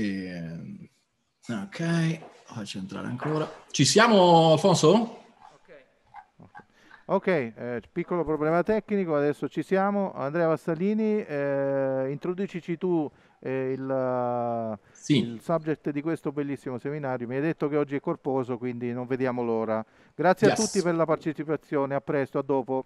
E... Ok, faccio entrare ancora. Ci siamo, Alfonso? Ok, eh, piccolo problema tecnico, adesso ci siamo. Andrea Vassalini, eh, introducici tu eh, il, sì. il, subject di questo bellissimo seminario. Mi hai detto che oggi è corposo, quindi non vediamo l'ora. Grazie yes. a tutti per la partecipazione, a presto, a dopo.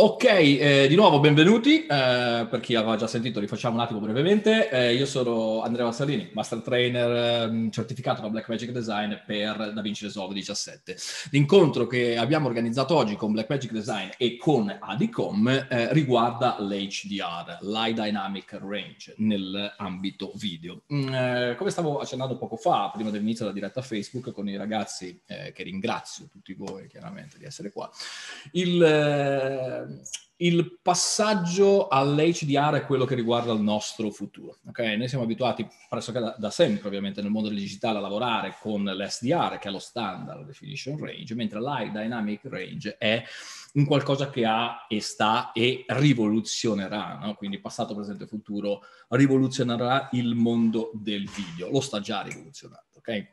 Ok, eh, di nuovo benvenuti, eh, per chi aveva già sentito rifacciamo un attimo brevemente, eh, io sono Andrea Vassalini, Master Trainer ehm, certificato da Black Magic Design per Da Vinci Resolve 17. L'incontro che abbiamo organizzato oggi con Black Magic Design e con Adicom eh, riguarda l'HDR, l'High Dynamic Range, nell'ambito video. Mm, eh, come stavo accennando poco fa, prima dell'inizio della diretta Facebook, con i ragazzi, eh, che ringrazio tutti voi chiaramente di essere qua, il il passaggio all'HDR è quello che riguarda il nostro futuro. Okay? Noi siamo abituati pressoché da, da, sempre, ovviamente, nel mondo del digitale a lavorare con l'SDR, che è lo standard definition range, mentre l'High Dynamic Range è un qualcosa che ha e sta e rivoluzionerà, no? quindi passato, presente e futuro, rivoluzionerà il mondo del video, lo sta già rivoluzionando. Okay?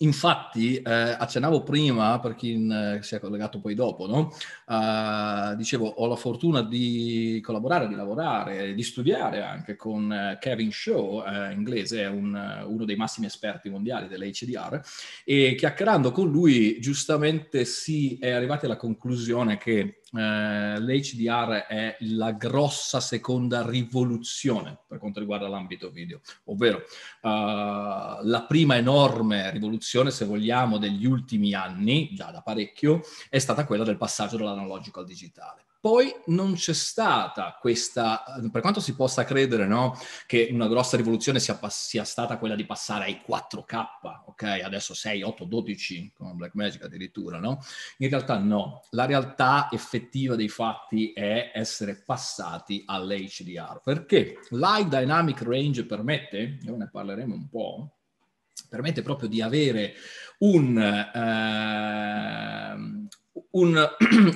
Infatti, eh, accennavo prima, per chi in, eh, si è collegato poi dopo, no? uh, dicevo, ho la fortuna di collaborare, di lavorare, di studiare anche con eh, Kevin Shaw, eh, inglese, è un, uno dei massimi esperti mondiali dell'HDR, e chiacchierando con lui giustamente si è arrivati alla conclusione che eh, l'HDR è la grossa seconda rivoluzione per quanto riguarda l'ambito video, ovvero eh, la prima enorme rivoluzione, se vogliamo, degli ultimi anni, già da parecchio, è stata quella del passaggio dall'analogico al digitale poi non c'è stata questa, per quanto si possa credere no, che una grossa rivoluzione sia, sia, stata quella di passare ai 4K, ok? Adesso 6, 8, 12 con Blackmagic addirittura, no? In realtà no, la realtà effettiva dei fatti è essere passati all'HDR, perché l'High Dynamic Range permette, e ne parleremo un po', permette proprio di avere un... Eh, un,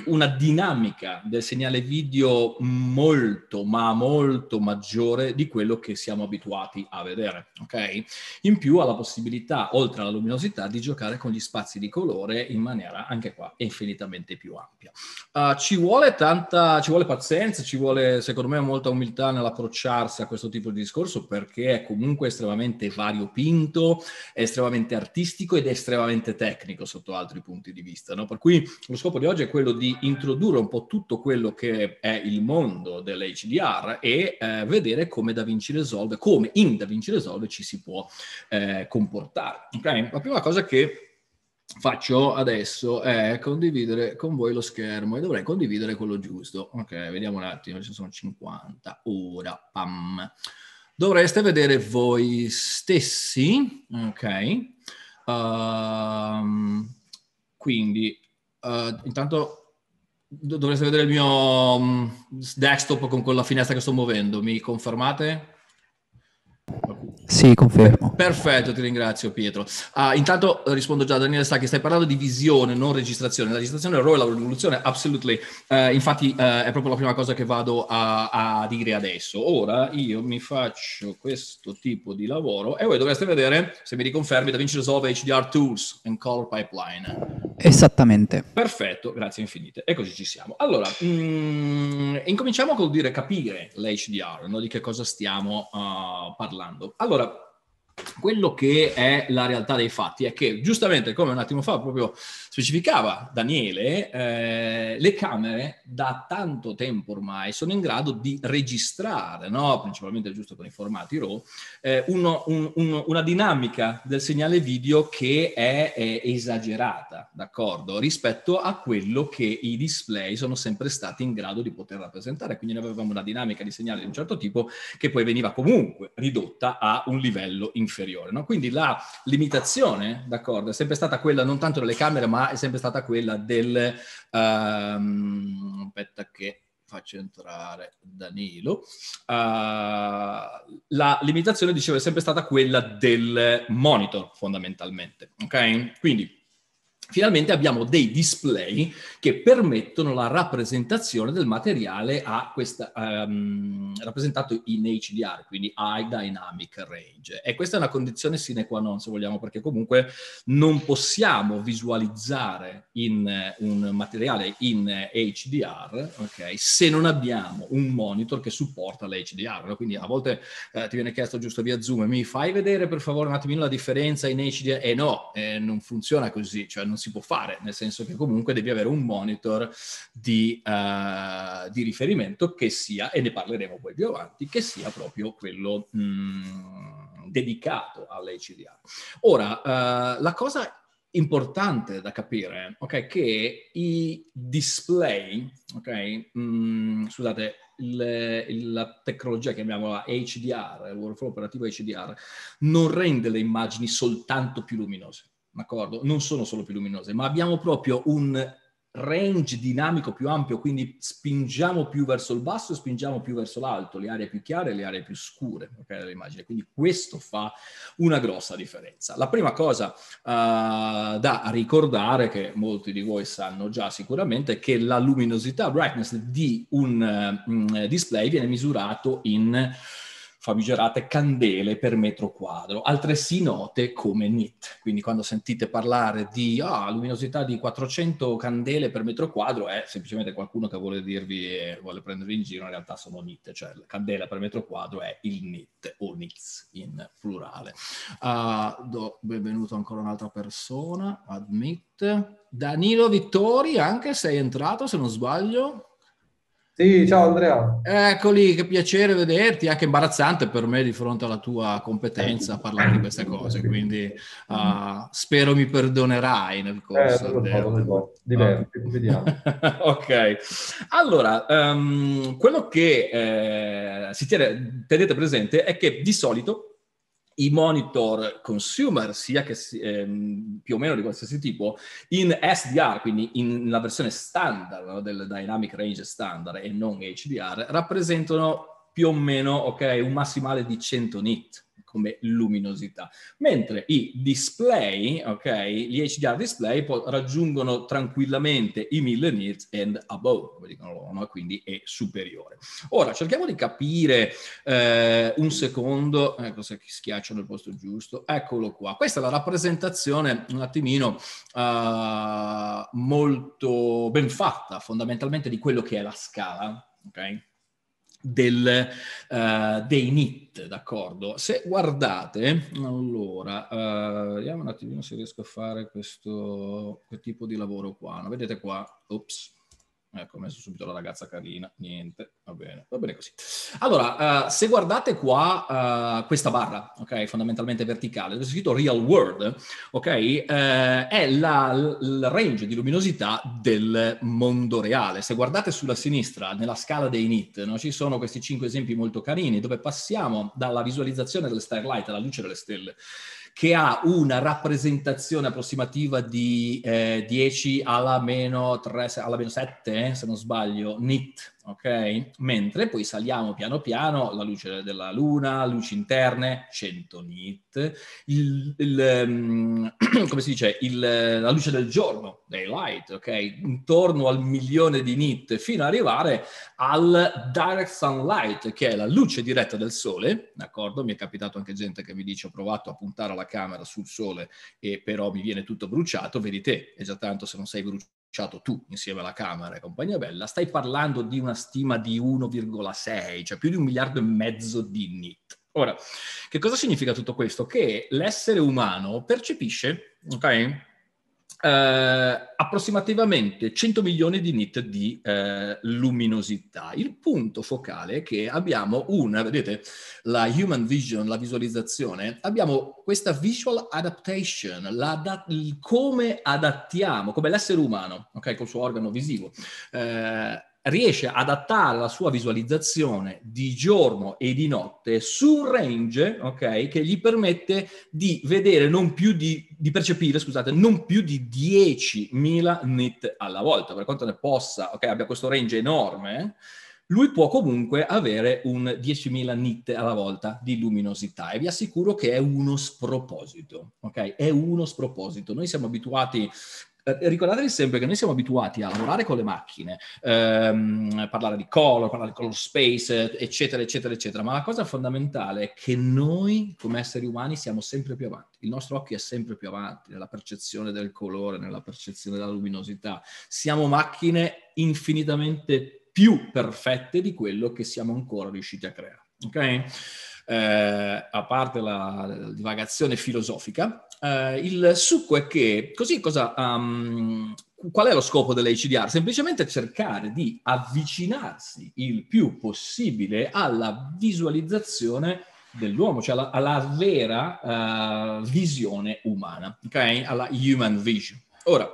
una dinamica del segnale video molto, ma molto maggiore di quello che siamo abituati a vedere, ok? In più ha la possibilità, oltre alla luminosità, di giocare con gli spazi di colore in maniera, anche qua, infinitamente più ampia. Uh, ci vuole tanta, ci vuole pazienza, ci vuole, secondo me, molta umiltà nell'approcciarsi a questo tipo di discorso perché è comunque estremamente variopinto, è estremamente artistico ed è estremamente tecnico sotto altri punti di vista, no? Per cui lo scopo di oggi è quello di introdurre un po' tutto quello che è il mondo dell'HDR e eh, vedere come Da Vinci Resolve, come in Da Vinci Resolve ci si può eh, comportare. Okay? La prima cosa che faccio adesso è condividere con voi lo schermo e dovrei condividere quello giusto. Ok, vediamo un attimo, ci sono 50. Ora, pam. Dovreste vedere voi stessi, ok? Um, quindi eh, intanto dovreste vedere il mio mm, desktop con, quella finestra che sto muovendo. Mi confermate? Sì, confermo. Perfetto, ti ringrazio Pietro. Ah, intanto rispondo già a Daniele Sacchi, stai parlando di visione, non registrazione. La registrazione è il ruolo della rivoluzione, absolutely. Eh, infatti eh, è proprio la prima cosa che vado a, a, dire adesso. Ora io mi faccio questo tipo di lavoro e voi dovreste vedere, se mi riconfermi, DaVinci Resolve HDR Tools and Color Pipeline. Esattamente. Perfetto, grazie infinite. E così ci siamo. Allora, mh, mm, incominciamo col dire capire l'HDR, no? di che cosa stiamo uh, parlando. Allora, quello che è la realtà dei fatti è che giustamente come un attimo fa proprio specificava Daniele, eh, le camere da tanto tempo ormai sono in grado di registrare, no? principalmente giusto con i formati RAW, eh, uno, un, un, una dinamica del segnale video che è, è esagerata, d'accordo, rispetto a quello che i display sono sempre stati in grado di poter rappresentare. Quindi noi avevamo una dinamica di segnale di un certo tipo che poi veniva comunque ridotta a un livello inferiore. No? Quindi la limitazione, d'accordo, è sempre stata quella non tanto delle camere ma è sempre stata quella del... Um, aspetta che faccio entrare Danilo. Uh, la limitazione, dicevo, è sempre stata quella del monitor, fondamentalmente. Ok? Quindi finalmente abbiamo dei display che permettono la rappresentazione del materiale a questa, um, rappresentato in HDR, quindi High Dynamic Range. E questa è una condizione sine qua non, se vogliamo, perché comunque non possiamo visualizzare in, eh, un materiale in HDR eh, okay, se non abbiamo un monitor che supporta l'HDR. No? Quindi a volte uh, ti viene chiesto giusto via Zoom, mi fai vedere per favore un attimino la differenza in HDR? E eh no, eh, non funziona così, cioè non si può fare, nel senso che comunque devi avere un monitor di, uh, di riferimento che sia, e ne parleremo poi più avanti, che sia proprio quello mh, mm, dedicato all'HDR. Ora, uh, la cosa importante da capire, ok, che i display, ok, mh, mm, scusate, il, la tecnologia chiamiamola HDR, il workflow operativo HDR, non rende le immagini soltanto più luminose d'accordo, non sono solo più luminose, ma abbiamo proprio un range dinamico più ampio, quindi spingiamo più verso il basso e spingiamo più verso l'alto, le aree più chiare e le aree più scure okay, Quindi questo fa una grossa differenza. La prima cosa uh, da ricordare, che molti di voi sanno già sicuramente, è che la luminosità, brightness di un uh, display viene misurato in famigerate candele per metro quadro, altresì note come NIT. Quindi quando sentite parlare di ah, luminosità di 400 candele per metro quadro, è semplicemente qualcuno che vuole dirvi, eh, vuole prendervi in giro, in realtà sono NIT, cioè candela per metro quadro è il NIT o NITS in plurale. Uh, do benvenuto ancora un'altra persona, admit. Danilo Vittori, anche sei entrato se non sbaglio. Sì, ciao Andrea. Eccoli, che piacere vederti, anche imbarazzante per me di fronte alla tua competenza a parlare di queste cose, quindi uh, spero mi perdonerai nel eh, corso. Eh, del... lo so, Diverti, vediamo. ok, allora, um, quello che eh, si tiene, tenete presente è che di solito i monitor consumer, sia che ehm, più o meno di qualsiasi tipo, in SDR, quindi in la versione standard no, del Dynamic Range standard e non HDR, rappresentano più o meno okay, un massimale di 100 nit come luminosità. Mentre i display, ok, gli HDR display raggiungono tranquillamente i 1000 nits and above, come dicono loro, no? quindi è superiore. Ora cerchiamo di capire eh, un secondo, ecco se schiaccio nel posto giusto, eccolo qua. Questa è la rappresentazione un attimino eh, molto ben fatta fondamentalmente di quello che è la scala, ok? del, uh, dei NIT, d'accordo? Se guardate, allora, uh, vediamo un attimino se riesco a fare questo, tipo di lavoro qua. Vedete qua, ops, Ecco, ho messo subito la ragazza carina, niente, va bene, va bene così. Allora, uh, se guardate qua uh, questa barra, ok, fondamentalmente verticale, dove c'è scritto Real World, ok, uh, è il range di luminosità del mondo reale. Se guardate sulla sinistra, nella scala dei NIT, no, ci sono questi cinque esempi molto carini, dove passiamo dalla visualizzazione delle starlight alla luce delle stelle, che ha una rappresentazione approssimativa di eh, 10 alla meno, 3, alla meno 7, eh, se non sbaglio, nit ok? Mentre poi saliamo piano piano, la luce della luna, luci interne, 100 nit, il, il, um, come si dice, il, la luce del giorno, daylight, ok? Intorno al milione di nit, fino ad arrivare al direct sunlight, che è la luce diretta del sole, d'accordo? Mi è capitato anche gente che mi dice ho provato a puntare la camera sul sole e però mi viene tutto bruciato, vedi te, è già tanto se non sei bruciato tu insieme alla Camera e compagnia bella, stai parlando di una stima di 1,6, cioè più di un miliardo e mezzo di NIT. Ora, che cosa significa tutto questo? Che l'essere umano percepisce, ok? eh, approssimativamente 100 milioni di nit di eh, luminosità. Il punto focale è che abbiamo una, vedete, la human vision, la visualizzazione, abbiamo questa visual adaptation, da- come adattiamo, come l'essere umano, ok, col suo organo visivo, eh, riesce ad adattare la sua visualizzazione di giorno e di notte su un range okay, che gli permette di vedere non più di, di percepire scusate, non più di 10.000 nit alla volta, per quanto ne possa, okay, abbia questo range enorme, lui può comunque avere un 10.000 nit alla volta di luminosità e vi assicuro che è uno sproposito, ok? È uno sproposito. Noi siamo abituati eh, ricordatevi sempre che noi siamo abituati a lavorare con le macchine, ehm, parlare di color, parlare di color space, eccetera, eccetera, eccetera, ma la cosa fondamentale è che noi come esseri umani siamo sempre più avanti, il nostro occhio è sempre più avanti nella percezione del colore, nella percezione della luminosità, siamo macchine infinitamente più perfette di quello che siamo ancora riusciti a creare. Ok? Eh, a parte la divagazione filosofica, Uh, il succo è che, così cosa, um, qual è lo scopo dell'ACDR? Semplicemente cercare di avvicinarsi il più possibile alla visualizzazione dell'uomo, cioè alla, alla vera uh, visione umana, ok? Alla human vision. Ora,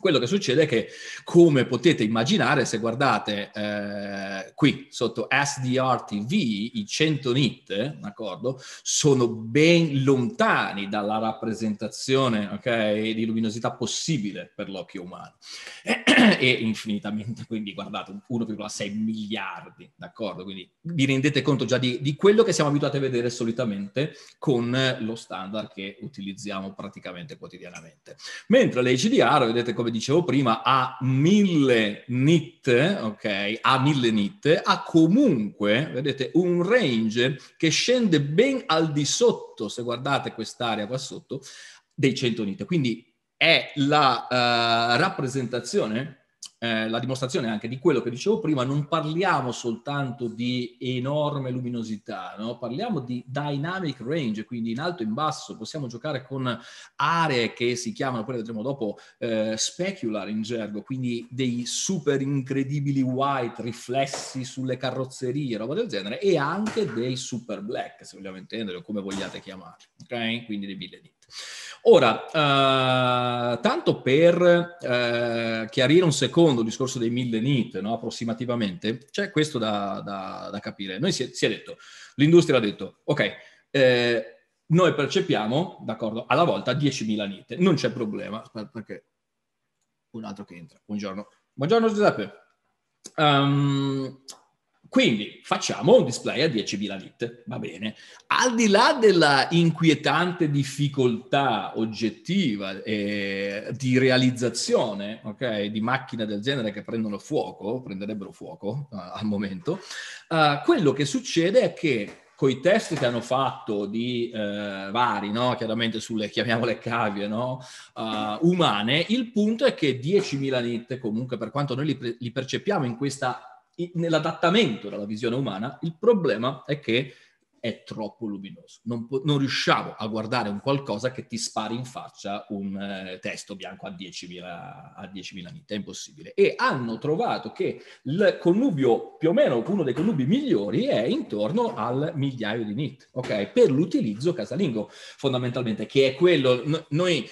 quello che succede è che, come potete immaginare, se guardate eh, qui sotto SDR TV, i 100 nit, d'accordo, sono ben lontani dalla rappresentazione okay, di luminosità possibile per l'occhio umano. e infinitamente, quindi guardate, 1,6 miliardi, d'accordo? Quindi vi rendete conto già di, di quello che siamo abituati a vedere solitamente con lo standard che utilizziamo praticamente quotidianamente. Mentre le HDR, vedete come come dicevo prima, a mille nit, ok, a mille nit, ha comunque, vedete, un range che scende ben al di sotto, se guardate quest'area qua sotto, dei 100 nit. Quindi è la uh, rappresentazione eh, la dimostrazione anche di quello che dicevo prima, non parliamo soltanto di enorme luminosità, no? parliamo di dynamic range, quindi in alto e in basso, possiamo giocare con aree che si chiamano, poi vedremo dopo, eh, specular in gergo, quindi dei super incredibili white riflessi sulle carrozzerie, roba del genere, e anche dei super black, se vogliamo intendere, o come vogliate chiamarli, ok? Quindi dei mille dita. Ora, eh, tanto per eh, chiarire un secondo il discorso dei mille NIT, no, approssimativamente, c'è questo da, da, da capire. Noi si è, si è, detto, l'industria ha detto, ok, eh, noi percepiamo, d'accordo, alla volta 10.000 NIT, non c'è problema, aspetta perché un altro che entra, buongiorno. Buongiorno Giuseppe. Um, quindi facciamo un display a 10.000 nit, va bene. Al di là della inquietante difficoltà oggettiva eh, di realizzazione ok, di macchine del genere che prendono fuoco, prenderebbero fuoco uh, al momento, uh, quello che succede è che con i test che hanno fatto di eh, vari, no? chiaramente sulle, chiamiamole cavie, no? uh, umane, il punto è che 10.000 nit, comunque per quanto noi li, li percepiamo in questa nell'adattamento della visione umana, il problema è che è troppo luminoso. Non, po- non, riusciamo a guardare un qualcosa che ti spari in faccia un eh, testo bianco a 10.000, a è impossibile. E hanno trovato che il connubio, più o meno uno dei connubi migliori, è intorno al migliaio di nit, ok? Per l'utilizzo casalingo, fondamentalmente, che è quello... No, noi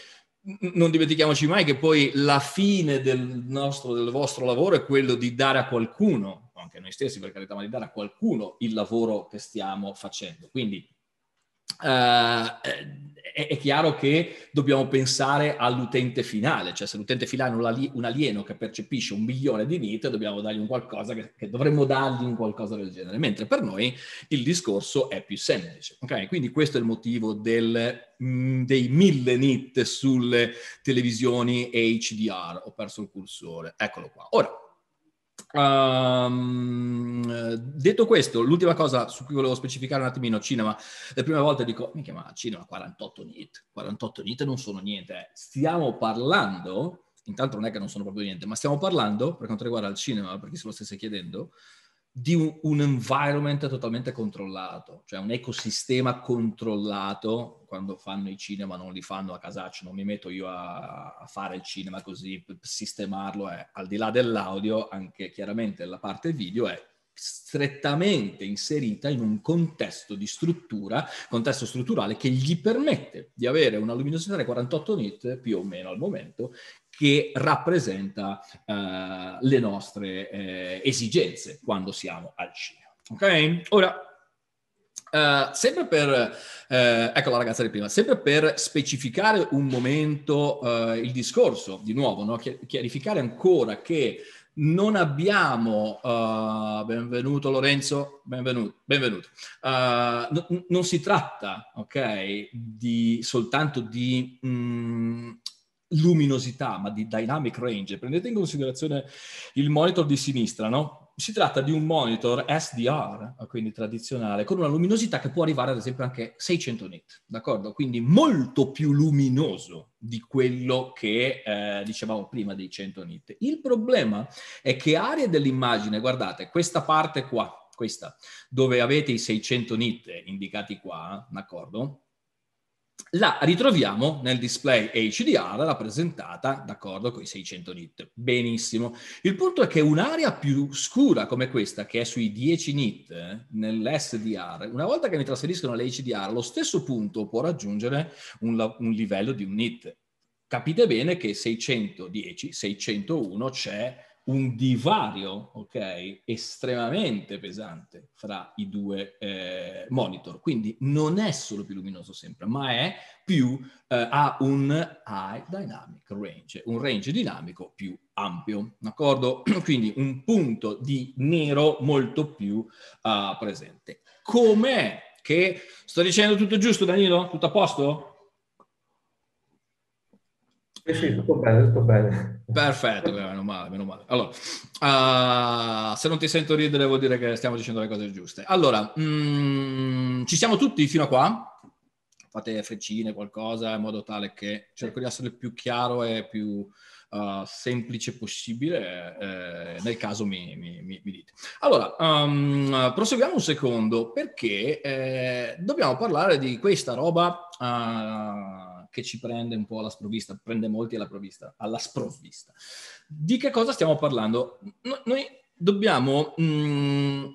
non dimentichiamoci mai che poi la fine del, nostro, del vostro lavoro è quello di dare a qualcuno, anche a noi stessi per carità, ma di dare a qualcuno il lavoro che stiamo facendo. Quindi eh, eh, è, è, chiaro che dobbiamo pensare all'utente finale, cioè se l'utente finale è un alieno che percepisce un milione di NIT, dobbiamo dargli un qualcosa che, che dovremmo dargli un qualcosa del genere, mentre per noi il discorso è più semplice. Okay? Quindi questo è il motivo del mm, dei mille nit sulle televisioni HDR. Ho perso il cursore, eccolo qua. Ora, Um, detto questo, l'ultima cosa su cui volevo specificare un attimino, cinema, le prime volte dico, mi chiama cinema 48 nit, 48 nit non sono niente, eh. stiamo parlando, intanto non è che non sono proprio niente, ma stiamo parlando, per quanto riguarda il cinema, perché se lo stesse chiedendo, di un, un environment totalmente controllato, cioè un ecosistema controllato, quando fanno i cinema non li fanno a casaccio, non mi metto io a, a fare il cinema così, per sistemarlo, eh. al di là dell'audio anche chiaramente la parte video è strettamente inserita in un contesto di struttura, contesto strutturale che gli permette di avere una luminosità di 48 nit più o meno al momento che rappresenta eh, le nostre eh, esigenze quando siamo al cinema. Ok? Ora, Uh, sempre per, uh, ecco la ragazza di prima, sempre per specificare un momento uh, il discorso, di nuovo, no? chiarificare ancora che non abbiamo, uh, benvenuto Lorenzo, benvenuto, benvenuto. Uh, no, non si tratta, ok, di, soltanto di um, luminosità, ma di dynamic range. Prendete in considerazione il monitor di sinistra, no? si tratta di un monitor SDR, quindi tradizionale, con una luminosità che può arrivare ad esempio anche 600 nit, d'accordo? Quindi molto più luminoso di quello che eh, dicevamo prima dei 100 nit. Il problema è che aree dell'immagine, guardate, questa parte qua, questa, dove avete i 600 nit indicati qua, d'accordo? la ritroviamo nel display HDR rappresentata d'accordo con i 600 nit. Benissimo. Il punto è che un'area più scura come questa, che è sui 10 nit eh, nell'SDR, una volta che mi trasferiscono all'HDR, lo stesso punto può raggiungere un, un livello di un nit. Capite bene che 610, 601 c'è un divario ok estremamente pesante fra i due eh, monitor. Quindi non è solo più luminoso sempre, ma è più, eh, ha un high dynamic range, un range dinamico più ampio, d'accordo? Quindi un punto di nero molto più uh, presente. Com'è che... Sto dicendo tutto giusto, Danilo? Tutto a posto? Sì, sì, tutto bene, tutto bene. Perfetto, meno male, meno male. Allora, uh, se non ti sento ridere vuol dire che stiamo dicendo le cose giuste. Allora, mm, ci siamo tutti fino a qua? Fate freccine, qualcosa, in modo tale che cerco di essere il più chiaro e più uh, semplice possibile, eh, nel caso mi, mi, mi, mi dite. Allora, um, proseguiamo un secondo, perché eh, dobbiamo parlare di questa roba... Uh, che ci prende un po' alla sprovvista, prende molti alla provvista, alla sprovvista. Di che cosa stiamo parlando? No, noi dobbiamo... Mm,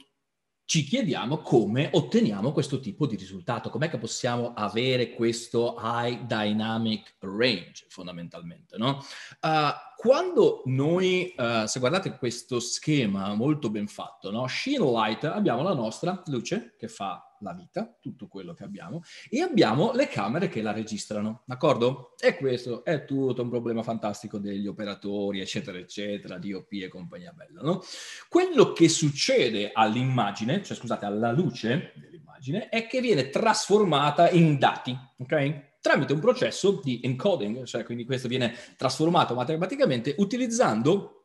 ci chiediamo come otteniamo questo tipo di risultato, com'è che possiamo avere questo high dynamic range fondamentalmente, no? Uh, quando noi, eh, se guardate questo schema molto ben fatto, no? Sheen Light, abbiamo la nostra luce che fa la vita, tutto quello che abbiamo, e abbiamo le camere che la registrano, d'accordo? E questo è tutto un problema fantastico degli operatori, eccetera, eccetera, DOP e compagnia bella, no? Quello che succede all'immagine, cioè scusate, alla luce dell'immagine, è che viene trasformata in dati, ok? tramite un processo di encoding, cioè quindi questo viene trasformato matematicamente utilizzando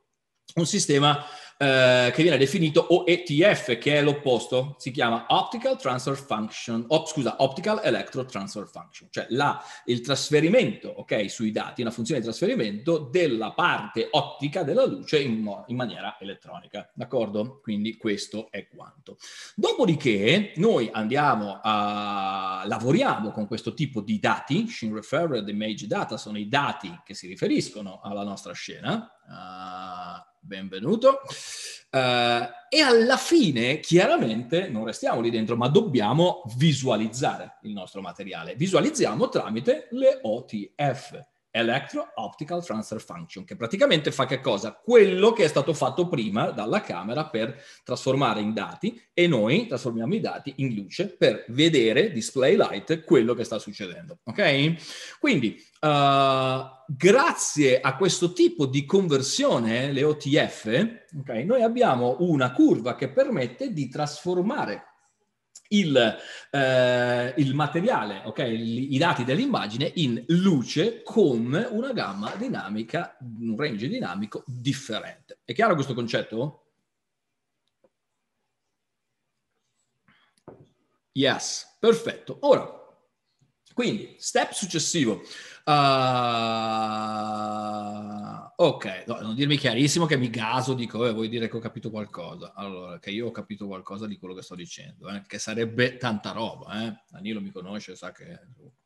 un sistema eh, che viene definito OETF, che è l'opposto, si chiama Optical Transfer Function, op, scusa, Optical Electro Transfer Function, cioè la, il trasferimento, ok, sui dati, una funzione di trasferimento della parte ottica della luce in, in maniera elettronica, d'accordo? Quindi questo è quanto. Dopodiché noi andiamo a, lavoriamo con questo tipo di dati, Shin Referred Image Data sono i dati che si riferiscono alla nostra scena, uh, benvenuto. Uh, e alla fine, chiaramente, non restiamo lì dentro, ma dobbiamo visualizzare il nostro materiale. Visualizziamo tramite le OTF. Electro Optical Transfer Function, che praticamente fa che cosa? Quello che è stato fatto prima dalla camera per trasformare in dati e noi trasformiamo i dati in luce per vedere, display light, quello che sta succedendo. Ok? Quindi, uh, grazie a questo tipo di conversione, le OTF, okay, noi abbiamo una curva che permette di trasformare il, eh, il, materiale, okay? i dati dell'immagine in luce con una gamma dinamica, un range dinamico differente. È chiaro questo concetto? Yes, perfetto. Ora, quindi, step successivo. Uh ok, no, non dirmi chiarissimo che mi gaso, dico, eh, vuoi dire che ho capito qualcosa? Allora, che io ho capito qualcosa di quello che sto dicendo, eh? che sarebbe tanta roba, eh? Danilo mi conosce, sa che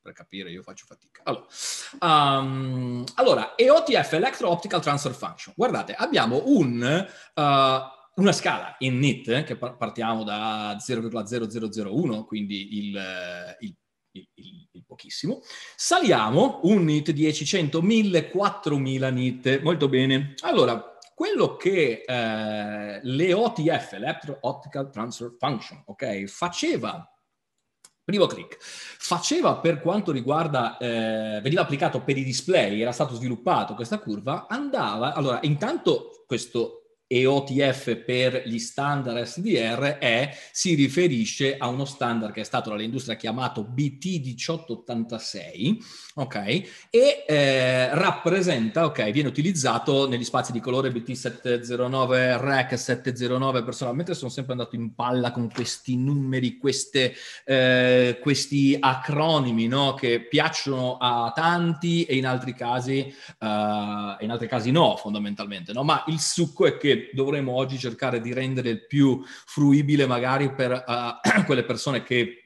per capire io faccio fatica. Allora, um, allora EOTF, Electro Optical Transfer Function. Guardate, abbiamo un... Uh, una scala in NIT, eh, che partiamo da 0,0001, quindi eh, il, il, il, pochissimo. Saliamo, un NIT 10, 100, 1000, 4000 NIT, molto bene. Allora, quello che eh, le OTF, Electro Optical Transfer Function, ok, faceva Primo click. Faceva per quanto riguarda, eh, veniva applicato per i display, era stato sviluppato questa curva, andava, allora intanto questo e OTF per gli standard SDR è, si riferisce a uno standard che è stato dall'industria chiamato BT1886, ok? E eh, rappresenta, ok, viene utilizzato negli spazi di colore BT709 REC 709, personalmente sono sempre andato in palla con questi numeri, queste, eh, questi acronimi, no? Che piacciono a tanti e in altri casi, eh, in altri casi no, fondamentalmente, no? Ma il succo è che dovremmo oggi cercare di rendere più fruibile magari per uh, quelle persone che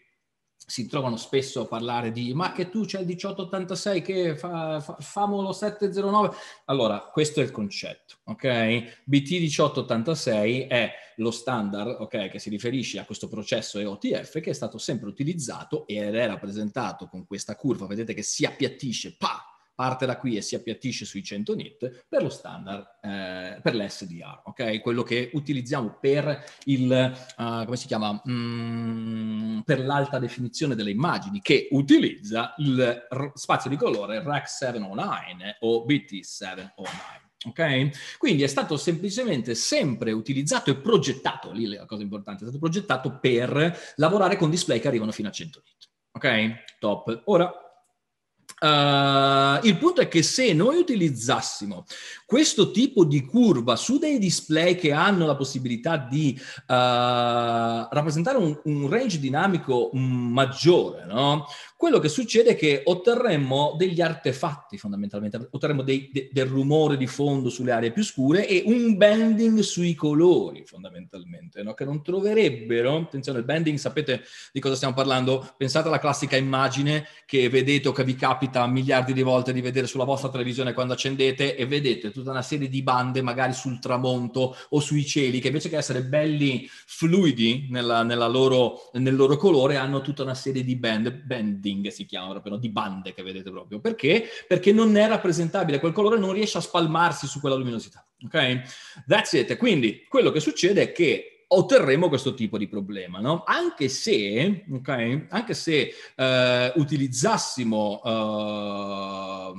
si trovano spesso a parlare di ma che tu c'è il 1886 che fa, fa, famolo 709 allora questo è il concetto ok BT 1886 è lo standard ok che si riferisce a questo processo EOTF che è stato sempre utilizzato ed è rappresentato con questa curva vedete che si appiattisce pa parte da qui e si appiattisce sui 100 nit per lo standard, eh, per l'SDR, ok? Quello che utilizziamo per il, uh, come si chiama, mm, per l'alta definizione delle immagini che utilizza il r- spazio di colore RAC 709 o BT709. Okay? Quindi è stato semplicemente sempre utilizzato e progettato, lì la cosa importante, è stato progettato per lavorare con display che arrivano fino a 100 nit. Ok? Top. Ora eh, il punto è che se noi utilizzassimo questo tipo di curva su dei display che hanno la possibilità di uh, rappresentare un, un range dinamico maggiore, no? quello che succede è che otterremmo degli artefatti fondamentalmente, otterremmo dei, de, del rumore di fondo sulle aree più scure e un bending sui colori fondamentalmente, no? che non troverebbero, attenzione, il bending sapete di cosa stiamo parlando, pensate alla classica immagine che vedete o che vi capita miliardi di volte di vedere sulla vostra televisione quando accendete e vedete tutta una serie di bande magari sul tramonto o sui cieli che invece che essere belli fluidi nella, nella loro, nel loro colore hanno tutta una serie di band, bending ring si chiamano proprio, no? di bande che vedete proprio. Perché? Perché non è rappresentabile, quel colore non riesce a spalmarsi su quella luminosità. Ok? That's it. Quindi quello che succede è che otterremo questo tipo di problema, no? Anche se, okay, anche se eh, utilizzassimo, eh,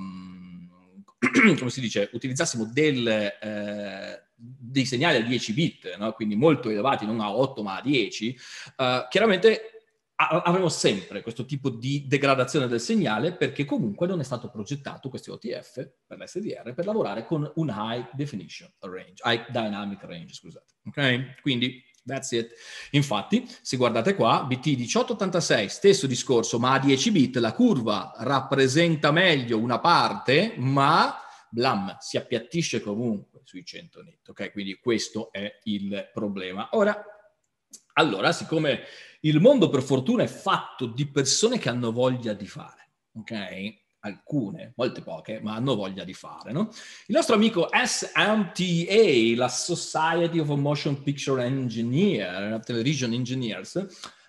come si dice, utilizzassimo del, eh, dei segnali a 10 bit, no? quindi molto elevati, non a 8 ma a 10, eh, chiaramente avremo sempre questo tipo di degradazione del segnale perché comunque non è stato progettato questo OTF per l'SDR per lavorare con un high definition range, high dynamic range, scusate. Ok? Quindi that's it. Infatti, se guardate qua, BT1886, stesso discorso, ma a 10 bit la curva rappresenta meglio una parte, ma l'AM si appiattisce comunque sui 100 nit, ok? Quindi questo è il problema. Ora allora, siccome il mondo per fortuna è fatto di persone che hanno voglia di fare, ok? alcune, molte poche, ma hanno voglia di fare, no? Il nostro amico SMTA, la Society of Motion Picture Engineer, eh, Television Engineers,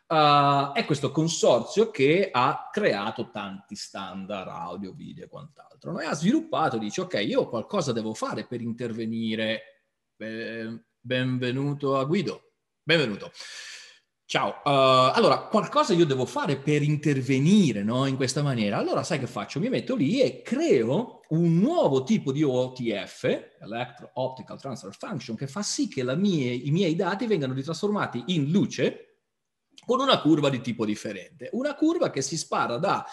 uh, è questo consorzio che ha creato tanti standard audio, video e quant'altro, no? e ha sviluppato, dice, ok, io qualcosa devo fare per intervenire, benvenuto a Guido, benvenuto. Ciao, uh, allora qualcosa io devo fare per intervenire no? in questa maniera. Allora sai che faccio? Mi metto lì e creo un nuovo tipo di OTF, Electro Optical Transfer Function, che fa sì che mie, i miei dati vengano ritrasformati in luce con una curva di tipo differente. Una curva che si spara da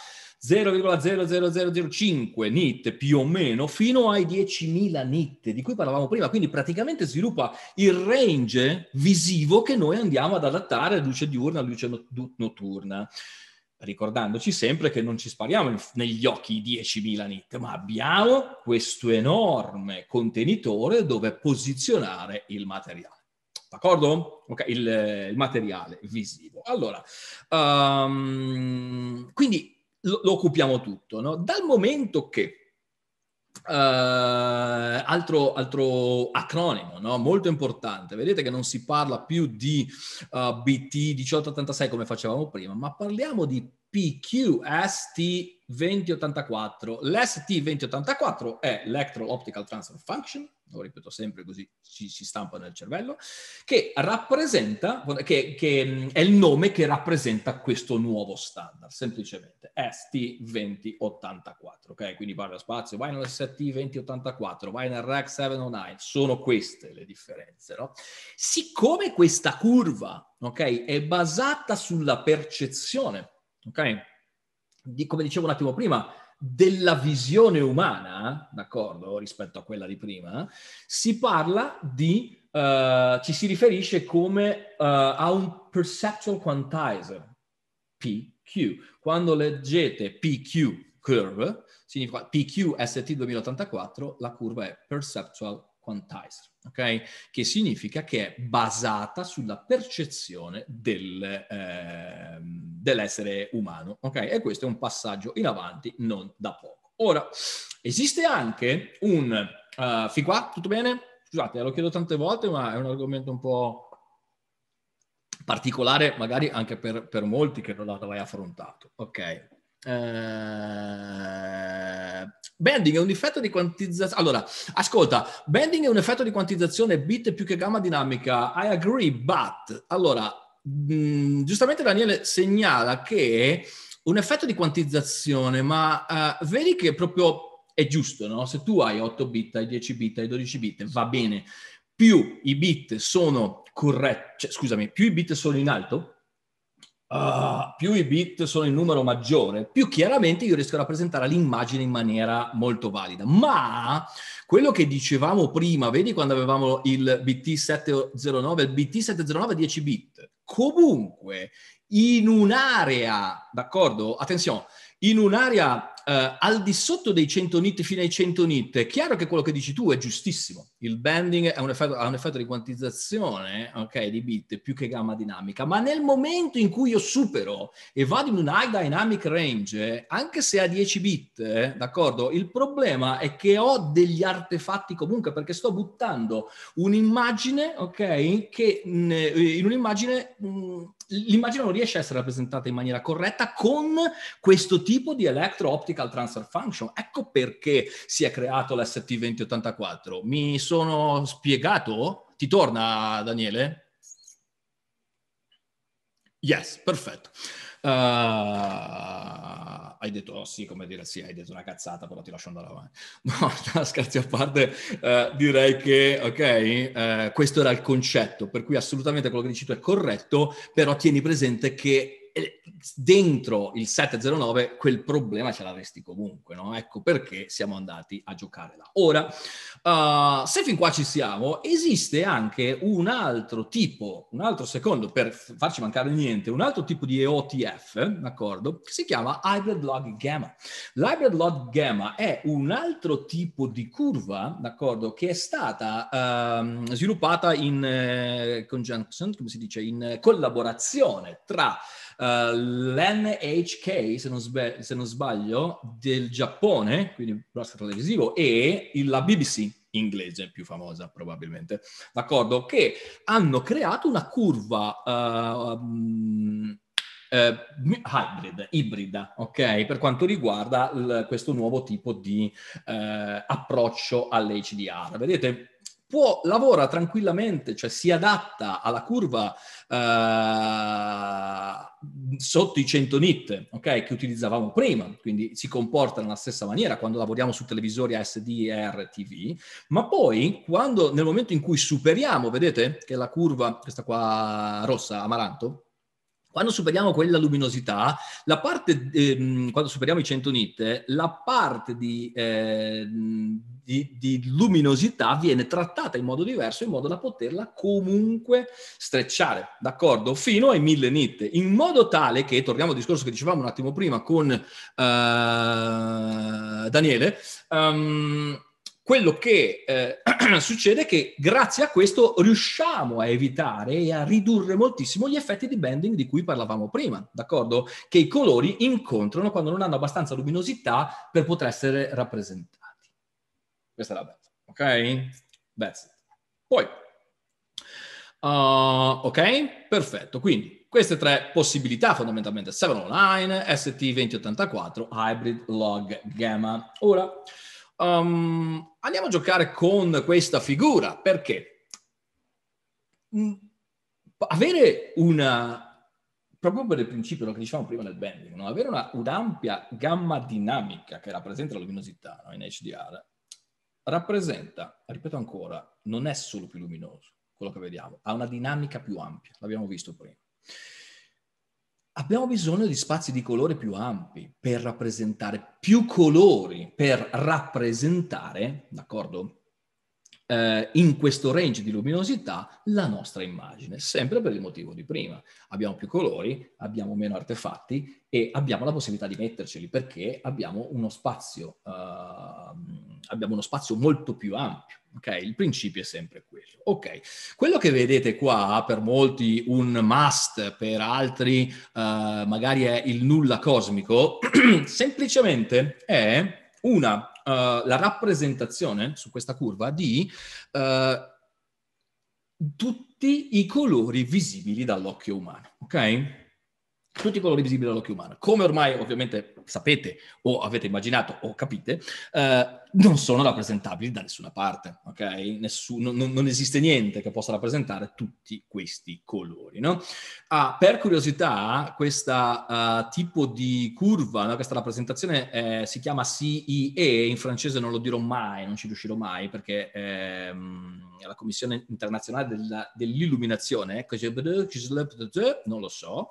0,00005 NIT più o meno fino ai 10.000 NIT di cui parlavamo prima, quindi praticamente sviluppa il range visivo che noi andiamo ad adattare a luce diurna, a luce notturna ricordandoci sempre che non ci spariamo negli occhi i 10.000 nit, ma abbiamo questo enorme contenitore dove posizionare il materiale. D'accordo? Ok, il, il materiale visivo. Allora, um, quindi lo, lo occupiamo tutto. No? Dal momento che Uh, altro, altro, acronimo no? molto importante, vedete che non si parla più di uh, BT 1886 come facevamo prima, ma parliamo di PQST 2084. L'ST2084 è l'Electro Optical Transfer Function, lo ripeto sempre così ci si stampa nel cervello, che rappresenta, che, che è il nome che rappresenta questo nuovo standard, semplicemente ST2084, ok? Quindi parla spazio, vai nell'ST2084, vai nel REC 709, sono queste le differenze, no? Siccome questa curva, ok, è basata sulla percezione, ok? di, come dicevo un attimo prima, della visione umana, d'accordo, rispetto a quella di prima, si parla di, uh, ci si riferisce come uh, a un perceptual quantizer, PQ. Quando leggete PQ curve, significa PQST 2084, la curva è perceptual quantizer. Okay? Che significa che è basata sulla percezione del, eh, dell'essere umano, okay? E questo è un passaggio in avanti non da poco. Ora, esiste anche un... Uh, fin qua, tutto bene? Scusate, eh, lo chiedo tante volte, ma è un argomento un po' particolare magari anche per, per molti che non l'hanno affrontato, ok? Eh, bending è un effetto di quantizzazione. Allora, ascolta, bending è un effetto di quantizzazione bit più che gamma dinamica. I agree, but allora, mh, mm, giustamente Daniele segnala che un effetto di quantizzazione, ma uh, vedi che proprio è giusto, no? Se tu hai 8 bit, hai 10 bit, hai 12 bit, va bene. Più i bit sono corretti, cioè, scusami, più i bit sono in alto, uh, più i bit sono in numero maggiore, più chiaramente io riesco a rappresentare l'immagine in maniera molto valida. Ma quello che dicevamo prima, vedi quando avevamo il BT709, il BT709 è 10 bit, comunque in un'area, d'accordo? Attenzione, in un'area uh, al di sotto dei 100 nit fino ai 100 nit, è chiaro che quello che dici tu è giustissimo il banding un effetto, ha un effetto di quantizzazione okay, di bit più che gamma dinamica, ma nel momento in cui io supero e vado in un high dynamic range, anche se a 10 bit, d'accordo, il problema è che ho degli artefatti comunque perché sto buttando un'immagine, ok, che eh, in un'immagine mm, l'immagine non riesce a essere rappresentata in maniera corretta con questo tipo di electro optical transfer function. Ecco perché si è creato l'ST2084. Mi sono sono spiegato? Ti torna, Daniele? Yes, perfetto. Uh, hai detto oh, sì, come dire sì, hai detto una cazzata, però ti lascio andare avanti. No, scherzi a parte, uh, direi che, ok, uh, questo era il concetto, per cui assolutamente quello che dici tu è corretto, però tieni presente che dentro il 709 quel problema ce l'avresti comunque, no? Ecco perché siamo andati a giocare là. Ora, uh, se fin qua ci siamo, esiste anche un altro tipo, un altro secondo, per farci mancare niente, un altro tipo di EOTF, d'accordo? Che si chiama Hybrid Log Gamma. L'Hybrid Log Gamma è un altro tipo di curva, d'accordo, che è stata uh, sviluppata in uh, conjunction, come si dice, in collaborazione tra Uh, eh, L'NHK, se non, sbe- se non, sbaglio, del Giappone, quindi broadcast televisivo, e la BBC inglese più famosa probabilmente, d'accordo? Che hanno creato una curva uh, um, Uh, hybrid, ibrida, ok? Per quanto riguarda l- questo nuovo tipo di uh, approccio all'HDR. Vedete, può, lavora tranquillamente, cioè si adatta alla curva eh, sotto i 100 nit okay, che utilizzavamo prima, quindi si comporta nella stessa maniera quando lavoriamo su televisori ASD e RTV, ma poi quando, nel momento in cui superiamo, vedete che la curva, questa qua rossa, amaranto, quando superiamo quella luminosità, la parte, ehm, quando superiamo i 100 nit, la parte di, eh, di, di, luminosità viene trattata in modo diverso in modo da poterla comunque strecciare, d'accordo? Fino ai mille nit, in modo tale che, torniamo al discorso che dicevamo un attimo prima con uh, Daniele, um, quello che eh, succede è che grazie a questo riusciamo a evitare e a ridurre moltissimo gli effetti di bending di cui parlavamo prima, d'accordo? Che i colori incontrano quando non hanno abbastanza luminosità per poter essere rappresentati. Questa è la beta, ok? That's it. Poi, uh, ok? Perfetto, quindi queste tre possibilità fondamentalmente, 7 online, ST2084, hybrid log gamma. Ora, um, andiamo a giocare con questa figura, perché mh, mm, avere una proprio per il principio, che dicevamo prima nel bending, no? avere una, un'ampia gamma dinamica che rappresenta la luminosità no? in HDR rappresenta, ripeto ancora, non è solo più luminoso quello che vediamo, ha una dinamica più ampia, l'abbiamo visto prima. Abbiamo bisogno di spazi di colore più ampi per rappresentare più colori, per rappresentare, d'accordo? eh, in questo range di luminosità la nostra immagine, sempre per il motivo di prima. Abbiamo più colori, abbiamo meno artefatti e abbiamo la possibilità di metterceli perché abbiamo uno spazio, eh, abbiamo uno spazio molto più ampio. Okay? Il principio è sempre quello. Okay. Quello che vedete qua, per molti un must, per altri eh, magari è il nulla cosmico, semplicemente è una eh, la rappresentazione su questa curva di eh, tutti i colori visibili dall'occhio umano, ok? Tutti i colori visibili dall'occhio umano. Come ormai ovviamente sapete o avete immaginato o capite, eh, non sono rappresentabili da nessuna parte, ok? Nessuno, non, non, esiste niente che possa rappresentare tutti questi colori, no? Ah, per curiosità, questo uh, eh, tipo di curva, no? questa rappresentazione eh, si chiama CIE, in francese non lo dirò mai, non ci riuscirò mai, perché ehm, la Commissione Internazionale della, dell'Illuminazione, eh, non lo so,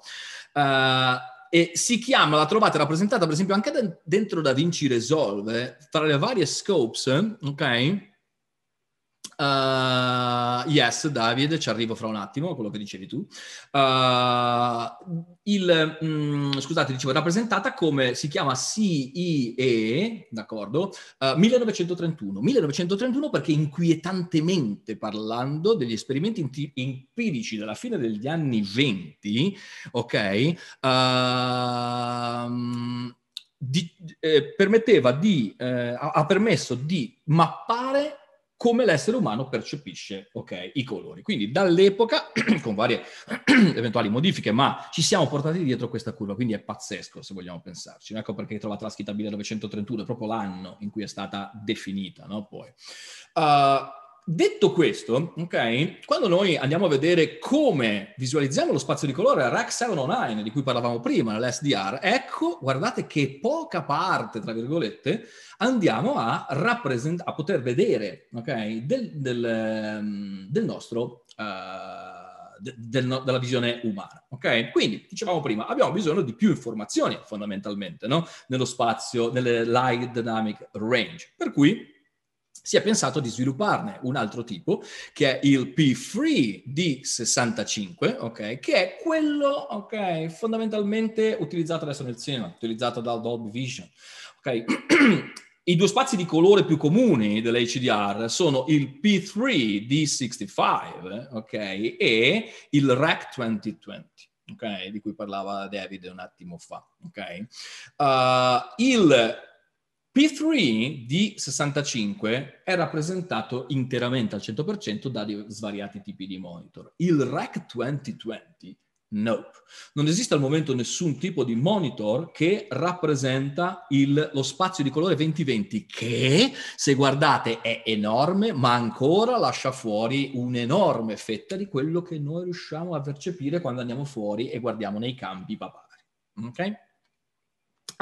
uh, e si chiama, la trovate rappresentata per esempio anche dentro Da Vinci Resolve, tra le varie scopes, ok? Uh, yes, David, ci arrivo fra un attimo a quello che dicevi tu. Uh, il, mh, mm, scusate, dicevo, rappresentata come si chiama CIE, d'accordo? Uh, 1931. 1931 perché inquietantemente parlando degli esperimenti empirici della fine degli anni 20, ok? Ehm, di, eh, permetteva di, eh, ha permesso di mappare come l'essere umano percepisce okay, i colori. Quindi dall'epoca, con varie eventuali modifiche, ma ci siamo portati dietro questa curva, quindi è pazzesco se vogliamo pensarci. Ecco perché trovate la scritta 1931, proprio l'anno in cui è stata definita. No? Poi. Uh, Detto questo, okay, quando noi andiamo a vedere come visualizziamo lo spazio di colore RAC 709, di cui parlavamo prima, l'SDR, ecco, guardate che poca parte, tra virgolette, andiamo a, rappresent- a poter vedere okay, del, del, ehm, del, nostro, uh, del, della visione umana. Okay? Quindi, dicevamo prima, abbiamo bisogno di più informazioni fondamentalmente no? nello spazio, nelle light dynamic range. Per cui si è pensato di svilupparne un altro tipo che è il p 3 D65, okay, che è quello okay, fondamentalmente utilizzato adesso nel cinema, utilizzato dal Dolby Vision. Okay. I due spazi di colore più comuni dell'HDR sono il P3 D65 e il REC 2020. di cui parlava David un attimo fa. Uh, il P3 di 65 è rappresentato interamente al 100% da svariati tipi di monitor. Il Rack 2020, nope. Non esiste al momento nessun tipo di monitor che rappresenta il, lo spazio di colore 2020 che, se guardate, è enorme, ma ancora lascia fuori un'enorme fetta di quello che noi riusciamo a percepire quando andiamo fuori e guardiamo nei campi papari. Ok?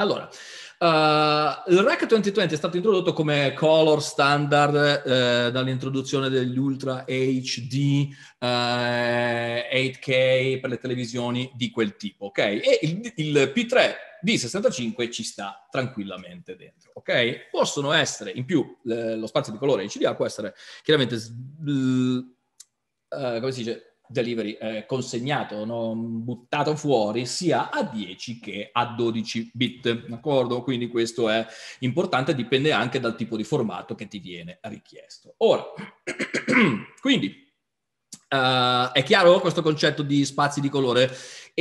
Allora, uh, il Rack 2020 è stato introdotto come color standard eh, dall'introduzione degli Ultra HD eh, 8K per le televisioni di quel tipo, ok? E il, il P3 di 65 ci sta tranquillamente dentro, ok? Possono essere, in più, le, lo spazio di colore HDR può essere chiaramente, uh, come si dice, delivery eh, consegnato, no? buttato fuori, sia a 10 che a 12 bit, d'accordo? Quindi questo è importante, dipende anche dal tipo di formato che ti viene richiesto. Ora, quindi, uh, è chiaro questo concetto di spazi di colore?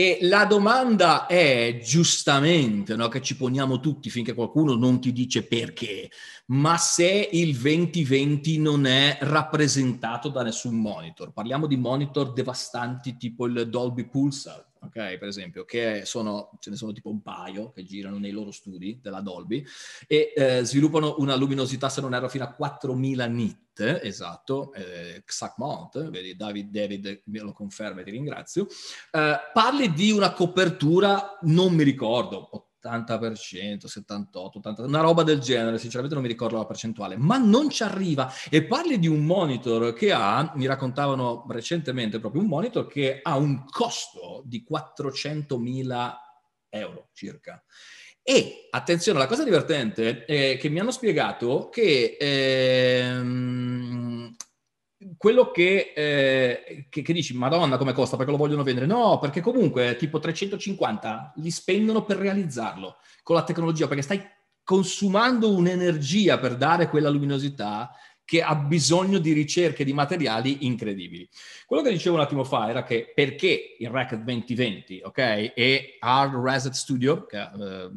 E la domanda è giustamente, no, che ci poniamo tutti finché qualcuno non ti dice perché, ma se il 2020 non è rappresentato da nessun monitor, parliamo di monitor devastanti tipo il Dolby Pulsar, ok? Per esempio, che sono, ce ne sono tipo un paio che girano nei loro studi della Dolby e eh, sviluppano una luminosità, se non erro, fino a 4000 nit, esatto, eh, Xacmont, vedi David, David me lo conferma e ti ringrazio, eh, parli di una copertura, non mi ricordo, 70%, 78, 80, una roba del genere, sinceramente non mi ricordo la percentuale, ma non ci arriva. E parli di un monitor che ha, mi raccontavano recentemente proprio un monitor che ha un costo di 400.000 euro circa. E attenzione, la cosa divertente è che mi hanno spiegato che ehm, quello che, eh, che, che, dici, madonna come costa perché lo vogliono vendere, no, perché comunque tipo 350 li spendono per realizzarlo con la tecnologia, perché stai consumando un'energia per dare quella luminosità che ha bisogno di ricerche di materiali incredibili. Quello che dicevo un attimo fa era che perché il Racket 2020, ok, e Hard Reset Studio, che... Eh,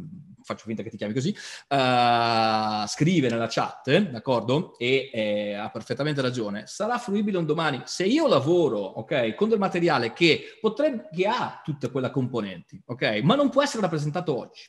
faccio finta che ti chiami così, uh, scrive nella chat, d'accordo? E eh, ha perfettamente ragione. Sarà fruibile un domani se io lavoro, ok, con del materiale che potrebbe, che ha tutte quelle componenti, ok, ma non può essere rappresentato oggi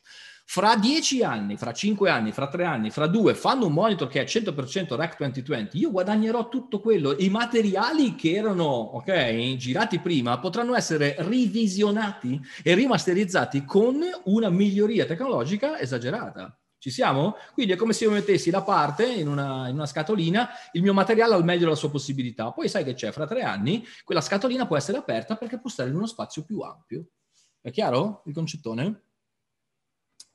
fra dieci anni, fra cinque anni, fra tre anni, fra due, fanno un monitor che è 100% Rack 2020, io guadagnerò tutto quello. I materiali che erano okay, girati prima potranno essere revisionati e rimasterizzati con una miglioria tecnologica esagerata. Ci siamo? Quindi è come se io mettessi da parte in una, in una, scatolina il mio materiale al meglio della sua possibilità. Poi sai che c'è, fra tre anni quella scatolina può essere aperta perché può stare in uno spazio più ampio. È chiaro il concettone?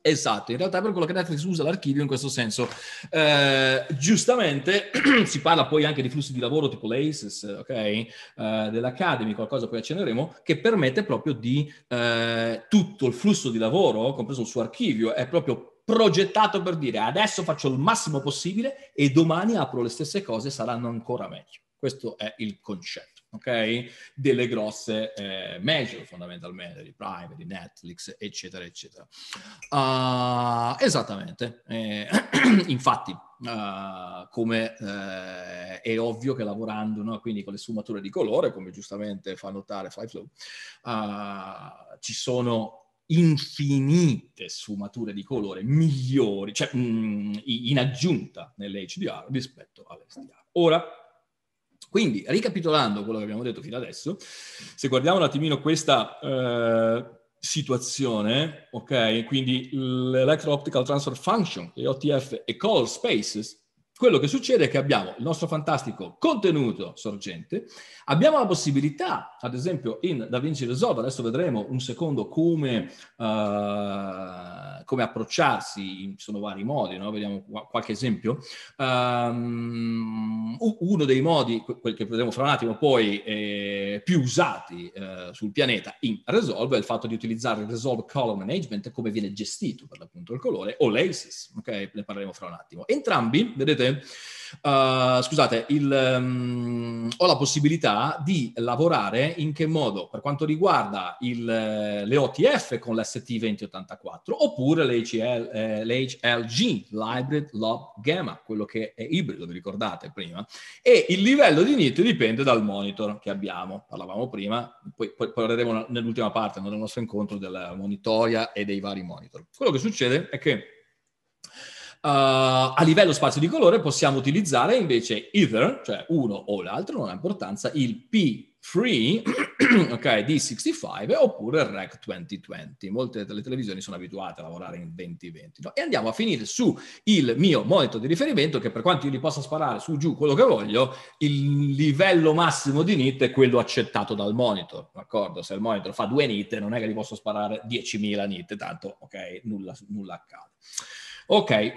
Esatto, in realtà per quello che Netflix usa l'archivio in questo senso. Eh, giustamente si parla poi anche di flussi di lavoro tipo l'ACES, ok? Eh, dell'Academy, qualcosa poi accenneremo, che permette proprio di eh, tutto il flusso di lavoro, compreso il suo archivio, è proprio progettato per dire adesso faccio il massimo possibile e domani apro le stesse cose, e saranno ancora meglio. Questo è il concetto ok? Delle grosse eh, major fondamentalmente, di Prime, di Netflix, eccetera, eccetera. Uh, esattamente. Eh, infatti, uh, come uh, è ovvio che lavorando, no? quindi con le sfumature di colore, come giustamente fa notare Flyflow, ah, ci sono infinite sfumature di colore migliori, cioè mh, mm, in aggiunta nell'HDR rispetto all'SDR. Ora, quindi, ricapitolando quello che abbiamo detto fino adesso, se guardiamo un attimino questa eh, situazione, ok? Quindi l'Electro Optical Transfer Function, le OTF e Call Spaces, quello che succede è che abbiamo il nostro fantastico contenuto sorgente, abbiamo la possibilità, ad esempio in DaVinci Resolve, adesso vedremo un secondo come... Uh, come approcciarsi, ci sono vari modi, no? vediamo qualche esempio. Um, uno dei modi, quel che vedremo fra un attimo poi, eh, più usati eh, sul pianeta in Resolve è il fatto di utilizzare il Resolve Color Management come viene gestito per l'appunto il colore, o l'ACES, ok? Ne parleremo fra un attimo. Entrambi, vedete, Uh, scusate, il, um, ho la possibilità di lavorare in che modo? Per quanto riguarda il, eh, le OTF con l'ST2084 oppure l'HL, eh, l'HLG, l'Hybrid Lob Gamma, quello che è ibrido, vi ricordate prima? E il livello di NIT dipende dal monitor che abbiamo. Parlavamo prima, poi, poi parleremo nell'ultima parte, del nostro incontro, della monitoria e dei vari monitor. Quello che succede è che eh, a livello spazio di colore possiamo utilizzare invece either, cioè uno o l'altro, non ha importanza, il P3 okay, di 65 oppure il Rec 2020. Molte delle televisioni sono abituate a lavorare in 2020. No? E andiamo a finire su il mio monitor di riferimento che per quanto io li possa sparare su giù quello che voglio, il livello massimo di nit è quello accettato dal monitor, d'accordo? Se il monitor fa due nit non è che li posso sparare 10.000 nit, tanto ok, nulla, nulla accade. Ok,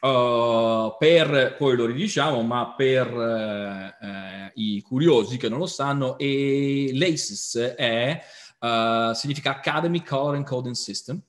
uh, per, poi lo ridiciamo, ma per uh, i curiosi che non lo sanno, l'ACES è, significa Academy Color Encoding System,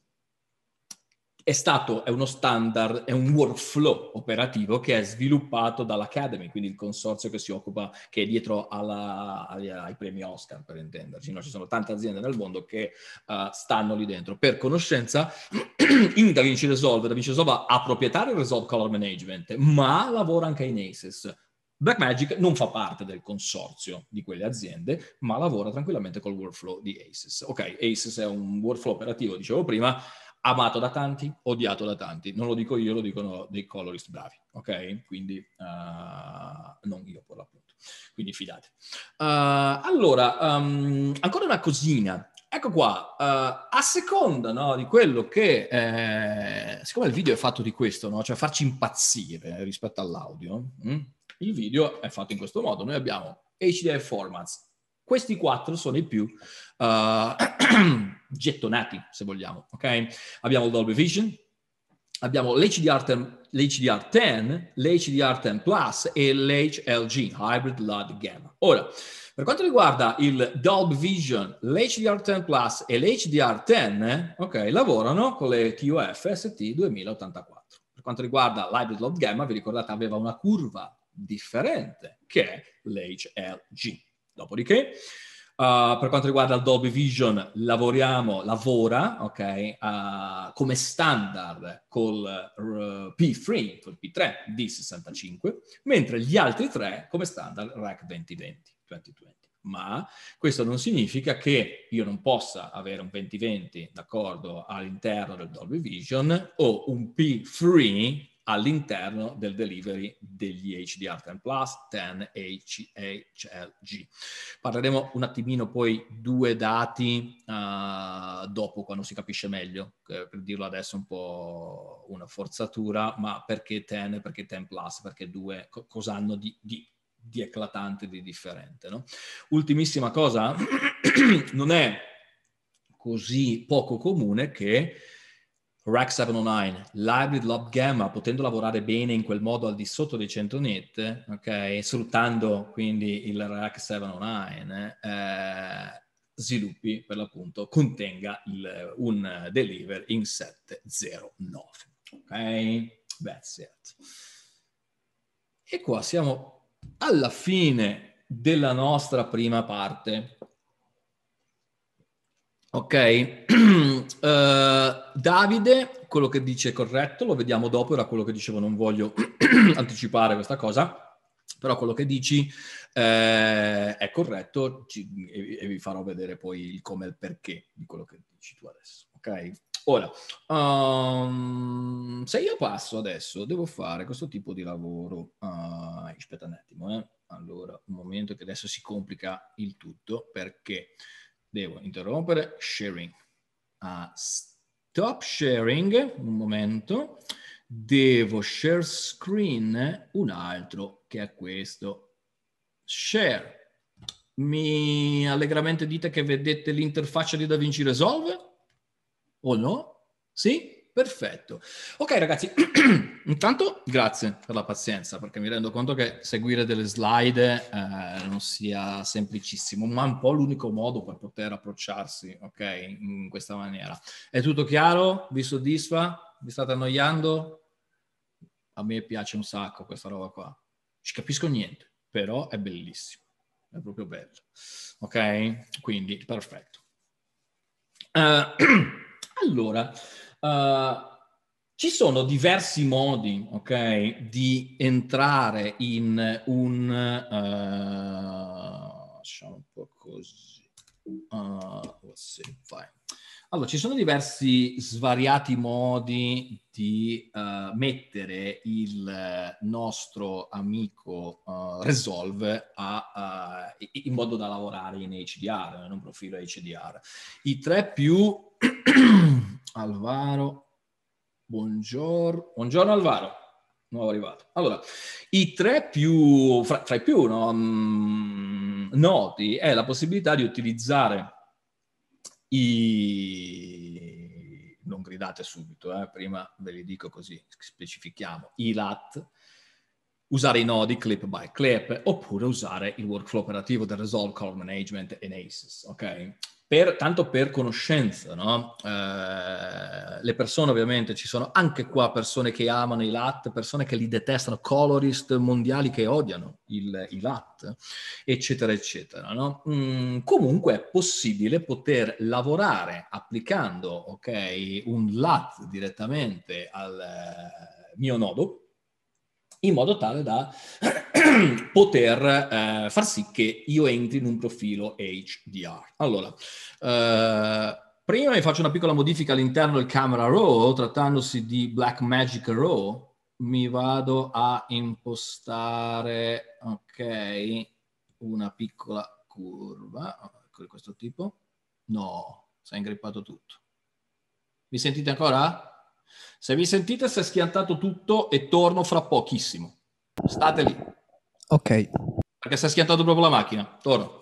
è stato, è uno standard, è un workflow operativo che è sviluppato dall'Academy, quindi il consorzio che si occupa, che è dietro alla, ai premi Oscar, per intenderci. No? Ci sono tante aziende nel mondo che uh, stanno lì dentro. Per conoscenza, in DaVinci Resolve, DaVinci Resolve ha proprietario Resolve Color Management, ma lavora anche in ACES. Blackmagic non fa parte del consorzio di quelle aziende, ma lavora tranquillamente col workflow di ACES. Ok, ACES è un workflow operativo, dicevo prima, amato da tanti, odiato da tanti. Non lo dico io, lo dicono dei colorist bravi, ok? Quindi uh, non io per l'appunto. Quindi fidate. Uh, allora, um, ancora una cosina. Ecco qua, uh, a seconda no, di quello che, eh, siccome il video è fatto di questo, no? cioè farci impazzire rispetto all'audio, mh? Mm, il video è fatto in questo modo. Noi abbiamo HDF formats. Questi quattro sono i più... gettonati, se vogliamo, ok? Abbiamo il Dolby Vision, abbiamo l'HDR10, l'HDR10, l'HDR10 Plus e l'HLG, Hybrid Light Gamma. Ora, per quanto riguarda il Dolby Vision, l'HDR10 Plus e l'HDR10, ok, lavorano con le TUF ST 2084. Per quanto riguarda l'Hybrid Light Gamma, vi ricordate, aveva una curva differente che è l'HLG. Dopodiché, Uh, per quanto riguarda Adobe Vision, lavoriamo, lavora okay, uh, come standard col uh, eh, P3, col P3 D65, mentre gli altri tre come standard Rec 2020, 2020. Ma questo non significa che io non possa avere un 2020, d'accordo, all'interno del Dolby Vision o un P3 all'interno del delivery degli HDR10 Plus, 10 HLG. Parleremo un attimino poi due dati uh, dopo quando si capisce meglio, per dirlo adesso è un po' una forzatura, ma perché 10, perché 10 Plus, perché due, co- cosa hanno di, di, di, eclatante, di differente. No? Ultimissima cosa, non è così poco comune che Rack 709, Library Lob Gamma, potendo lavorare bene in quel modo al di sotto dei 100 nit, ok? Sfruttando quindi il Rack 709, eh, sviluppi per l'appunto contenga il, un deliver in 709. Ok? That's it. E qua siamo alla fine della nostra prima parte. Ok? uh, Davide, quello che dice è corretto, lo vediamo dopo, era quello che dicevo, non voglio anticipare questa cosa, però quello che dici eh, è corretto ci, e, e, vi farò vedere poi il come e il perché di quello che dici tu adesso, ok? Ora, um, se io passo adesso, devo fare questo tipo di lavoro, uh, aspetta un attimo, eh? allora, un momento che adesso si complica il tutto perché devo interrompere sharing a stop sharing, un momento, devo share screen un altro che è questo. Share. Mi allegramente dite che vedete l'interfaccia di DaVinci Resolve? O no? Sì? Perfetto. Ok ragazzi, intanto grazie per la pazienza perché mi rendo conto che seguire delle slide eh, non sia semplicissimo, ma un po' l'unico modo per poter approcciarsi, ok, in questa maniera. È tutto chiaro? Vi soddisfa? Vi state annoiando? A me piace un sacco questa roba qua. Ci capisco niente, però è bellissimo, è proprio bello. Ok? Quindi perfetto. Uh, allora... Uh, ci sono diversi modi, ok, di entrare in un... Uh, lasciamo un po' così. Uh, see, allora, ci sono diversi svariati modi di uh, mettere il nostro amico uh, Resolve a, in modo da lavorare in HDR, in un profilo HDR. I tre più Alvaro, buongiorno. Buongiorno Alvaro, nuovo arrivato. Allora, i tre più, fra, fra i più no, mh, mm, noti è la possibilità di utilizzare i... non gridate subito, eh, prima ve li dico così, specifichiamo, i LAT, usare i nodi clip by clip, oppure usare il workflow operativo del Resolve Call Management e ACES, ok? per, tanto per conoscenza, no? eh, le persone ovviamente, ci sono anche qua persone che amano i LAT, persone che li detestano, colorist mondiali che odiano il, i LAT, eccetera, eccetera. No? Mm, comunque è possibile poter lavorare applicando okay, un LAT direttamente al eh, mio nodo, in modo tale da poter eh, far sì che io entri in un profilo HDR. Allora, eh, prima vi faccio una piccola modifica all'interno del camera RAW, trattandosi di Blackmagic RAW, mi vado a impostare, ok, una piccola curva, ecco di questo tipo. No, si è ingrippato tutto. Mi sentite ancora? Se mi sentite si è schiantato tutto e torno fra pochissimo. State lì. Ok. Perché si è schiantato proprio la macchina. Torno.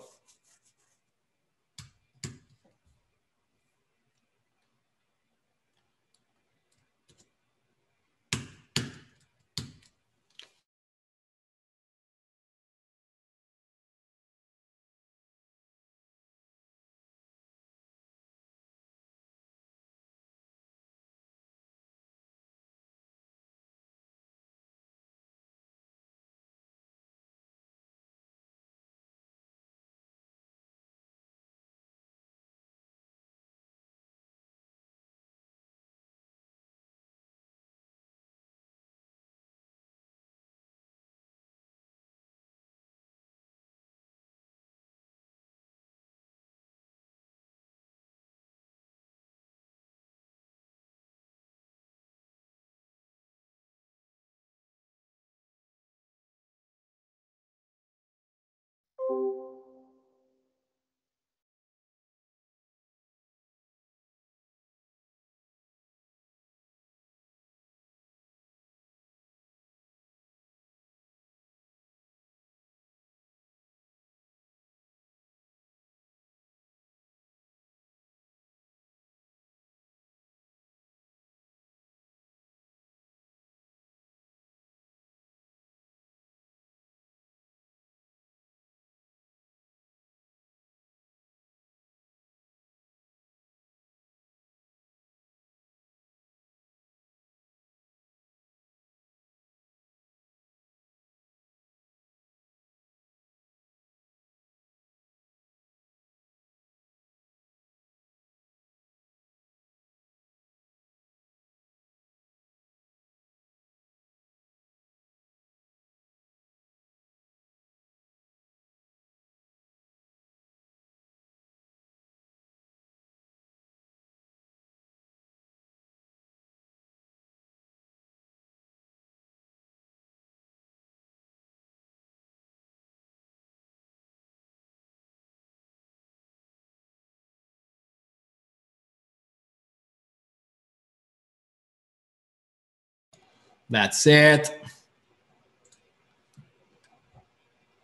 That's it.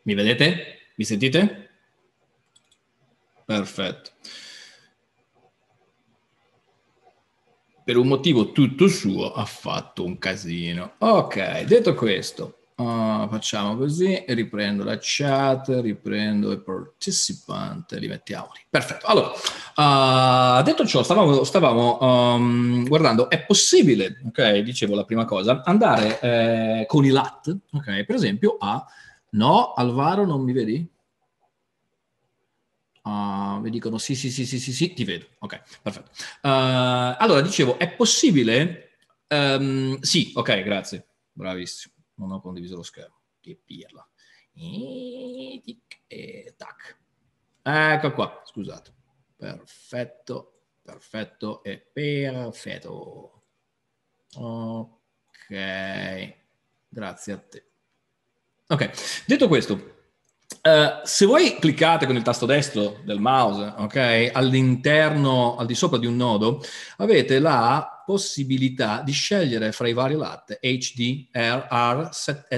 Mi vedete? Mi sentite? Perfetto. Per un motivo tutto suo ha fatto un casino. Ok, detto questo, Uh, facciamo così, riprendo la chat, riprendo i partecipanti, li mettiamo lì. Perfetto. Allora, uh, detto ciò, stavamo, stavamo um, guardando, è possibile, ok, dicevo la prima cosa, andare eh, con i LAT, ok, per esempio a... No, Alvaro, non mi vedi? Uh, mi dicono sì, sì, sì, sì, sì, sì, ti vedo. Ok, perfetto. Uh, allora, dicevo, è possibile... Um, sì, ok, grazie. Bravissimo non ho condiviso lo schermo. Che pirla. E, tic, e tac. Ecco qua, scusate. Perfetto, perfetto e perfetto. Ok, grazie a te. Ok, detto questo, Uh, se voi cliccate con il tasto destro del mouse, ok, all'interno, al di sopra di un nodo, avete la possibilità di scegliere fra i vari latte HD, R, RR,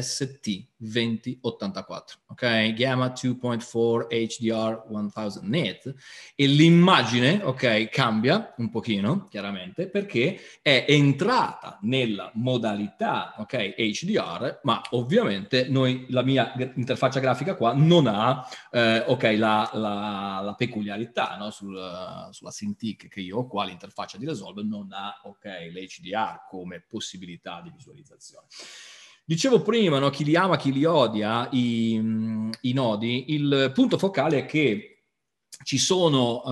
ST 2084, ok? Gamma 2.4 HDR 1000 net e l'immagine, ok, cambia un pochino, chiaramente, perché è entrata nella modalità, ok, HDR, ma ovviamente noi, la mia interfaccia grafica qua non ha, eh, ok, la, la, la peculiarità, no? Sul, sulla Cintiq che io ho qua, l'interfaccia di Resolve non ha, ok, l'HDR come possibilità di visualizzazione. Dicevo prima, no, chi li ama, chi li odia, i, mm, i nodi, il punto focale è che ci sono,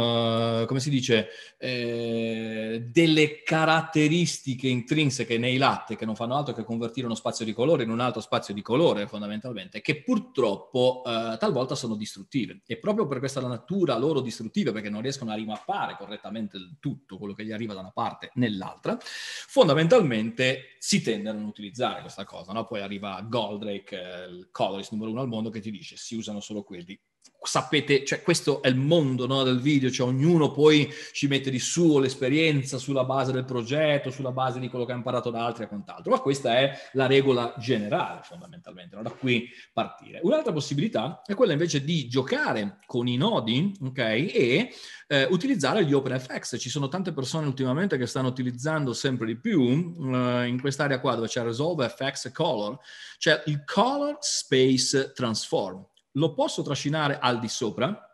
eh, come si dice, eh, delle caratteristiche intrinseche nei latte che non fanno altro che convertire uno spazio di colore in un altro spazio di colore fondamentalmente, che purtroppo eh, talvolta sono distruttive. E proprio per questa natura loro distruttiva, perché non riescono a rimappare correttamente tutto quello che gli arriva da una parte nell'altra, fondamentalmente si tende a non utilizzare questa cosa. No? Poi arriva Goldrake, eh, il colorist numero uno al mondo, che ti dice si usano solo quelli sapete, cioè questo è il mondo no, del video, cioè ognuno poi ci mette di suo l'esperienza sulla base del progetto, sulla base di quello che ha imparato da altri e quant'altro, ma questa è la regola generale fondamentalmente, no? da qui partire. Un'altra possibilità è quella invece di giocare con i nodi, ok, e eh, utilizzare gli OpenFX. Ci sono tante persone ultimamente che stanno utilizzando sempre di più eh, in quest'area qua dove c'è ResolveFX FX Color, cioè il Color Space Transform lo posso trascinare al di sopra,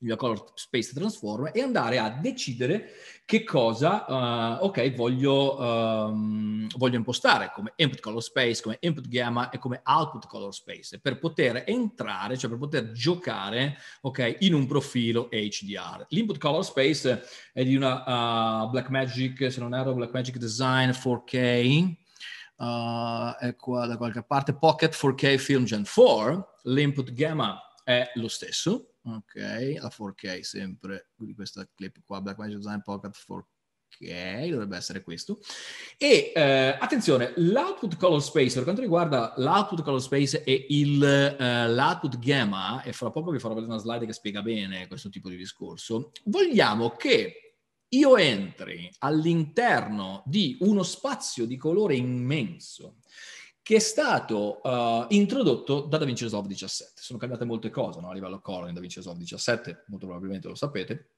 il mio color space transform, e andare a decidere che cosa, uh, ok, voglio, um, voglio, impostare come input color space, come input gamma e come output color space, per poter entrare, cioè per poter giocare, ok, in un profilo HDR. L'input color space è di una uh, eh, Blackmagic, se non erro, Blackmagic Design 4K, Uh, è qua da qualche parte, Pocket 4K Film Gen 4, l'input gamma è lo stesso, ok, la 4K sempre, quindi questa clip qua, Black Magic Design Pocket 4K, dovrebbe essere questo. E eh, attenzione, l'output color space, per quanto riguarda l'output color space e il, eh, l'output gamma, e fra poco vi farò vedere una slide che spiega bene questo tipo di discorso, vogliamo che io entri all'interno di uno spazio di colore immenso che è stato uh, introdotto da Da Vinci Resolve 17. Sono cambiate molte cose no? a livello color in Da Vinci Resolve 17, molto probabilmente lo sapete.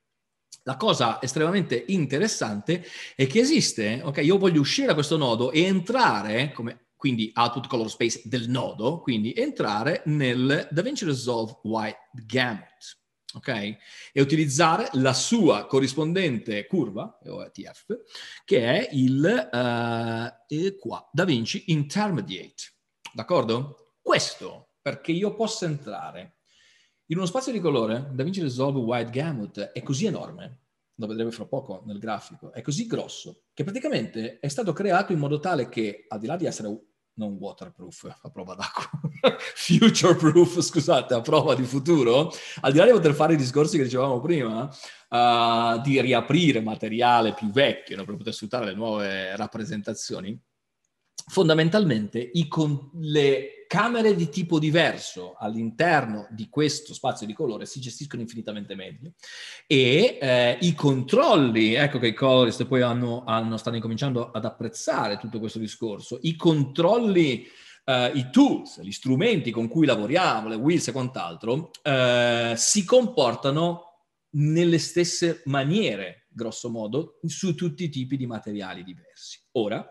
La cosa estremamente interessante è che esiste, ok, io voglio uscire da questo nodo e entrare, come, quindi output color space del nodo, quindi entrare nel DaVinci Resolve White Gamut ok? E utilizzare la sua corrispondente curva, o ETF, che è il, uh, qua, Da Vinci Intermediate. D'accordo? Questo perché io possa entrare in uno spazio di colore, Da Vinci Resolve Wide Gamut è così enorme, lo vedremo fra poco nel grafico, è così grosso, che praticamente è stato creato in modo tale che, al di là di essere non waterproof, a prova d'acqua, future proof, scusate, a prova di futuro, al di là di poter fare i discorsi che dicevamo prima, uh, di riaprire materiale più vecchio no, per poter sfruttare le nuove rappresentazioni, fondamentalmente con- le camere di tipo diverso all'interno di questo spazio di colore si gestiscono infinitamente meglio e eh, i controlli, ecco che i colorist poi hanno, hanno, stanno incominciando ad apprezzare tutto questo discorso, i controlli Uh, i tools, gli strumenti con cui lavoriamo, le wheels e quant'altro, uh, si comportano nelle stesse maniere, grosso modo, su tutti i tipi di materiali diversi. Ora,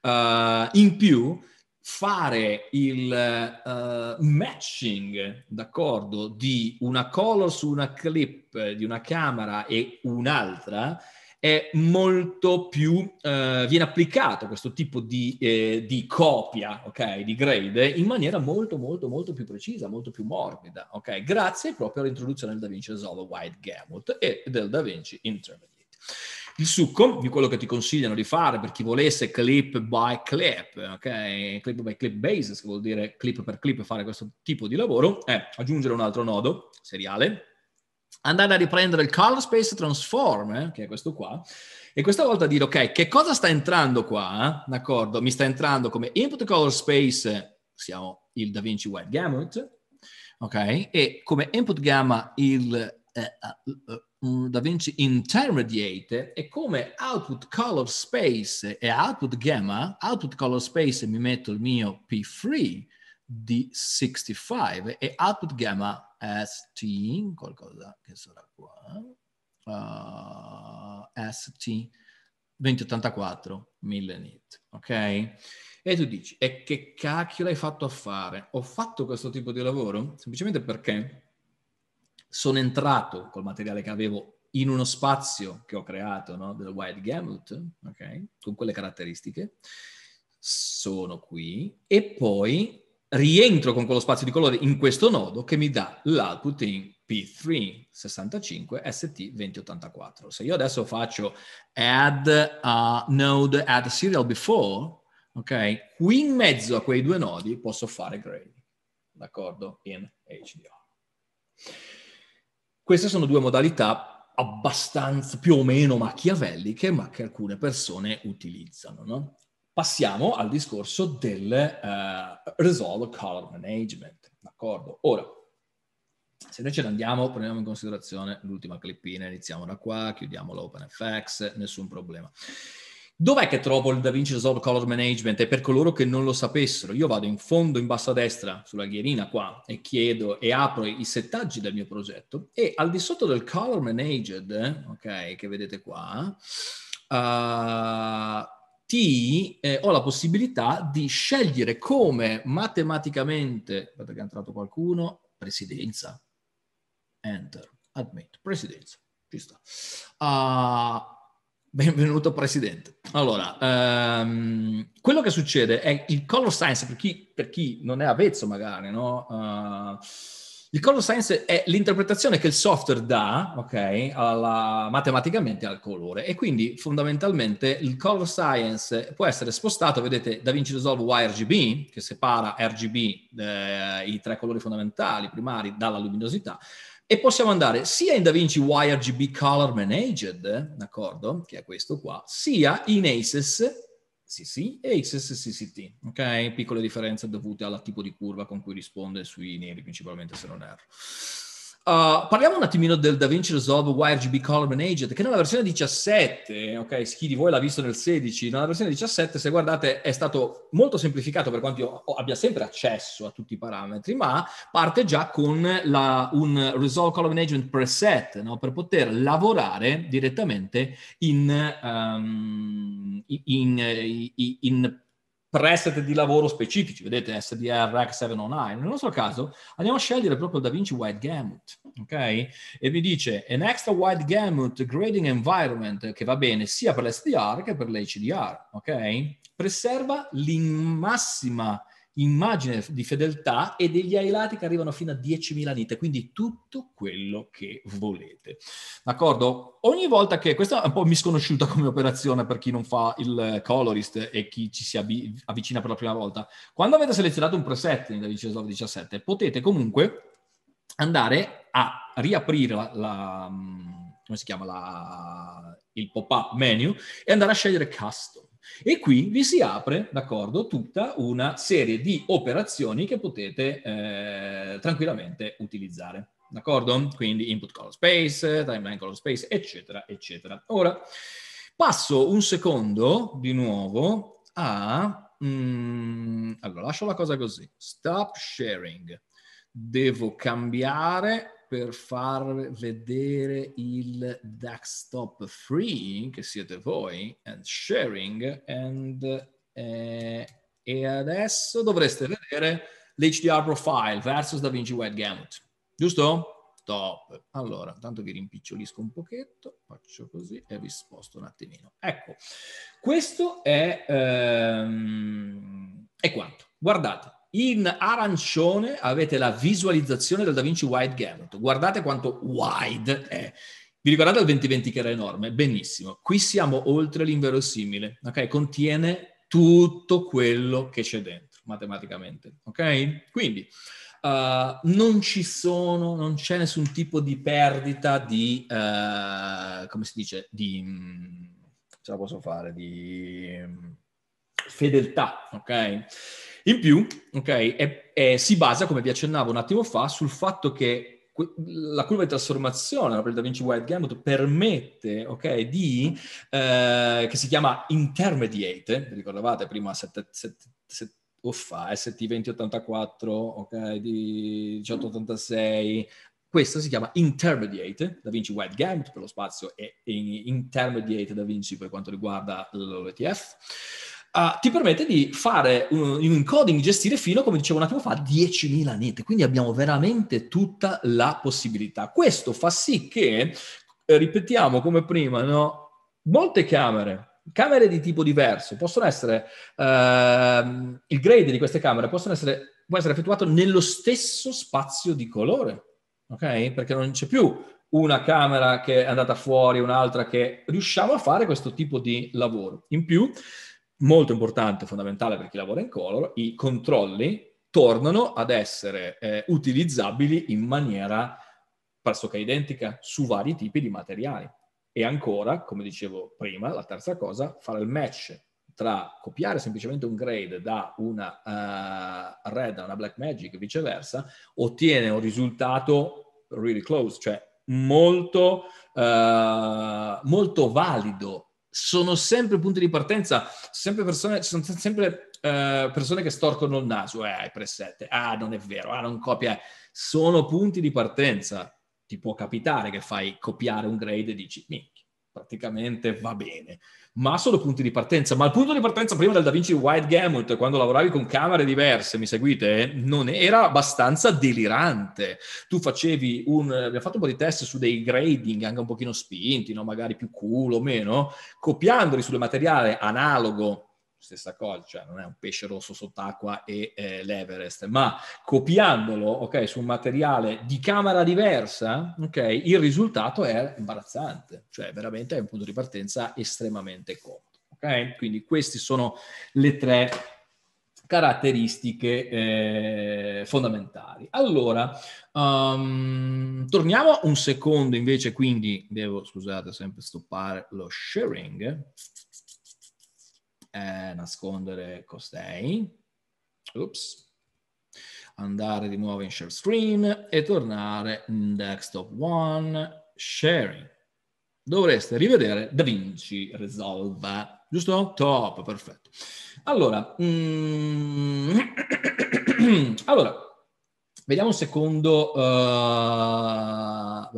Uh, in più, fare il uh, matching, d'accordo, di una color su una clip di una camera e un'altra è molto più, uh, viene applicato questo tipo di, eh, di, copia, ok, di grade, in maniera molto, molto, molto più precisa, molto più morbida, ok, grazie proprio all'introduzione del Da Vinci Resolve Wide Gamut e del Da Vinci Intermediate. Il succo di quello che ti consigliano di fare per chi volesse clip by clip, ok? Clip by clip basis, che vuol dire clip per clip fare questo tipo di lavoro, è aggiungere un altro nodo seriale, andare a riprendere il color space transform, eh, che è questo qua, e questa volta dire, ok, che cosa sta entrando qua, eh? d'accordo? Mi sta entrando come input color space, siamo il DaVinci White Gamut, ok? E come input gamma il eh, eh, eh, mm, da Vinci Intermediate e come output color space e output gamma, output color space mi metto il mio P3 di 65 e output gamma ST, qualcosa che sarà qua, uh, ST 2084 1000 nit, ok? E tu dici, e che cacchio l'hai fatto a fare? Ho fatto questo tipo di lavoro semplicemente perché sono entrato col materiale che avevo in uno spazio che ho creato no? del wide Gamut, okay? con quelle caratteristiche, sono qui e poi rientro con quello spazio di colore in questo nodo che mi dà l'output in p 365 ST 2084. Se io adesso faccio add a node add serial before, ok, qui in mezzo a quei due nodi posso fare grading, d'accordo, in HDR. Queste sono due modalità abbastanza più o meno machiavelliche, ma che alcune persone utilizzano. No? Passiamo al discorso del uh, Resolve Color Management. D'accordo? Ora, se noi ce ne andiamo, prendiamo in considerazione l'ultima clippina, iniziamo da qua, chiudiamo l'OpenFX, nessun problema. Dov'è che trovo il DaVinci Resolve Color Management? E per coloro che non lo sapessero, io vado in fondo in basso a destra sulla ghierina qua e chiedo e apro i settaggi del mio progetto e al di sotto del Color Managed, ok, che vedete qua, uh, ti, eh, ho la possibilità di scegliere come matematicamente, guarda che è entrato qualcuno, presidenza, enter, admit, presidenza, ci sta. Uh, Benvenuto Presidente. Allora, um, quello che succede è il color science, per chi, per chi non è avvezzo magari, no? Uh, il color science è l'interpretazione che il software dà, okay, alla, matematicamente al colore e quindi fondamentalmente il color science può essere spostato, vedete DaVinci Resolve YRGB che separa RGB, eh, i tre colori fondamentali primari, dalla luminosità, e possiamo andare sia in DaVinci YRGB Color Managed, d'accordo, che è questo qua, sia in ACES XCC e XSCCT, ok? Piccole differenze dovute al tipo di curva con cui risponde sui neri principalmente se non erro. Uh, parliamo un attimino del DaVinci Resolve YRGB Color and Agent, che nella versione 17, ok, chi di voi l'ha visto nel 16, nella versione 17, se guardate, è stato molto semplificato per quanto io abbia sempre accesso a tutti i parametri, ma parte già con la, un Resolve Color and Agent preset, no? per poter lavorare direttamente in, um, in, in, in preset di lavoro specifici, vedete SDR X709. Nel nostro caso andiamo a scegliere proprio DaVinci Wide Gamut, ok? E vi dice an extra wide gamut grading environment che va bene sia per l'SDR che per l'HDR, ok? Preserva l'in massima immagine di fedeltà e degli ailati che arrivano fino a 10.000 nite, quindi tutto quello che volete. D'accordo? Ogni volta che, questa è un po' misconosciuta come operazione per chi non fa il colorist e chi ci si avvicina per la prima volta, quando avete selezionato un preset in Davinci 17 potete comunque andare a riaprire la, la come si chiama la, il pop-up menu e andare a scegliere custom. E qui vi si apre, d'accordo, tutta una serie di operazioni che potete eh, tranquillamente utilizzare. D'accordo? Quindi input color space, timeline color space, eccetera, eccetera. Ora passo un secondo di nuovo a... Mm, allora, lascio la cosa così. Stop sharing. Devo cambiare per far vedere il desktop free che siete voi and sharing and, eh, e adesso dovreste vedere l'HDR profile versus DaVinci Wide Gamut giusto? top allora tanto vi rimpicciolisco un pochetto faccio così e vi sposto un attimino ecco questo è, ehm, è quanto guardate in arancione avete la visualizzazione del Da Vinci Wide Gamut. Guardate quanto wide è. Vi ricordate il 2020 che era enorme? Benissimo. Qui siamo oltre l'inverosimile, ok? Contiene tutto quello che c'è dentro, matematicamente, ok? Quindi uh, non ci sono, non c'è nessun tipo di perdita di, uh, come si dice, di... Mm, ce la posso fare, di mm, fedeltà, ok? In più, okay, è, è, si basa, come vi accennavo un attimo fa, sul fatto che que- la curva di trasformazione, la Da Vinci White Gambit, permette, okay, di, eh, che si chiama intermediate, vi ricordavate prima 7, 7, 7 uffa, ST2084, ok, di 1886, questo si chiama Intermediate, Da Vinci Wide Gambit per lo spazio e, e Intermediate Da Vinci per quanto riguarda l'OTF uh, ti permette di fare un, un encoding, gestire fino, come dicevo un attimo fa, 10.000 NIT. Quindi abbiamo veramente tutta la possibilità. Questo fa sì che, eh, ripetiamo come prima, no? molte camere camere di tipo diverso possono essere ehm, il grade di queste camere possono essere, può essere effettuato nello stesso spazio di colore ok perché non c'è più una camera che è andata fuori un'altra che riusciamo a fare questo tipo di lavoro in più molto importante, fondamentale per chi lavora in color, i controlli tornano ad essere eh, utilizzabili in maniera pressoché identica su vari tipi di materiali. E ancora, come dicevo prima, la terza cosa, fare il match tra copiare semplicemente un grade da una uh, red a una black magic e viceversa, ottiene un risultato really close, cioè molto, uh, molto valido sono sempre punti di partenza, sempre persone, sono sempre eh, persone che storcono il naso, eh, hai preset, ah non è vero, ah non copia, sono punti di partenza. Ti può capitare che fai copiare un grade e dici, praticamente va bene, ma sono punti di partenza. Ma il punto di partenza prima del Da Vinci White Gamut, quando lavoravi con camere diverse, mi seguite, non era abbastanza delirante. Tu facevi un... abbiamo fatto un po' di test su dei grading anche un pochino spinti, no? magari più culo o meno, copiandoli sul materiale analogo stessa cosa, cioè non è un pesce rosso sott'acqua e eh, l'Everest, ma copiandolo okay, su un materiale di camera diversa, okay, il risultato è imbarazzante, cioè veramente è un punto di partenza estremamente comodo. Okay? Quindi queste sono le tre caratteristiche eh, fondamentali. Allora, um, torniamo un secondo invece, quindi devo, scusate, sempre stoppare lo sharing eh, nascondere costei, Oops. andare di nuovo in share screen e tornare in desktop one, sharing. Dovreste rivedere DaVinci Resolve, giusto? Top, perfetto. Allora, mm... allora Vediamo un secondo. Uh,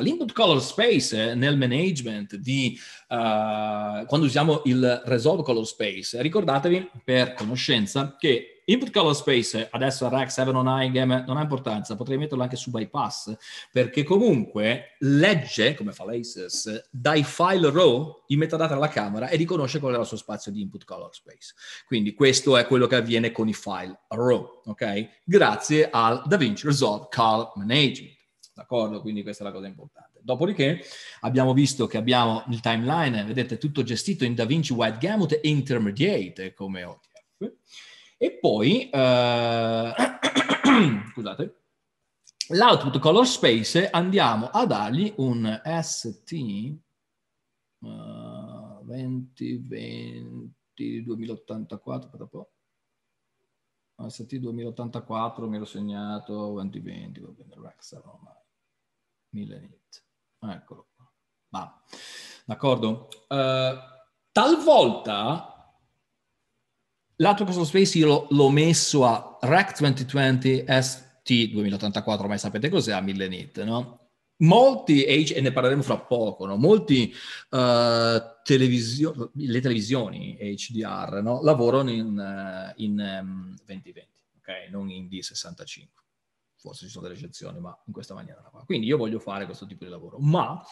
l'input color space eh, nel management di uh, quando usiamo il resolve color space. Ricordatevi per conoscenza che input color space adesso a rack 7 o 9 non ha importanza, potrei metterlo anche su bypass, perché comunque legge, come fa l'ACES, dai file raw i metadata alla camera e riconosce qual è il suo spazio di input color space. Quindi questo è quello che avviene con i file raw, ok? Grazie al DaVinci Resolve Call Management. D'accordo? Quindi questa è la cosa importante. Dopodiché abbiamo visto che abbiamo il timeline, vedete, tutto gestito in DaVinci Wide Gamut e Intermediate come OTF. E poi, eh, scusate, l'output color space andiamo a dargli un ST uh, 20, 20, 2084, aspetta ST 2084 me l'ho segnato 2020, va bene, Rexar ormai, 1000 nit. Eccolo qua. Va, d'accordo? Uh, talvolta L'altro Cosmo Space io l'ho, messo a Rack 2020 ST 2084, ormai sapete cos'è, a 1000 nit, no? Molti, e ne parleremo fra poco, no? Molti, uh, televisio- le televisioni HDR no? lavorano in, uh, in um, ehm, 2020, ok? non in D65. Forse ci sono delle eccezioni, ma in questa maniera. Quindi io voglio fare questo tipo di lavoro. Ma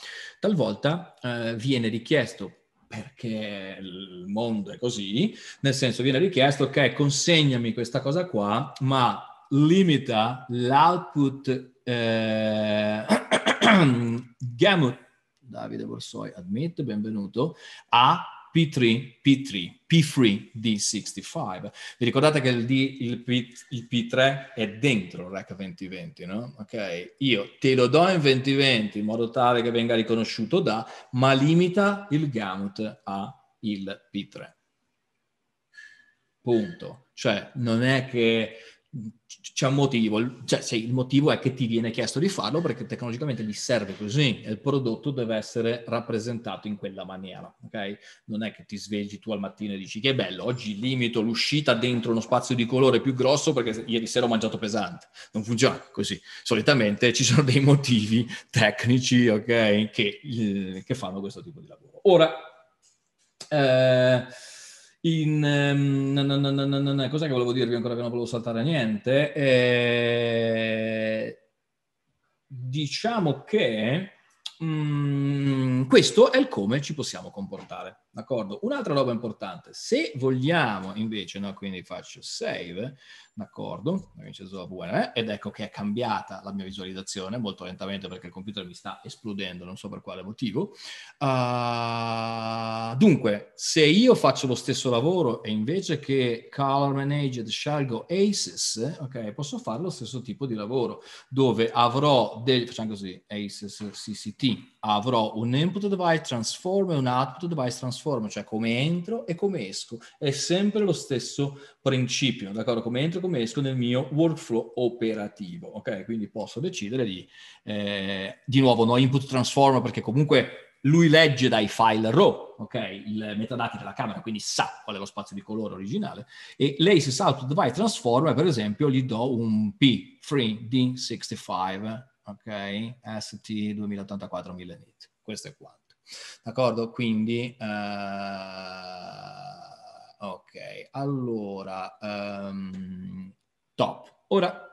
talvolta uh, viene richiesto perché il mondo è così, nel senso viene richiesto ok, consegnami questa cosa qua, ma limita l'output eh, gamut Davide Borsoi, admit, benvenuto, a P3, P3, P3 D65. Vi ricordate che il, D, il, P, il P3 è dentro il REC 2020, no? Ok, io te lo do in 2020 in modo tale che venga riconosciuto da, ma limita il gamut a il P3. Punto. Cioè, non è che c'è un motivo, cioè se il motivo è che ti viene chiesto di farlo perché tecnologicamente gli serve così e il prodotto deve essere rappresentato in quella maniera, ok? Non è che ti svegli tu al mattino e dici che bello, oggi limito l'uscita dentro uno spazio di colore più grosso perché ieri sera ho mangiato pesante. Non funziona così. Solitamente ci sono dei motivi tecnici, ok, che, eh, che fanno questo tipo di lavoro. Ora, eh, in... Um, ehm, cos'è che volevo dirvi ancora che non volevo saltare niente? Eh, diciamo che um, questo è il come ci possiamo comportare d'accordo? Un'altra roba importante, se vogliamo invece, no, quindi faccio save, d'accordo? Ed ecco che è cambiata la mia visualizzazione molto lentamente perché il computer mi sta esplodendo, non so per quale motivo. Uh, dunque, se io faccio lo stesso lavoro e invece che color managed scelgo ACES, ok, posso fare lo stesso tipo di lavoro dove avrò del, facciamo così, ACES CCT, avrò un input device transform e un output device transform trasformo, cioè come entro e come esco. È sempre lo stesso principio, d'accordo? Come entro e come esco nel mio workflow operativo, ok? Quindi posso decidere di, eh, di nuovo, no input transformer, perché comunque lui legge dai file RAW, ok, il metadati della camera, quindi sa qual è lo spazio di colore originale, e l'ACES Output By transformer, per esempio, gli do un P3D65, ok, ST2084 1000 nit. Questo è quanto. D'accordo? Quindi, uh, ok, allora, um, top. Ora,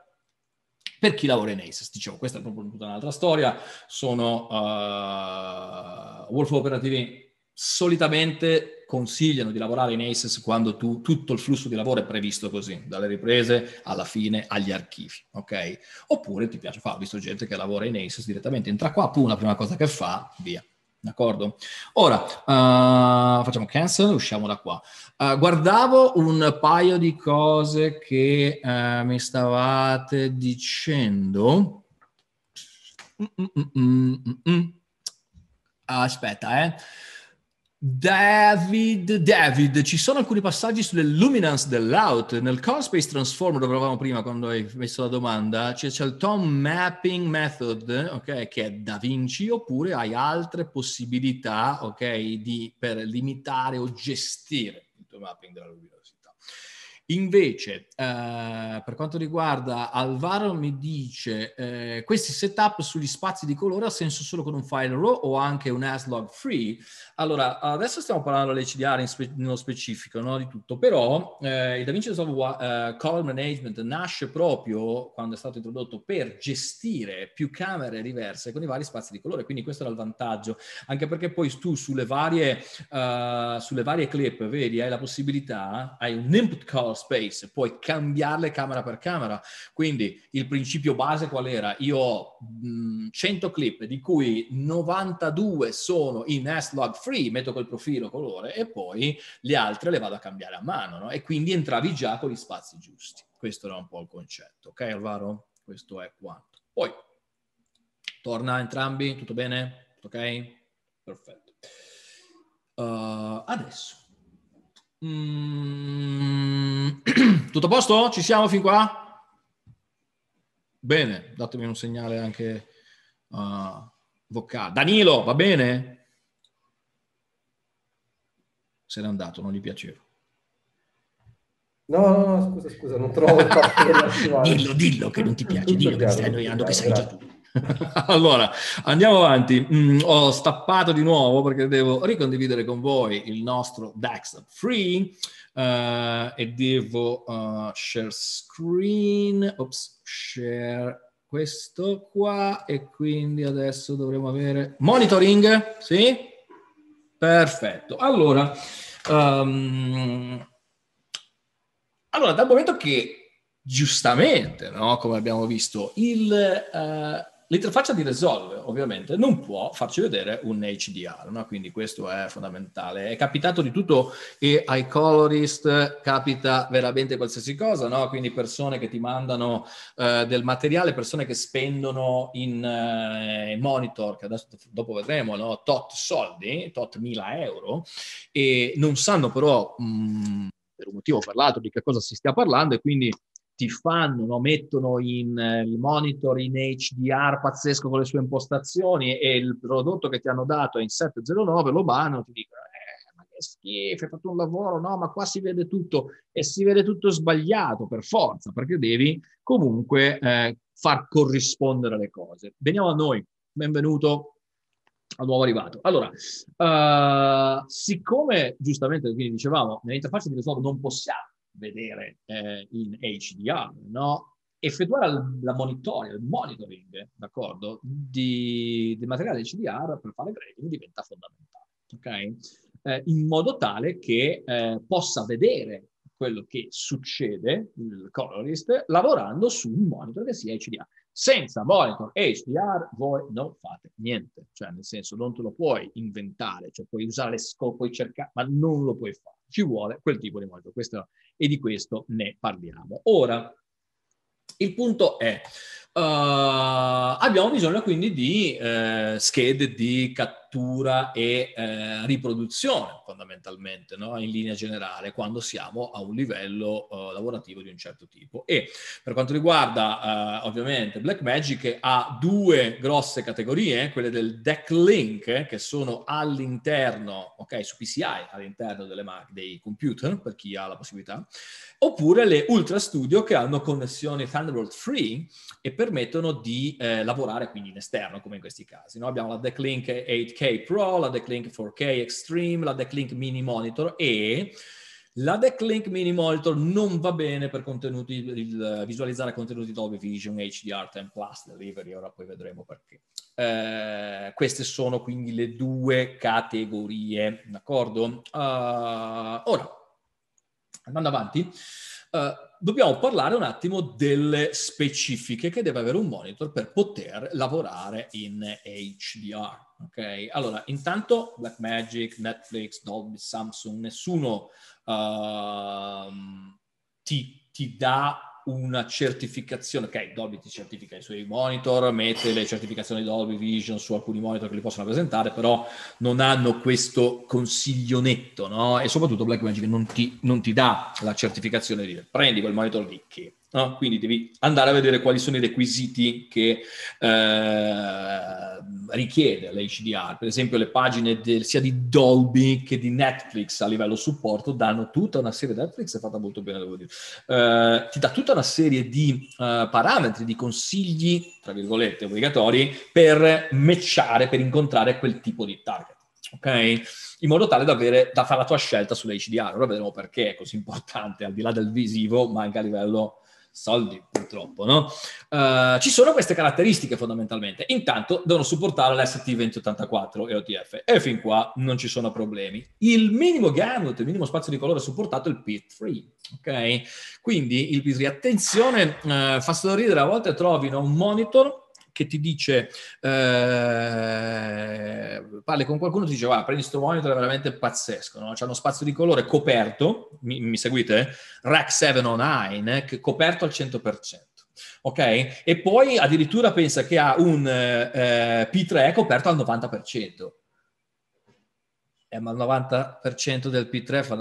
per chi lavora in ASUS, dicevo, questa è proprio tutta un'altra storia, sono uh, Wolf Operativi solitamente consigliano di lavorare in ASUS quando tu, tutto il flusso di lavoro è previsto così, dalle riprese alla fine agli archivi, ok? Oppure ti piace fare, ho visto gente che lavora in ASUS direttamente, entra qua, pum, la prima cosa che fa, via. D'accordo? Ora, uh, facciamo cancel, usciamo da qua. Uh, guardavo un paio di cose che uh, mi stavate dicendo. Mm, mm, mm, Aspetta, eh. David, David, ci sono alcuni passaggi sulle luminance dell'out. Nel Cospace Transformer, dove eravamo prima quando hai messo la domanda, c'è, c'è il Tom Mapping Method, okay, che è da Vinci, oppure hai altre possibilità okay, di, per limitare o gestire il tuo mapping della luminance. Invece, eh, per quanto riguarda Alvaro, mi dice eh, questi setup sugli spazi di colore ha senso solo con un file RAW o anche un ASLog free? Allora, adesso stiamo parlando dell'ECDR spe- nello specifico, no? di tutto, però eh, il DaVinci Resolve eh, Color Management nasce proprio quando è stato introdotto per gestire più camere diverse con i vari spazi di colore, quindi questo era il vantaggio, anche perché poi tu sulle varie, eh, sulle varie clip, vedi, hai la possibilità, hai un input color space, puoi cambiarle camera per camera. Quindi il principio base qual era? Io ho 100 mm, clip di cui 92 sono in S-Log free, metto quel profilo, colore e poi le altre le vado a cambiare a mano no? e quindi entravi già con gli spazi giusti. Questo era un po' il concetto, ok Alvaro? Questo è quanto. Poi, torna entrambi, tutto bene? Ok? Perfetto. Uh, adesso Mm. tutto a posto? Ci siamo fin qua? Bene, datemi un segnale anche uh, vocale. Danilo, va bene? Se n'è andato, non gli piaceva. No, no, no, scusa, scusa, non trovo il dillo, dillo che non ti piace, dillo che ti stai annoiando, che sai già tutto. allora, andiamo avanti. Mm, ho stappato di nuovo perché devo ricondividere con voi il nostro DAX Free uh, e devo uh, share screen, ops, share questo qua e quindi adesso dovremo avere monitoring, sì? Perfetto. Allora, um, allora dal momento che giustamente, no? come abbiamo visto, il... Uh, L'interfaccia di Resolve ovviamente non può farci vedere un HDR, no? quindi questo è fondamentale. È capitato di tutto e ai colorist capita veramente qualsiasi cosa, no? quindi persone che ti mandano eh, del materiale, persone che spendono in eh, monitor, che adesso dopo vedremo, no? tot soldi, tot mila euro, e non sanno però mh, mm, per un motivo o per l'altro di che cosa si stia parlando e quindi ti fanno, no? mettono in, eh, il monitor in HDR pazzesco con le sue impostazioni e il prodotto che ti hanno dato è in 709, lo vanno, ti dicono eh, ma che schifo, hai fatto un lavoro, no, ma qua si vede tutto e si vede tutto sbagliato per forza, perché devi comunque eh, far corrispondere le cose. Veniamo a noi, benvenuto al nuovo arrivato. Allora, uh, siccome giustamente, quindi dicevamo, nell'interfaccia di risolvo non possiamo vedere eh, in HDR, no? effettuare la monitoria, il monitoring d'accordo, di, del materiale HDR per fare grading diventa fondamentale, okay? eh, in modo tale che eh, possa vedere quello che succede, il colorist, lavorando su un monitor che sia HDR. Senza monitor HDR voi non fate niente, cioè nel senso non te lo puoi inventare, cioè puoi usare le scope, puoi cercare, ma non lo puoi fare. Ci vuole quel tipo di monitor. Questo e di questo ne parliamo. Ora, il punto è, uh, abbiamo bisogno quindi di uh, schede di cattura cattura e eh, riproduzione fondamentalmente, no? in linea generale, quando siamo a un livello eh, lavorativo di un certo tipo. E per quanto riguarda eh, ovviamente Blackmagic ha due grosse categorie, quelle del deck link, che sono all'interno, ok, su PCI, all'interno delle mar- dei computer, per chi ha la possibilità, oppure le Ultra Studio che hanno connessioni Thunderbolt Free e permettono di eh, lavorare quindi in esterno, come in questi casi. No? Abbiamo la deck link 8K Pro, la Declink 4K Extreme, la Declink Mini Monitor e la Declink Mini Monitor non va bene per contenuti, visualizzare contenuti Dolby Vision, HDR, 10 Plus, Delivery, ora poi vedremo perché. Eh, queste sono quindi le due categorie, d'accordo? Uh, ora, andando avanti, uh, dobbiamo parlare un attimo delle specifiche che deve avere un monitor per poter lavorare in HDR. Ok, allora intanto Blackmagic, Netflix, Dolby, Samsung, nessuno uh, ti, ti dà una certificazione, ok, Dolby ti certifica i suoi monitor, mette le certificazioni Dolby Vision su alcuni monitor che li possono presentare, però non hanno questo consiglio netto, no? E soprattutto Black Magic non ti, non ti dà la certificazione di dire prendi quel monitor lì che No? Quindi devi andare a vedere quali sono i requisiti che eh, richiede l'HDR. Per esempio, le pagine del, sia di Dolby che di Netflix a livello supporto danno tutta una serie. Netflix è fatta molto bene, devo dire. Eh, ti dà tutta una serie di eh, parametri, di consigli, tra virgolette, obbligatori per matchare, per incontrare quel tipo di target. Okay? In modo tale da, avere, da fare la tua scelta sull'HDR. Ora vedremo perché è così importante, al di là del visivo, ma anche a livello soldi purtroppo, no? Uh, ci sono queste caratteristiche fondamentalmente. Intanto devono supportare l'ST 2084 e OTF e fin qua non ci sono problemi. Il minimo gamut, il minimo spazio di colore supportato è il P3, ok? Quindi il P3, attenzione, uh, fa sorridere a volte trovino un monitor che ti dice, eh, parli con qualcuno, ti dice, va, prendi questo monitor, è veramente pazzesco, no? c'è uno spazio di colore coperto, mi, mi seguite? Rack 709, eh, coperto al 100%. Ok? E poi addirittura pensa che ha un eh, P3 coperto al 90%. Eh, ma il 90% del P3 fa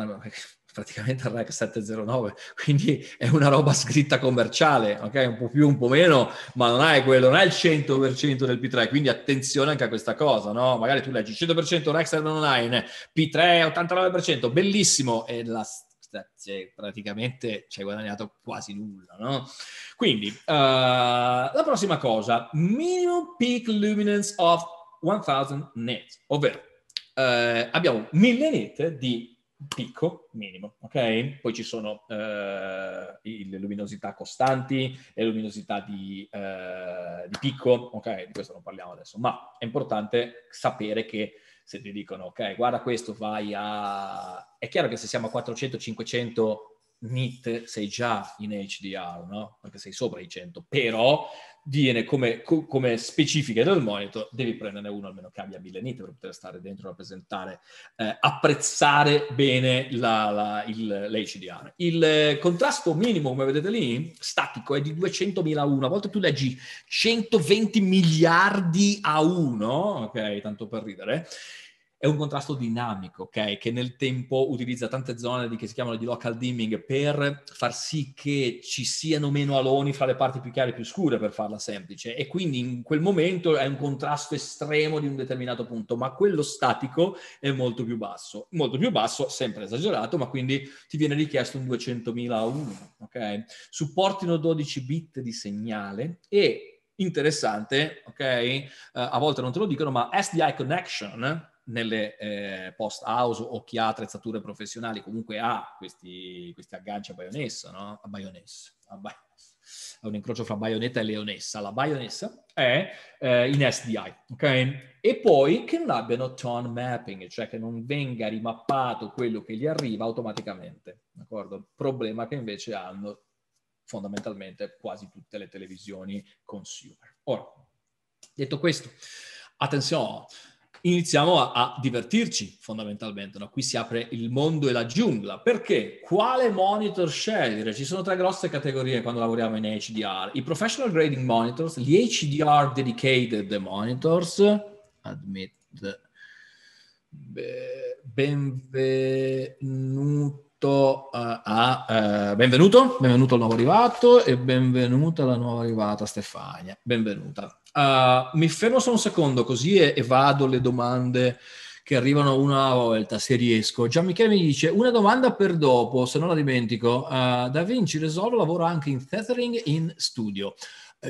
praticamente al REC 709, quindi è una roba scritta commerciale, ok? Un po' più, un po' meno, ma non è quello, non è il 100% del P3, quindi attenzione anche a questa cosa, no? Magari tu leggi 100% rack 709, P3 89%, bellissimo, e la cioè, praticamente ci hai guadagnato quasi nulla, no? Quindi, uh, la prossima cosa, minimum peak luminance of 1000 nits, ovvero uh, abbiamo 1000 nit di picco minimo, ok? Poi ci sono eh, le luminosità costanti, le luminosità di, eh, di, picco, ok? Di questo non parliamo adesso, ma è importante sapere che se ti dicono, ok, guarda questo, vai a... È chiaro che se siamo a 400-500 NIT sei già in HDR, no? Perché sei sopra i 100, però viene come, co- come specifiche del monitor, devi prenderne uno almeno che abbia 1000 nit per poter stare dentro e rappresentare, eh, apprezzare bene la, la, il, l'HDR. Il contrasto minimo, come vedete lì, statico, è di 200.000 a 1, a volte tu leggi 120 miliardi a 1, ok, tanto per ridere, è un contrasto dinamico, ok? Che nel tempo utilizza tante zone di, che si chiamano di local dimming per far sì che ci siano meno aloni fra le parti più chiare e più scure, per farla semplice. E quindi in quel momento è un contrasto estremo di un determinato punto, ma quello statico è molto più basso. Molto più basso, sempre esagerato, ma quindi ti viene richiesto un 200.000 a 1, ok? Supportino 12 bit di segnale e interessante, ok? Uh, a volte non te lo dicono, ma SDI connection nelle eh, post house o chi ha attrezzature professionali comunque ha questi, questi agganci a baionessa, no? A baionessa, a baionessa. È un incrocio fra baionetta e leonessa. La baionessa è eh, in SDI, ok? E poi che non abbiano tone mapping, cioè che non venga rimappato quello che gli arriva automaticamente, d'accordo? Problema che invece hanno fondamentalmente quasi tutte le televisioni consumer. Ora, detto questo, attenzione, iniziamo a, a divertirci fondamentalmente. No? Qui si apre il mondo e la giungla. Perché? Quale monitor scegliere? Ci sono tre grosse categorie quando lavoriamo in HDR. I professional grading monitors, gli HDR dedicated monitors, admit, benvenuti. A, eh, a, eh, benvenuto, benvenuto al nuovo arrivato e benvenuta alla nuova arrivata Stefania. Benvenuta. Uh, mi fermo solo un secondo così evado le domande che arrivano una volta, se riesco. Gian Michele mi dice una domanda per dopo, se non la dimentico. Uh, da Vinci Resolve lavora anche in tethering in studio. Uh,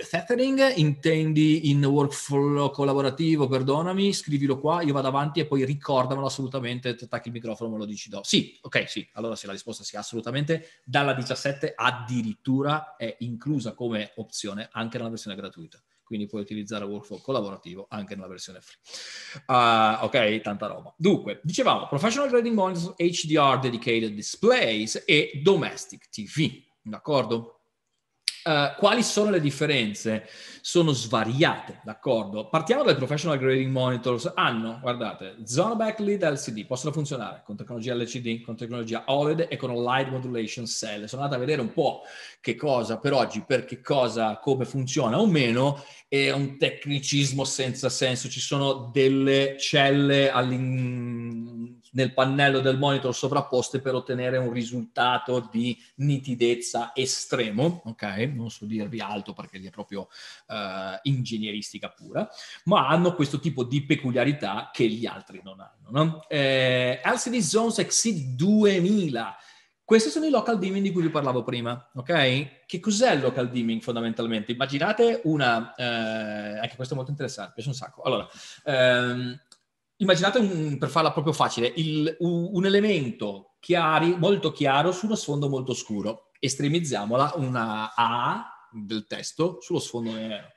eh, tethering intendi in workflow collaborativo, perdonami, scrivilo qua, io vado avanti e poi ricordamelo assolutamente, attacchi il microfono, me lo dici dopo. Sì, ok, sì, allora sì, la risposta sì, assolutamente, dalla 17 addirittura è inclusa come opzione anche nella versione gratuita. Quindi puoi utilizzare workflow collaborativo anche nella versione free. Uh, ok, tanta roba. Dunque, dicevamo, professional grading monitors, HDR dedicated displays e domestic TV, d'accordo? Uh, quali sono le differenze? Sono svariate, d'accordo? Partiamo dai professional grading monitors. Hanno, ah, guardate, zona backlit LCD, possono funzionare con tecnologia LCD, con tecnologia OLED e con light modulation cell. Sono andato a vedere un po' che cosa per oggi, per che cosa, come funziona o meno. È un tecnicismo senza senso. Ci sono delle celle all'interno nel pannello del monitor sovrapposte per ottenere un risultato di nitidezza estremo, ok? Non so dirvi altro perché lì è proprio eh, ingegneristica pura, ma hanno questo tipo di peculiarità che gli altri non hanno. No? Eh, LCD Zones Exceed 2000. Questi sono i local dimming di cui vi parlavo prima, ok? Che cos'è il local dimming fondamentalmente? Immaginate una, eh, anche questo è molto interessante, mi piace un sacco. Allora, ehm, immaginate un, per farla proprio facile, il, un elemento chiari, molto chiaro su uno sfondo molto scuro. Estremizziamola una A del testo sullo sfondo nero.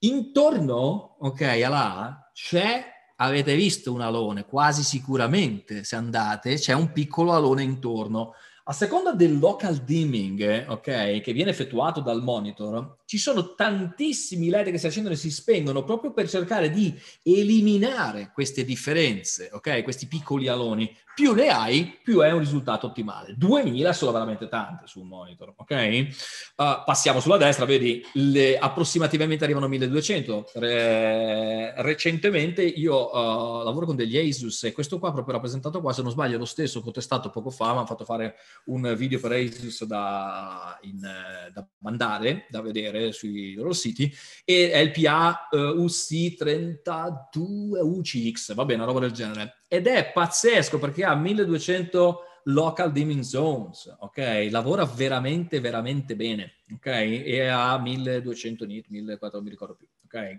Intorno, ok, alla A c'è, avete visto un alone, quasi sicuramente se andate, c'è un piccolo alone intorno. A seconda del local dimming, ok, che viene effettuato dal monitor, ci sono tantissimi LED che si accendono e si spengono proprio per cercare di eliminare queste differenze, ok, questi piccoli aloni. Più ne hai, più è un risultato ottimale. 2000 sono veramente tante su un monitor, ok? Uh, passiamo sulla destra, vedi, le, approssimativamente arrivano 1200. Re, recentemente io uh, lavoro con degli Asus e questo qua proprio rappresentato qua, se non sbaglio, è lo stesso, ho contestato poco fa, mi hanno fatto fare un video per ASUS da, in, da mandare, da vedere sui loro siti, e è il PA UC32 UCX, va bene, una roba del genere. Ed è pazzesco perché ha 1200 local dimming zones, ok? Lavora veramente, veramente bene, ok? E ha 1200 nit, 1400, non mi ricordo più, ok?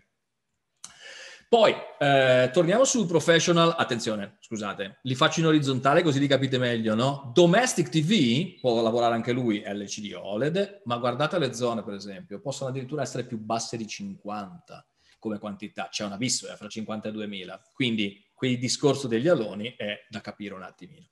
Poi eh, torniamo sul professional, attenzione, scusate, li faccio in orizzontale così li capite meglio, no? Domestic TV può lavorare anche lui LCD OLED, ma guardate le zone per esempio, possono addirittura essere più basse di 50 come quantità, c'è un abisso eh, fra 50 e 2000, quindi quel discorso degli aloni è da capire un attimino.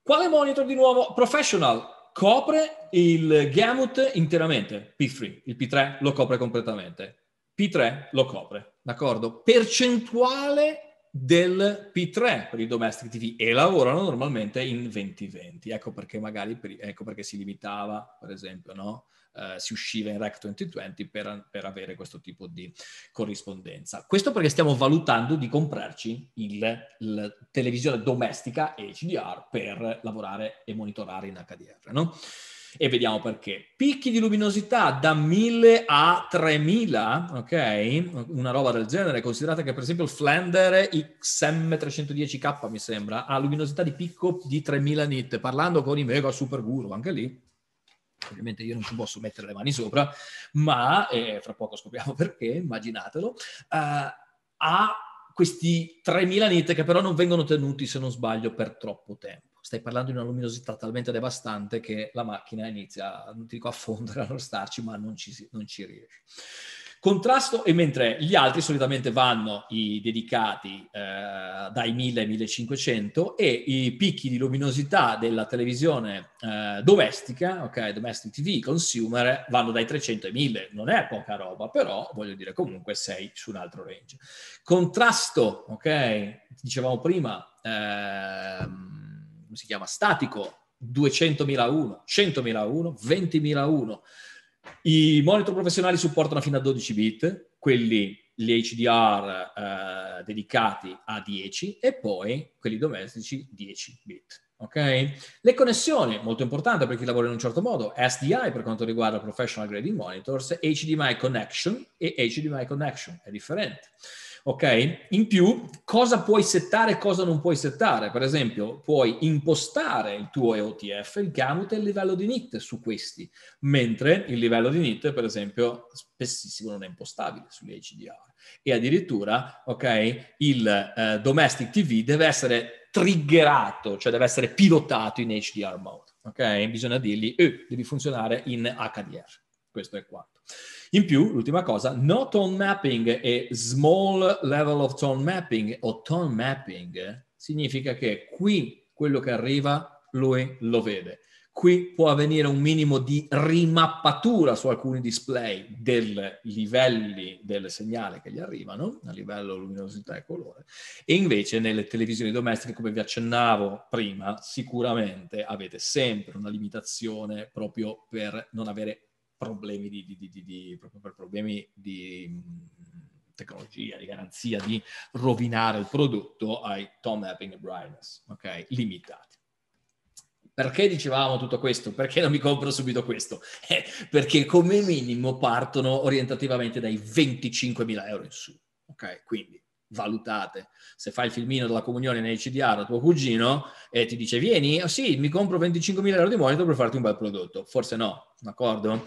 Quale monitor di nuovo? Professional, copre il gamut interamente, P3, il P3 lo copre completamente, P3 lo copre d'accordo? Percentuale del P3 per i domestic TV e lavorano normalmente in 2020. Ecco perché magari, ecco perché si limitava, per esempio, no? Uh, si usciva in REC 2020 per, per, avere questo tipo di corrispondenza. Questo perché stiamo valutando di comprarci la televisione domestica e HDR per lavorare e monitorare in HDR. No? e vediamo perché. Picchi di luminosità da 1000 a 3000, ok? Una roba del genere. Considerate che per esempio il Flander XM310K, mi sembra, ha luminosità di picco di 3000 nit. Parlando con i Mega Super Guru, anche lì, ovviamente io non ci posso mettere le mani sopra, ma, eh, fra poco scopriamo perché, immaginatelo, eh, ha questi 3000 nit che però non vengono tenuti, se non sbaglio, per troppo tempo stai parlando di una luminosità talmente devastante che la macchina inizia, non ti dico a fondere, a non starci, ma non ci, non ci riesce. Contrasto, e mentre gli altri solitamente vanno i dedicati eh, dai 1000 ai 1500 e i picchi di luminosità della televisione eh, domestica, ok, domestic TV, consumer, vanno dai 300 ai 1000. Non è poca roba, però voglio dire comunque sei su un altro range. Contrasto, ok, dicevamo prima, ehm, come si chiama, statico, 200.001, 100.001, 20.001. I monitor professionali supportano fino a 12 bit, quelli gli HDR eh, dedicati a 10 e poi quelli domestici 10 bit. Okay? Le connessioni, molto importante per chi lavora in un certo modo, SDI per quanto riguarda professional grading monitors, HDMI connection e HDMI connection, è differente. Ok? In più, cosa puoi settare e cosa non puoi settare? Per esempio, puoi impostare il tuo EOTF, il gamut e il livello di NIT su questi, mentre il livello di NIT, per esempio, spessissimo non è impostabile sugli HDR. E addirittura, ok, il eh, domestic TV deve essere triggerato, cioè deve essere pilotato in HDR mode, ok? Bisogna dirgli, eh, devi funzionare in HDR. Questo è quanto. In più, l'ultima cosa, no tone mapping e small level of tone mapping o tone mapping significa che qui quello che arriva lui lo vede. Qui può avvenire un minimo di rimappatura su alcuni display dei livelli del segnale che gli arrivano, a livello luminosità e colore, e invece nelle televisioni domestiche, come vi accennavo prima, sicuramente avete sempre una limitazione proprio per non avere problemi di, di, di, di proprio per problemi di mm, tecnologia, di garanzia, di rovinare il prodotto ai Tom Epping e Brightness, ok? Limitati. Perché dicevamo tutto questo? Perché non mi compro subito questo? Eh, perché come minimo partono orientativamente dai 25.000 euro in su, ok? Quindi valutate. Se fai il filmino della comunione nei CDR a tuo cugino e ti dice vieni, oh sì, mi compro 25.000 euro di monitor per farti un bel prodotto. Forse no, d'accordo?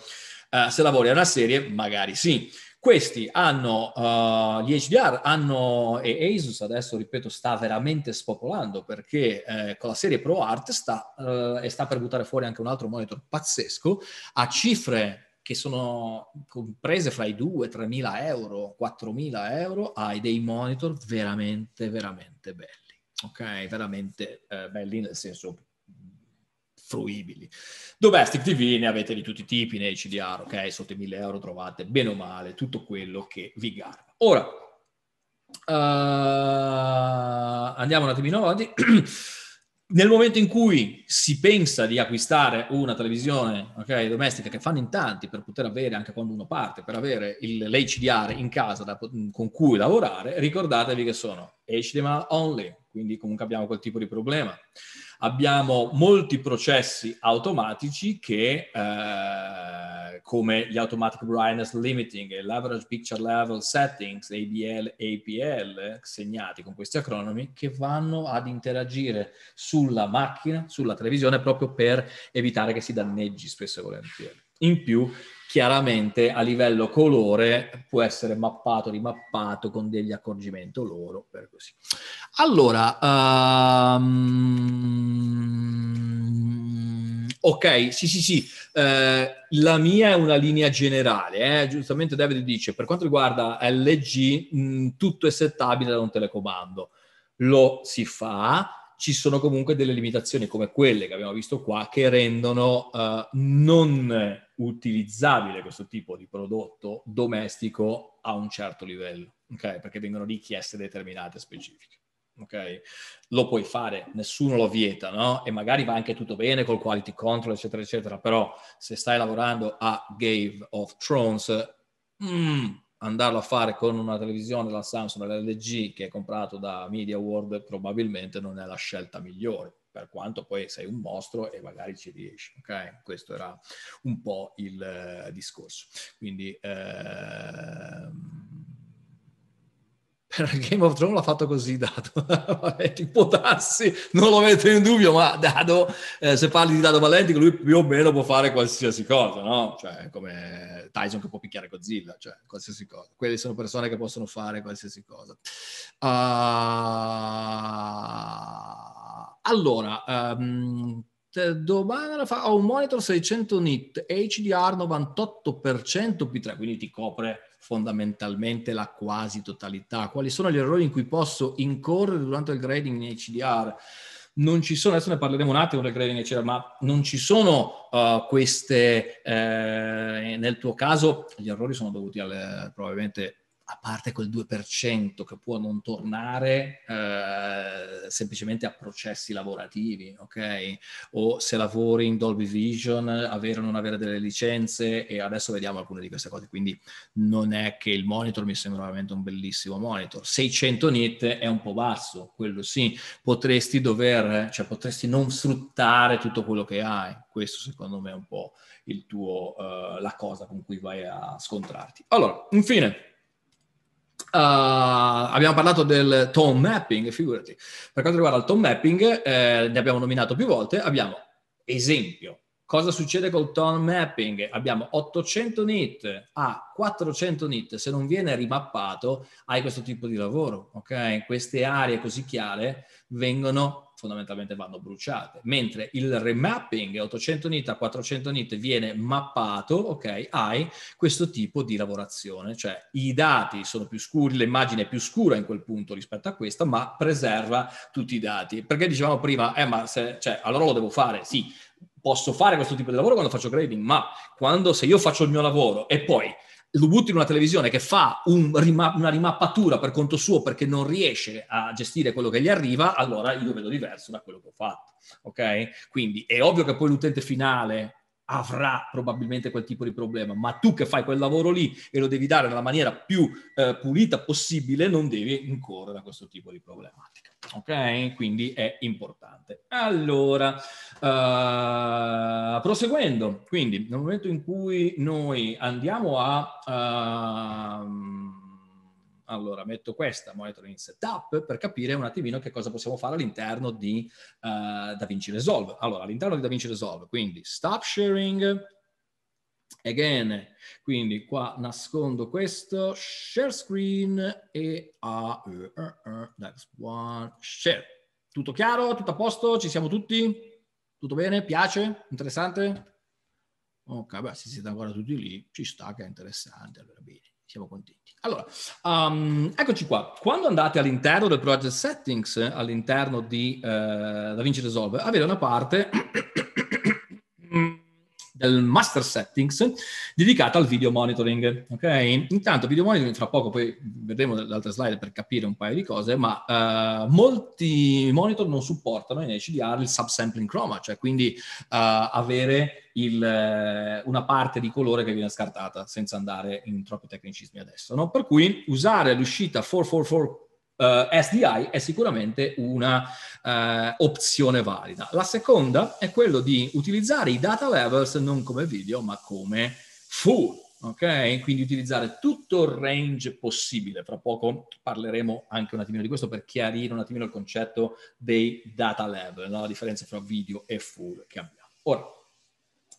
Uh, se lavori a una serie, magari sì. Questi hanno, uh, gli HDR hanno, e Asus adesso, ripeto, sta veramente spopolando perché eh, con la serie Pro Art sta, uh, e sta per buttare fuori anche un altro monitor pazzesco a cifre che sono comprese fra i 2, 3.000 euro, 4.000 euro, hai dei monitor veramente, veramente belli. Ok, veramente eh, belli nel senso fruibili. Domestic TV ne avete di tutti i tipi, nei CDR, ok? Sotto i 1000 euro trovate bene o male tutto quello che vi garba. Ora, uh, andiamo un attimino avanti. nel momento in cui si pensa di acquistare una televisione okay, domestica che fanno in tanti per poter avere anche quando uno parte, per avere il, l'HDR in casa da, con cui lavorare, ricordatevi che sono HDMI only, quindi comunque abbiamo quel tipo di problema abbiamo molti processi automatici che, eh, come gli Automatic Brightness Limiting e Leverage Picture Level Settings, ABL APL, segnati con questi acronimi, che vanno ad interagire sulla macchina, sulla televisione, proprio per evitare che si danneggi spesso e volentieri. In più chiaramente a livello colore può essere mappato, rimappato con degli accorgimenti loro. Per così. Allora, um, ok, sì, sì, sì, eh, la mia è una linea generale, eh? giustamente David dice, per quanto riguarda LG, mh, mm, tutto è settabile da un telecomando, lo si fa, ci sono comunque delle limitazioni come quelle che abbiamo visto qua che rendono uh, non utilizzabile questo tipo di prodotto domestico a un certo livello, okay? perché vengono richieste determinate specifiche. Okay? Lo puoi fare, nessuno lo vieta, no? E magari va anche tutto bene col quality control, eccetera, eccetera, però se stai lavorando a Game of Thrones, mm, andarlo a fare con una televisione della Samsung, l'LG che è comprato da Media World probabilmente non è la scelta migliore per quanto poi sei un mostro e magari ci riesci, ok? Questo era un po' il eh, discorso. Quindi... Ehm Game of Thrones l'ha fatto così, Dado Valentico, può darsi, non lo metto in dubbio, ma Dado, eh, se parli di Dado Valenti, lui più o meno può fare qualsiasi cosa, no? Cioè, come Tyson che può picchiare Godzilla, cioè, qualsiasi cosa. Quelle sono persone che possono fare qualsiasi cosa. Uh... Allora, um, ehm, domani fa... ho un monitor 600 nit, HDR 98% P3, quindi ti copre fondamentalmente la quasi totalità. Quali sono gli errori in cui posso incorrere durante il grading in CDR? Non ci sono, adesso ne parleremo un attimo del grading nei CDR, ma non ci sono uh, queste, eh, nel tuo caso gli errori sono dovuti al, eh, probabilmente a parte quel 2% che può non tornare eh, semplicemente a processi lavorativi, ok? O se lavori in Dolby Vision, avere o non avere delle licenze, e adesso vediamo alcune di queste cose. Quindi non è che il monitor mi sembra veramente un bellissimo monitor. 600 nit è un po' basso, quello sì. Potresti dover, cioè potresti non sfruttare tutto quello che hai. Questo secondo me è un po' il tuo, eh, la cosa con cui vai a scontrarti. Allora, infine Uh, abbiamo parlato del tone mapping, figurati. Per quanto riguarda il tone mapping, eh, ne abbiamo nominato più volte. Abbiamo esempio. Cosa succede col tone mapping? Abbiamo 800 nit a 400 nit. Se non viene rimappato, hai questo tipo di lavoro. Ok, queste aree così chiare vengono fondamentalmente vanno bruciate, mentre il remapping 800 nit a 400 nit viene mappato, ok, hai questo tipo di lavorazione, cioè i dati sono più scuri, l'immagine è più scura in quel punto rispetto a questa, ma preserva tutti i dati, perché dicevamo prima, eh ma se, cioè, allora lo devo fare, sì, posso fare questo tipo di lavoro quando faccio grading, ma quando se io faccio il mio lavoro e poi lo butti in una televisione che fa un una rimappatura per conto suo perché non riesce a gestire quello che gli arriva, allora io vedo diverso da quello che ho fatto. Ok? Quindi è ovvio che poi l'utente finale avrà probabilmente quel tipo di problema, ma tu che fai quel lavoro lì e lo devi dare nella maniera più eh, pulita possibile, non devi incorrere a questo tipo di problematica. Ok? Quindi è importante. Allora, uh, proseguendo, quindi nel momento in cui noi andiamo a... Uh, allora metto questa, monitoring setup, per capire un attimino che cosa possiamo fare all'interno di uh, DaVinci Resolve. Allora, all'interno di DaVinci Resolve, quindi stop sharing, again, quindi qua nascondo questo, share screen e a uh, uh, uh, next one, share. Tutto chiaro? Tutto a posto? Ci siamo tutti? Tutto bene? Piace? Interessante? Ok, beh, se siete ancora tutti lì, ci sta che è interessante, allora bene siamo contenti. Allora, um, eccoci qua. Quando andate all'interno del project settings, all'interno di eh, DaVinci Resolve, avete una parte il master settings dedicata al video monitoring. Okay? Intanto video monitoring, fra poco poi vedremo le altre slide per capire un paio di cose, ma uh, molti monitor non supportano in HDR il subsampling chroma, cioè quindi uh, avere il, eh, una parte di colore che viene scartata senza andare in troppi tecnicismi adesso. No? Per cui usare l'uscita 444 Uh, eh, SDI è sicuramente una uh, opzione valida. La seconda è quello di utilizzare i data levels non come video ma come full. Ok? Quindi utilizzare tutto il range possibile. Fra poco parleremo anche un attimino di questo per chiarire un attimino il concetto dei data level, no? la differenza tra video e full che abbiamo. Ora,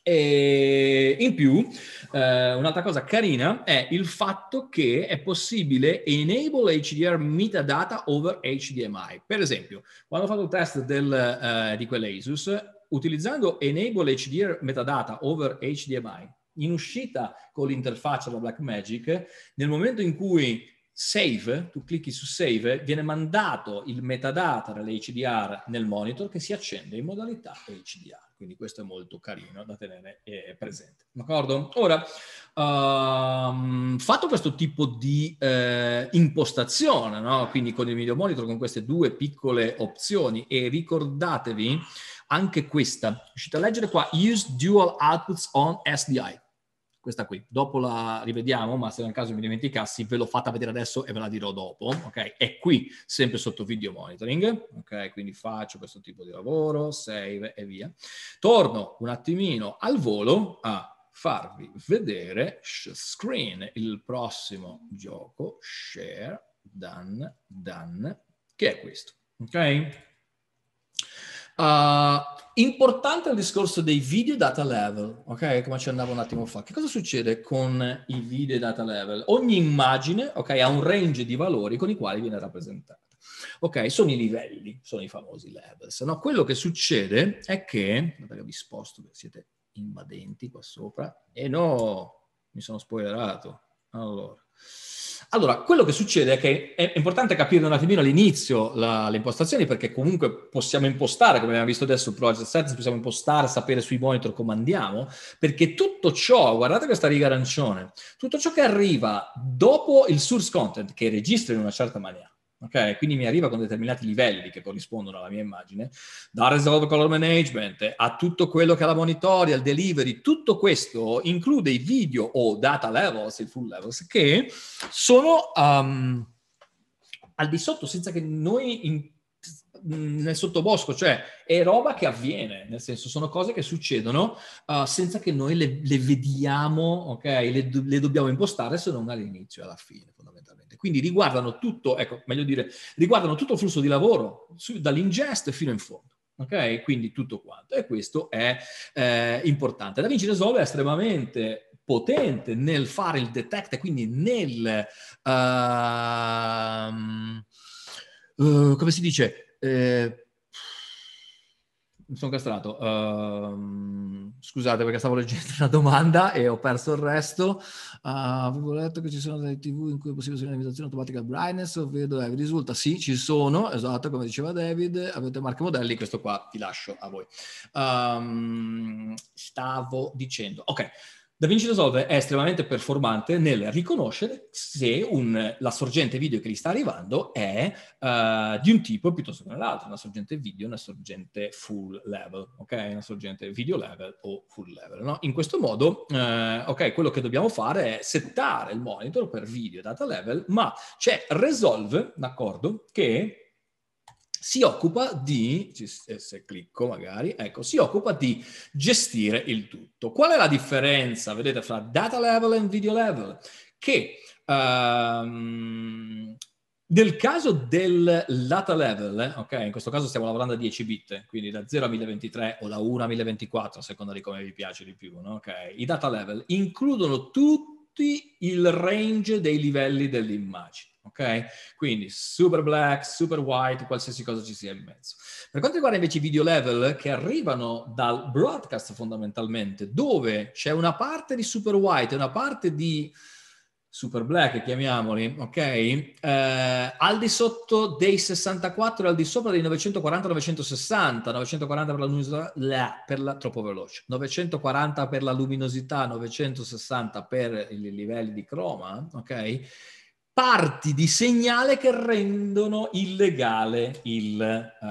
e in più, eh, un'altra cosa carina è il fatto che è possibile enable HDR metadata over HDMI. Per esempio, quando ho fatto il test del, eh, di quell'Asus, utilizzando enable HDR metadata over HDMI, in uscita con l'interfaccia della Blackmagic, nel momento in cui save, tu clicchi su save, viene mandato il metadata dell'HDR nel monitor che si accende in modalità HDR. Quindi questo è molto carino da tenere eh, presente. D'accordo? Ora, um, fatto questo tipo di eh, impostazione, no? quindi con il video monitor, con queste due piccole opzioni, e ricordatevi anche questa, riuscite a leggere qua, use dual outputs on SDI questa qui. Dopo la rivediamo, ma se nel caso mi dimenticassi, ve l'ho fatta vedere adesso e ve la dirò dopo, ok? È qui, sempre sotto video monitoring, ok? Quindi faccio questo tipo di lavoro, save e via. Torno un attimino al volo a farvi vedere screen il prossimo gioco, share, done, done, che è questo, ok? Uh, importante il discorso dei video data level, ok? Come ci andavo un attimo fa. Che cosa succede con i video data level? Ogni immagine, ok, ha un range di valori con i quali viene rappresentata. Ok, sono i livelli, sono i famosi levels. No, quello che succede è che, guardate vi sposto siete invadenti qua sopra, e eh no, mi sono spoilerato. Allora, allora, quello che succede è che è importante capire un attimino all'inizio la, le impostazioni perché comunque possiamo impostare, come abbiamo visto adesso, il project settings, possiamo impostare, sapere sui monitor come andiamo, perché tutto ciò, guardate questa riga arancione, tutto ciò che arriva dopo il source content, che registra in una certa maniera, ok? quindi mi arriva con determinati livelli che corrispondono alla mia immagine, dal Resolve Color Management a tutto quello che è la monitoria, il delivery, tutto questo include i video o data levels, i full levels, che sono um, al di sotto senza che noi in nel sottobosco, cioè è roba che avviene, nel senso sono cose che succedono uh, senza che noi le, le vediamo, ok? Le, le, dobbiamo impostare se non all'inizio e alla fine fondamentalmente. Quindi riguardano tutto, ecco, meglio dire, riguardano tutto il flusso di lavoro, su, dall'ingest fino in fondo. Ok, quindi tutto quanto. E questo è eh, importante. Da Vinci Resolve è estremamente potente nel fare il detect, quindi nel... Uh, uh, come si dice? Eh, mi sono castrato. Uh, scusate perché stavo leggendo una domanda e ho perso il resto. Uh, avevo letto che ci sono delle TV in cui è possibile usare l'invitazione automatica al brightness, vedo David. Risulta sì, ci sono, esatto, come diceva David. Avete marche modelli, questo qua vi lascio a voi. Um, stavo dicendo, ok. Da Vinci Resolve è estremamente performante nel riconoscere se un, la sorgente video che gli sta arrivando è uh, di un tipo piuttosto che dell'altro, una sorgente video, una sorgente full level, ok? Una sorgente video level o full level, no? In questo modo, uh, ok, quello che dobbiamo fare è settare il monitor per video data level, ma c'è cioè, Resolve, d'accordo, che si occupa di, eh, se clicco magari, ecco, si occupa di gestire il tutto. Qual è la differenza, vedete, fra data level e video level? Che um, nel caso del data level, ok, in questo caso stiamo lavorando a 10 bit, quindi da 0 a 1023 o da 1 a 1024, a seconda di come vi piace di più, no? ok? I data level includono tutti il range dei livelli dell'immagine ok? Quindi super black, super white, qualsiasi cosa ci sia in mezzo. Per quanto riguarda invece i video level che arrivano dal broadcast fondamentalmente, dove c'è una parte di super white e una parte di super black, chiamiamoli, ok? Eh, al di sotto dei 64 e al di sopra dei 940-960, 940 per la luminosità, per la, troppo veloce, 940 per la luminosità, 960 per i livelli di croma, ok? parti di segnale che rendono illegale il, eh,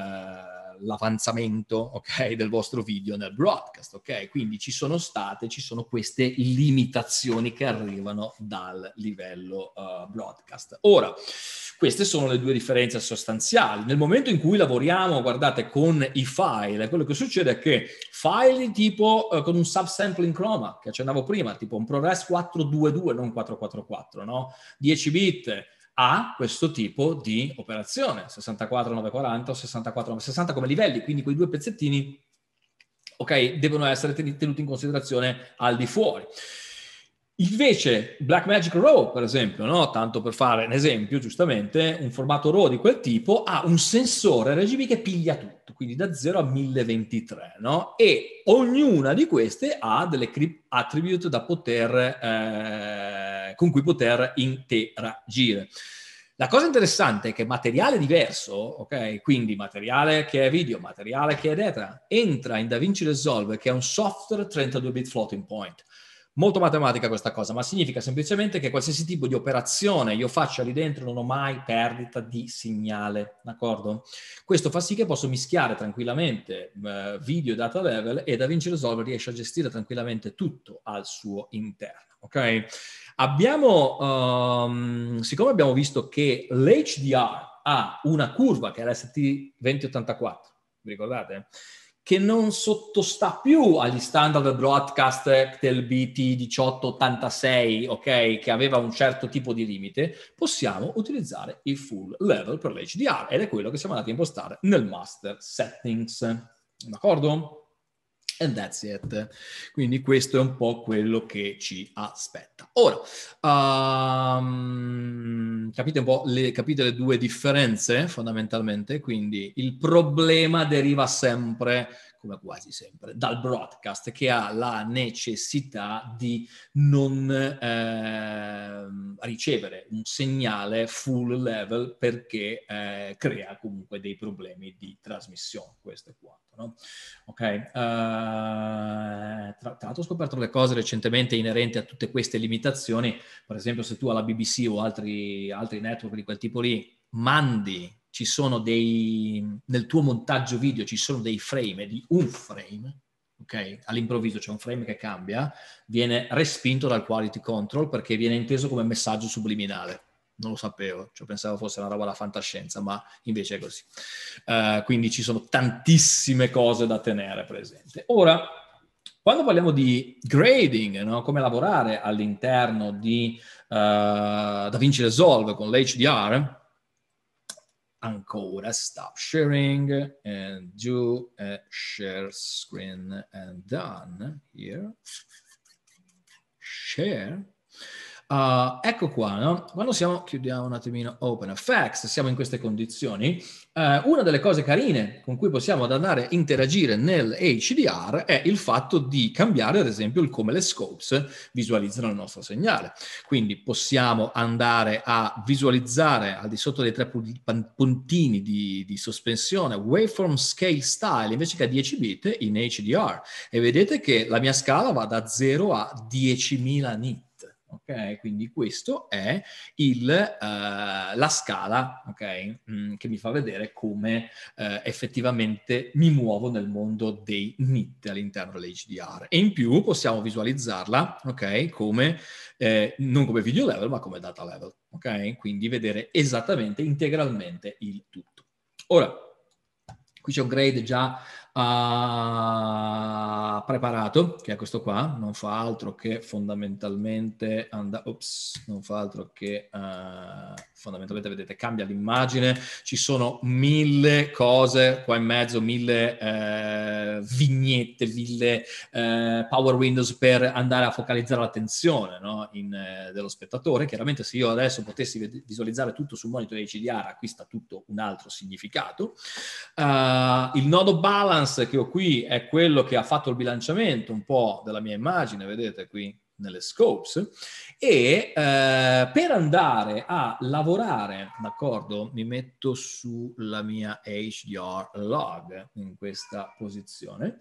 l'avanzamento okay, del vostro video nel broadcast. Okay? Quindi ci sono state, ci sono queste limitazioni che arrivano dal livello eh, broadcast. Ora, queste sono le due differenze sostanziali. Nel momento in cui lavoriamo, guardate, con i file, quello che succede è che file di tipo eh, con un subsampling chroma, che accennavo prima, tipo un ProRes 422, non 444, no? 10 bit, ha questo tipo di operazione, 64940 o 64960 come livelli, quindi quei due pezzettini, ok, devono essere tenuti in considerazione al di fuori. Invece Blackmagic Raw, per esempio, no? tanto per fare un esempio, giustamente, un formato RAW di quel tipo ha un sensore RGB che piglia tutto, quindi da 0 a 1023, no? e ognuna di queste ha delle attribute poter, eh, con cui poter interagire. La cosa interessante è che materiale diverso, ok? Quindi materiale che è video, materiale che è data, entra in DaVinci Resolve, che è un software 32-bit floating point molto matematica questa cosa, ma significa semplicemente che qualsiasi tipo di operazione io faccia lì dentro non ho mai perdita di segnale, d'accordo? Questo fa sì che posso mischiare tranquillamente eh, video e data level e DaVinci Resolve riesce a gestire tranquillamente tutto al suo interno, ok? Abbiamo, um, siccome abbiamo visto che l'HDR ha una curva che è l'ST2084, vi ricordate? che non sottostà più agli standard broadcast del BT1886, ok, che aveva un certo tipo di limite, possiamo utilizzare il full level per l'HDR ed è quello che siamo andati a impostare nel master settings. D'accordo? And that's it. Quindi questo è un po' quello che ci aspetta. Ora, um, capite un po' le, capite le due differenze fondamentalmente? Quindi il problema deriva sempre, come quasi sempre, dal broadcast che ha la necessità di non eh, ricevere un segnale full level perché eh, crea comunque dei problemi di trasmissione. Questo qua. No? Okay. Uh, tra, tra l'altro ho scoperto delle cose recentemente inerenti a tutte queste limitazioni, per esempio se tu alla BBC o altri, altri network di quel tipo lì mandi ci sono dei nel tuo montaggio video ci sono dei frame di un frame ok all'improvviso c'è un frame che cambia viene respinto dal quality control perché viene inteso come messaggio subliminale non lo sapevo, cioè, pensavo fosse una roba da fantascienza, ma invece è così. Uh, quindi ci sono tantissime cose da tenere presente. Ora, quando parliamo di grading, no? come lavorare all'interno di uh, eh, DaVinci Resolve con l'HDR, ancora stop sharing and do a share screen and done here. Share Uh, ecco qua, no? quando siamo, chiudiamo un attimino OpenFX, siamo in queste condizioni, uh, una delle cose carine con cui possiamo andare a interagire nel HDR è il fatto di cambiare ad esempio il come le scopes visualizzano il nostro segnale. Quindi possiamo andare a visualizzare al di sotto dei tre puntini di, di sospensione waveform scale style invece che a 10 bit in HDR e vedete che la mia scala va da 0 a 10.000 nit ok? Quindi questo è il, uh, la scala, ok? Mm, che mi fa vedere come uh, effettivamente mi muovo nel mondo dei NIT all'interno dell'HDR. E in più possiamo visualizzarla, ok? Come, eh, non come video level, ma come data level, ok? Quindi vedere esattamente, integralmente il tutto. Ora, qui c'è un grade già ha preparato, che è questo qua, non fa altro che fondamentalmente and- Ops, non fa altro che uh, fondamentalmente vedete cambia l'immagine, ci sono mille cose qua in mezzo, mille eh, vignette, mille eh, power windows per andare a focalizzare l'attenzione no? in, eh, dello spettatore. Chiaramente se io adesso potessi visualizzare tutto sul monitor HDR acquista tutto un altro significato. Uh, il nodo balance balance che ho qui è quello che ha fatto il bilanciamento un po' della mia immagine, vedete qui nelle scopes e eh, per andare a lavorare, d'accordo, mi metto sulla mia HDR log in questa posizione.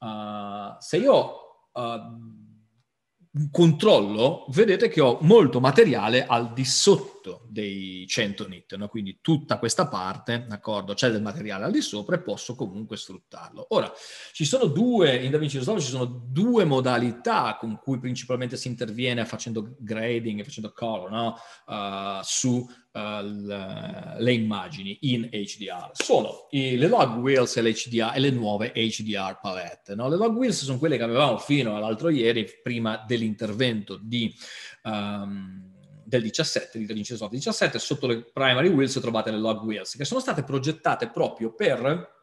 Uh, se io uh, controllo, vedete che ho molto materiale al di sotto sotto dei 100 nit, no? quindi tutta questa parte, d'accordo, c'è del materiale al di sopra e posso comunque sfruttarlo. Ora, ci sono due, in DaVinci Resolve ci sono due modalità con cui principalmente si interviene facendo grading, facendo color, no? uh, su Uh, le immagini in HDR. Sono i, le log wheels e le, HDR, e le nuove HDR palette. No? Le log wheels sono quelle che avevamo fino all'altro ieri, prima dell'intervento di um, del 17, di Trading Soft 17, sotto le primary wheels trovate le log wheels, che sono state progettate proprio per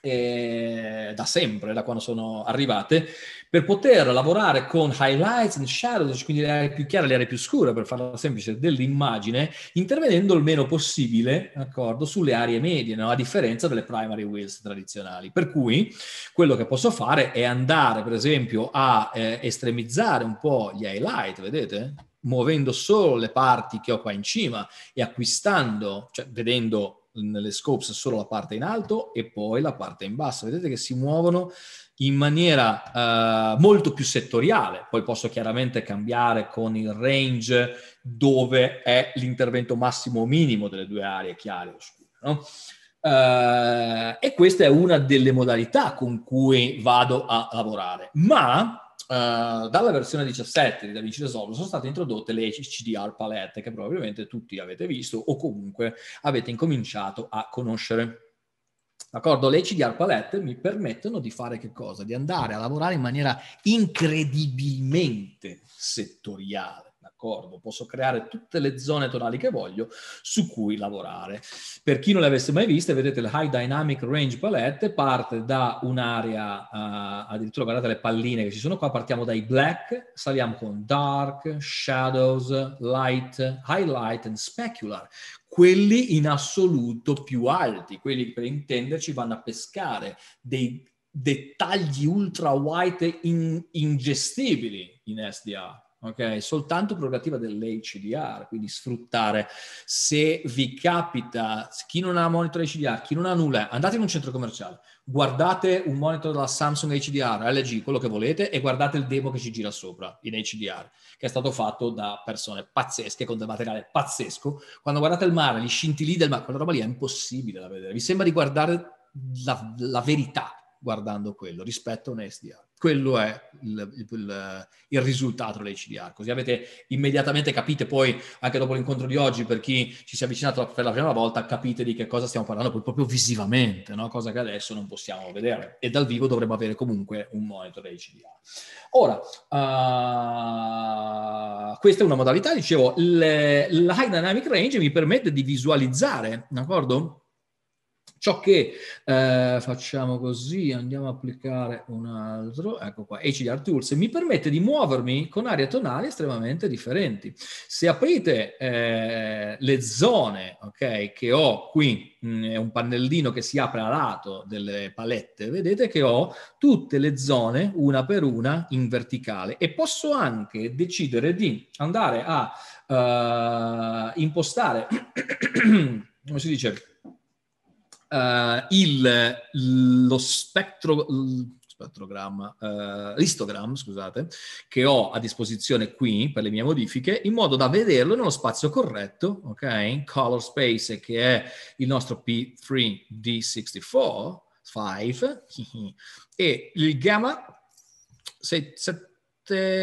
eh, da sempre, da quando sono arrivate, per poter lavorare con highlights and shadows, quindi le aree più chiare e le aree più scure, per farla semplice, dell'immagine, intervenendo il meno possibile, d'accordo, sulle aree medie, no? a differenza delle primary wheels tradizionali. Per cui quello che posso fare è andare, per esempio, a eh, estremizzare un po' gli highlight, vedete? muovendo solo le parti che ho qua in cima e acquistando, cioè vedendo nelle scopes solo la parte in alto e poi la parte in basso. Vedete che si muovono in maniera eh, molto più settoriale. Poi posso chiaramente cambiare con il range dove è l'intervento massimo o minimo delle due aree chiare o scure. No? Eh, e questa è una delle modalità con cui vado a lavorare. Ma eh, dalla versione 17 di DaVinci Resolve sono state introdotte le CDR palette che probabilmente tutti avete visto o comunque avete incominciato a conoscere. D'accordo? Le CDR palette mi permettono di fare che cosa? Di andare a lavorare in maniera incredibilmente settoriale d'accordo, posso creare tutte le zone tonali che voglio su cui lavorare. Per chi non le avesse mai viste, vedete il High Dynamic Range Palette parte da un'area, uh, addirittura guardate le palline che ci sono qua, partiamo dai black, saliamo con dark, shadows, light, highlight and specular quelli in assoluto più alti, quelli per intenderci vanno a pescare dei dettagli ultra white in, ingestibili in SDA ok? Soltanto prerogativa dell'HDR, quindi sfruttare. Se vi capita, chi non ha monitor HDR, chi non ha nulla, andate in un centro commerciale, guardate un monitor della Samsung HDR, LG, quello che volete, e guardate il demo che ci gira sopra in HDR, che è stato fatto da persone pazzesche, con del materiale pazzesco. Quando guardate il mare, gli scintillì del mare, quella roba lì è impossibile da vedere. Vi sembra di guardare la, la verità guardando quello rispetto a un SDR quello è il, il, il risultato dell'ICDR. Così avete immediatamente capite poi, anche dopo l'incontro di oggi, per chi ci si è avvicinato per la prima volta, capite di che cosa stiamo parlando proprio visivamente, no? cosa che adesso non possiamo vedere. E dal vivo dovremmo avere comunque un monitor dell'ICDR. Ora, uh, questa è una modalità, dicevo, le, la Dynamic Range mi permette di visualizzare, d'accordo? Ciò che eh, facciamo così, andiamo a applicare un altro, ecco qua, HDR Tools, mi permette di muovermi con aree tonali estremamente differenti. Se aprite eh, le zone, ok, che ho qui, mh, mm, è un pannellino che si apre a lato delle palette, vedete che ho tutte le zone, una per una, in verticale e posso anche decidere di andare a uh, impostare, come si dice, uh, il, lo spettro, spettrogramma, uh, eh, histogram, scusate, che ho a disposizione qui per le mie modifiche, in modo da vederlo nello spazio corretto, ok? Color space, che è il nostro P3D64, 5, e il gamma, se, se,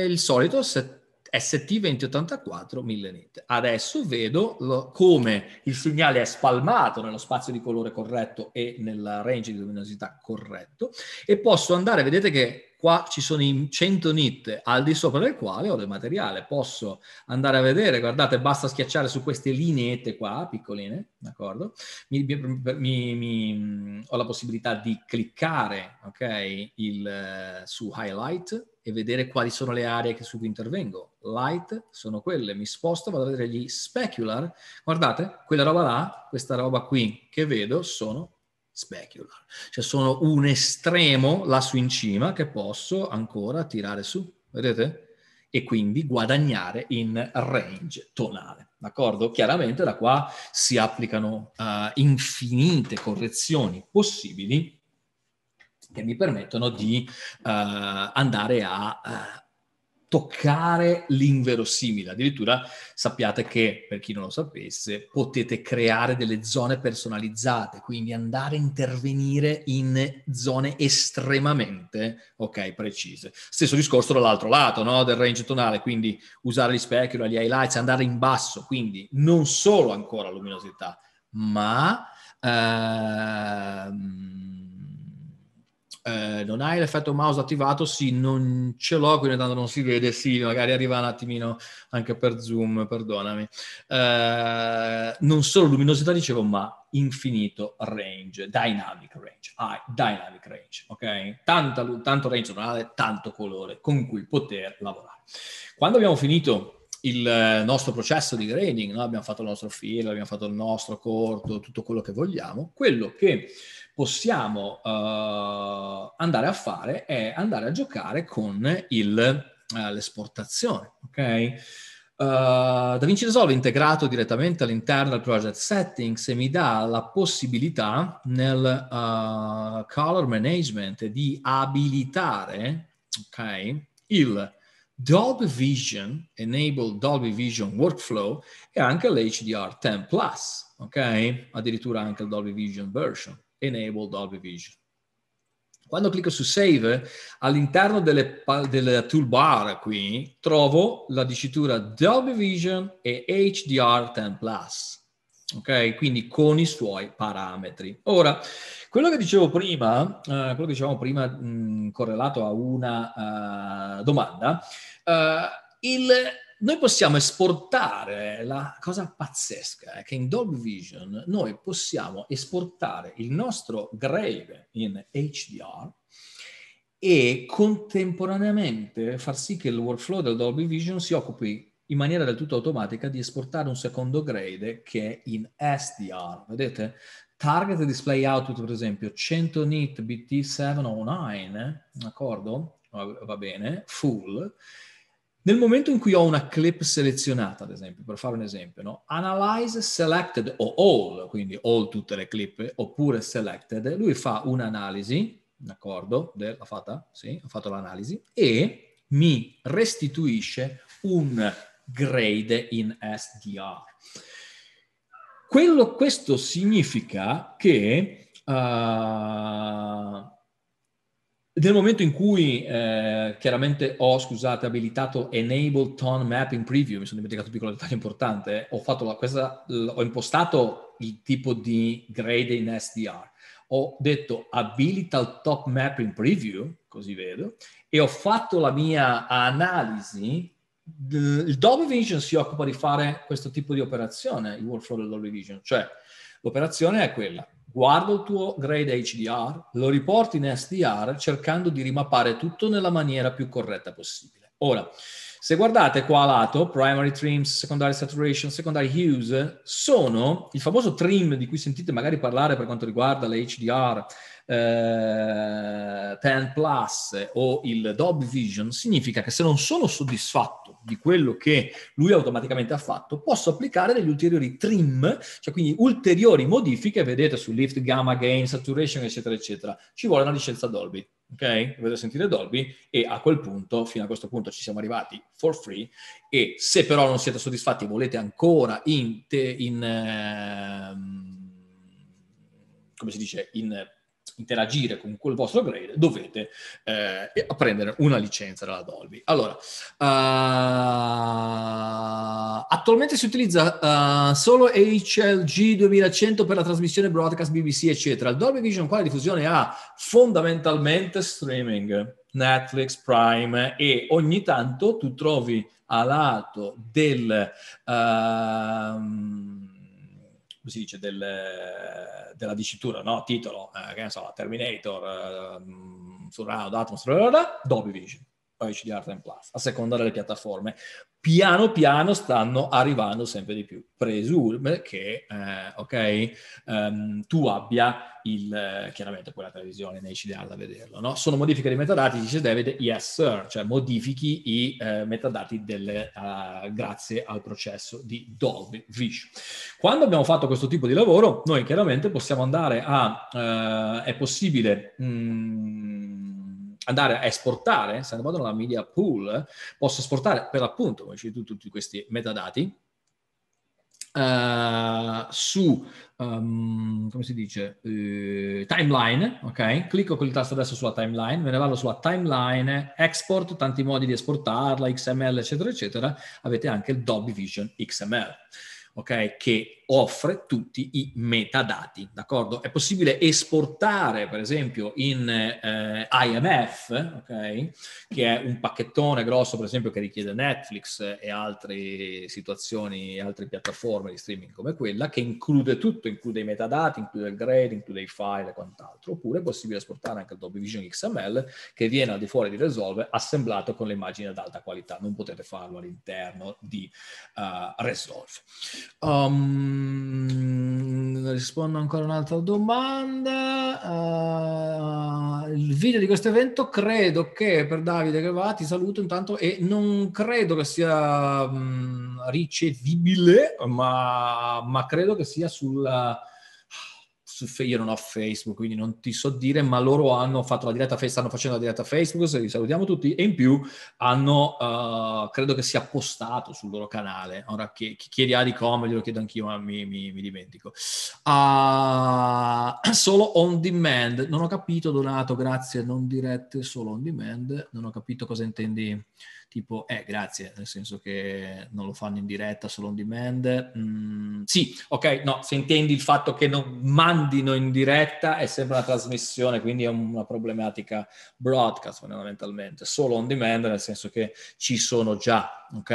il solito, 7 ST2084 1000 nit. Adesso vedo lo, come il segnale è spalmato nello spazio di colore corretto e nella range di luminosità corretto e posso andare, vedete che qua ci sono i 100 nit al di sopra del quale ho del materiale, posso andare a vedere, guardate, basta schiacciare su queste lineette qua, piccoline, d'accordo? Mi, mi, mi, mm, ho la possibilità di cliccare, ok, il, eh, su highlight, e vedere quali sono le aree su cui intervengo. Light sono quelle, mi sposto, vado a vedere gli specular. Guardate, quella roba là, questa roba qui che vedo sono specular, cioè sono un estremo lassù in cima che posso ancora tirare su, vedete? E quindi guadagnare in range tonale, d'accordo? Chiaramente da qua si applicano uh, infinite correzioni possibili che mi permettono di uh, andare a uh, toccare l'inverosimile. Addirittura sappiate che, per chi non lo sapesse, potete creare delle zone personalizzate, quindi andare a intervenire in zone estremamente okay, precise. Stesso discorso dall'altro lato no? del range tonale, quindi usare gli specchi, gli highlights, andare in basso, quindi non solo ancora luminosità, ma... Uh, eh, non hai l'effetto mouse attivato, sì, non ce l'ho, quindi tanto non si vede, sì, magari arriva un attimino anche per zoom, perdonami. Eh, non solo luminosità, dicevo, ma infinito range, dynamic range, ah, dynamic range, ok? Tanta, tanto range tonale, tanto colore con cui poter lavorare. Quando abbiamo finito il nostro processo di grading, no? abbiamo fatto il nostro filo, abbiamo fatto il nostro corto, tutto quello che vogliamo, quello che possiamo uh, andare a fare è andare a giocare con il, uh, l'esportazione. Okay? Uh, eh, DaVinci Resolve è integrato direttamente all'interno del project settings e mi dà la possibilità nel color management di abilitare okay, il Dolby Vision, Enable Dolby Vision Workflow e anche l'HDR 10 Plus, ok? Addirittura anche il Dolby Vision Version. Enable Dolby Vision. Quando clicco su Save, all'interno delle, delle toolbar qui trovo la dicitura Dolby Vision e HDR10 Plus. Ok, quindi con i suoi parametri. Ora, quello che dicevo prima, eh, quello che dicevamo prima mh, correlato a una uh, domanda, uh, il noi possiamo esportare la cosa pazzesca è che in Dog Vision noi possiamo esportare il nostro Grave in HDR e contemporaneamente far sì che il workflow del Dolby Vision si occupi in maniera del tutto automatica di esportare un secondo grade che è in SDR, vedete? Target Display Output, per esempio, 100 nit BT709, d'accordo? Va bene, full nel momento in cui ho una clip selezionata, ad esempio, per fare un esempio, no? analyze selected o all, quindi all tutte le clip, oppure selected, lui fa un'analisi, d'accordo? l'ha fatta? Sì, ha fatto l'analisi, e mi restituisce un grade in SDR. Quello, questo significa che... Uh, nel momento in cui eh, chiaramente ho, scusate, abilitato Enable Tone Mapping Preview, mi sono dimenticato un piccolo dettaglio importante, ho, fatto la, questa, ho impostato il tipo di grade in SDR, ho detto abilita il Top Mapping Preview, così vedo, e ho fatto la mia analisi. Il Dolby Vision si occupa di fare questo tipo di operazione, il workflow del Dolby Vision, cioè l'operazione è quella, guarda il tuo grade HDR, lo riporti in SDR cercando di rimappare tutto nella maniera più corretta possibile. Ora, se guardate qua a lato, primary trims, secondary saturation, secondary hues, sono il famoso trim di cui sentite magari parlare per quanto riguarda le HDR, eh, 10 Plus o il Dolby Vision, significa che se non sono soddisfatto di quello che lui automaticamente ha fatto, posso applicare degli ulteriori trim, cioè quindi ulteriori modifiche, vedete su lift, gamma, gain, saturation, eccetera, eccetera. Ci vuole una licenza Dolby, ok? Dovete sentire Dolby e a quel punto, fino a questo punto ci siamo arrivati for free e se però non siete soddisfatti e volete ancora in... Te, in eh, come si dice? In interagire con quel vostro grade, dovete eh, prendere una licenza dalla Dolby. Allora, uh, attualmente si utilizza uh, solo HLG 2100 per la trasmissione broadcast BBC, eccetera. Il Dolby Vision quale diffusione ha? Fondamentalmente streaming, Netflix, Prime e ogni tanto tu trovi a lato del... Uh, come si dice, del, eh, della dicitura, no? titolo, eh, che ne so, Terminator, eh, Surround, Atmos, bla bla Dolby Vision, poi HD Art a seconda delle piattaforme piano piano stanno arrivando sempre di più. Presume che, eh, okay, um, tu abbia il, eh, chiaramente poi la televisione nei CDR a vederlo, no? Sono modifiche dei metadati, dice David, yes sir, cioè modifichi i eh, metadati delle, uh, grazie al processo di Dolby Vision. Quando abbiamo fatto questo tipo di lavoro, noi chiaramente possiamo andare a, uh, è possibile... Mh, mm, andare a esportare, se vado nella media pool, posso esportare per l'appunto, come dici tu, tutti questi metadati uh, su, um, come si dice, uh, timeline, ok? Clicco con il tasto adesso sulla timeline, me ne vado sulla timeline, export, tanti modi di esportarla, XML, eccetera, eccetera. Avete anche il Dolby Vision XML okay, che offre tutti i metadati, d'accordo? È possibile esportare, per esempio, in eh, IMF, okay, che è un pacchettone grosso, per esempio, che richiede Netflix e altre situazioni, altre piattaforme di streaming come quella, che include tutto, include i metadati, include il grade, include i file e quant'altro. Oppure è possibile esportare anche il Dolby Vision XML, che viene al di fuori di Resolve, assemblato con le immagini ad alta qualità. Non potete farlo all'interno di uh, Resolve. Um, rispondo ancora un'altra domanda. Uh, il video di questo evento credo che per Davide che va, ti saluto intanto e non credo che sia um, ricevibile, ma, ma, credo che sia sulla fe- io non ho Facebook, quindi non ti so dire, ma loro hanno fatto la diretta, Facebook, stanno facendo la diretta Facebook, se li salutiamo tutti, e in più hanno, uh, credo che sia postato sul loro canale, ora chi, chi chiedi a come, glielo chiedo anch'io, ma mi, mi, mi dimentico. Uh, solo on demand, non ho capito Donato, grazie, non dirette, solo on demand, non ho capito cosa intendi tipo, eh grazie, nel senso che non lo fanno in diretta, solo on demand. Mm, sì, ok, no, se intendi il fatto che non mandino in diretta è sempre una trasmissione, quindi è una problematica broadcast fondamentalmente, solo on demand nel senso che ci sono già, ok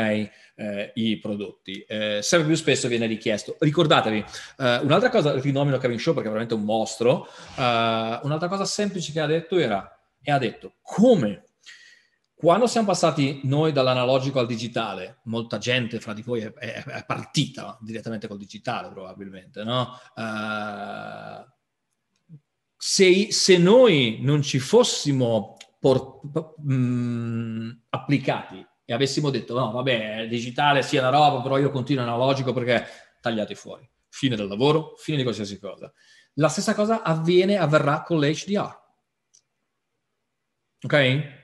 eh, i prodotti. Eh, sempre più spesso viene richiesto. Ricordatevi, eh, un'altra cosa, rinomino Kevin Show perché è veramente un mostro, eh, un'altra cosa semplice che ha detto era, e ha detto come quando siamo passati noi dall'analogico al digitale, molta gente fra di voi è, è, è partita direttamente col digitale probabilmente, no? Uh, se, se, noi non ci fossimo por, mh, mm, applicati e avessimo detto no, vabbè, il digitale sia una roba, però io continuo analogico perché tagliati fuori, fine del lavoro, fine di qualsiasi cosa. La stessa cosa avviene, avverrà con l'HDR. Ok?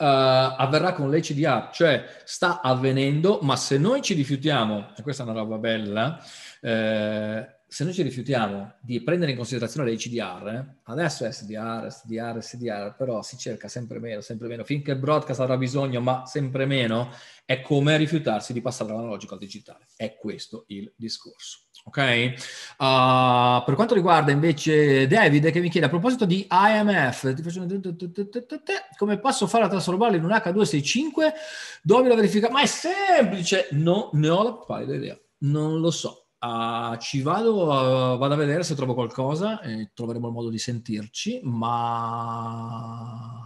Eh, avverrà con le CDA, cioè sta avvenendo, ma se noi ci rifiutiamo, e questa è una roba bella, eh, se noi ci rifiutiamo di prendere in considerazione le ICDR, eh, adesso è SDR, SDR, SDR, però si cerca sempre meno, sempre meno, finché il broadcast avrà bisogno, ma sempre meno, è come rifiutarsi di passare dall'analogico al digitale. È questo il discorso. Ok? Uh, per quanto riguarda invece David che mi chiede a proposito di IMF, ti faccio come posso fare a trasformarlo in un H265? Dove la verifica? Ma è semplice! No, ne ho la pallida idea. Non lo so. Uh, ci vado, uh, vado a vedere se trovo qualcosa e troveremo il modo di sentirci, ma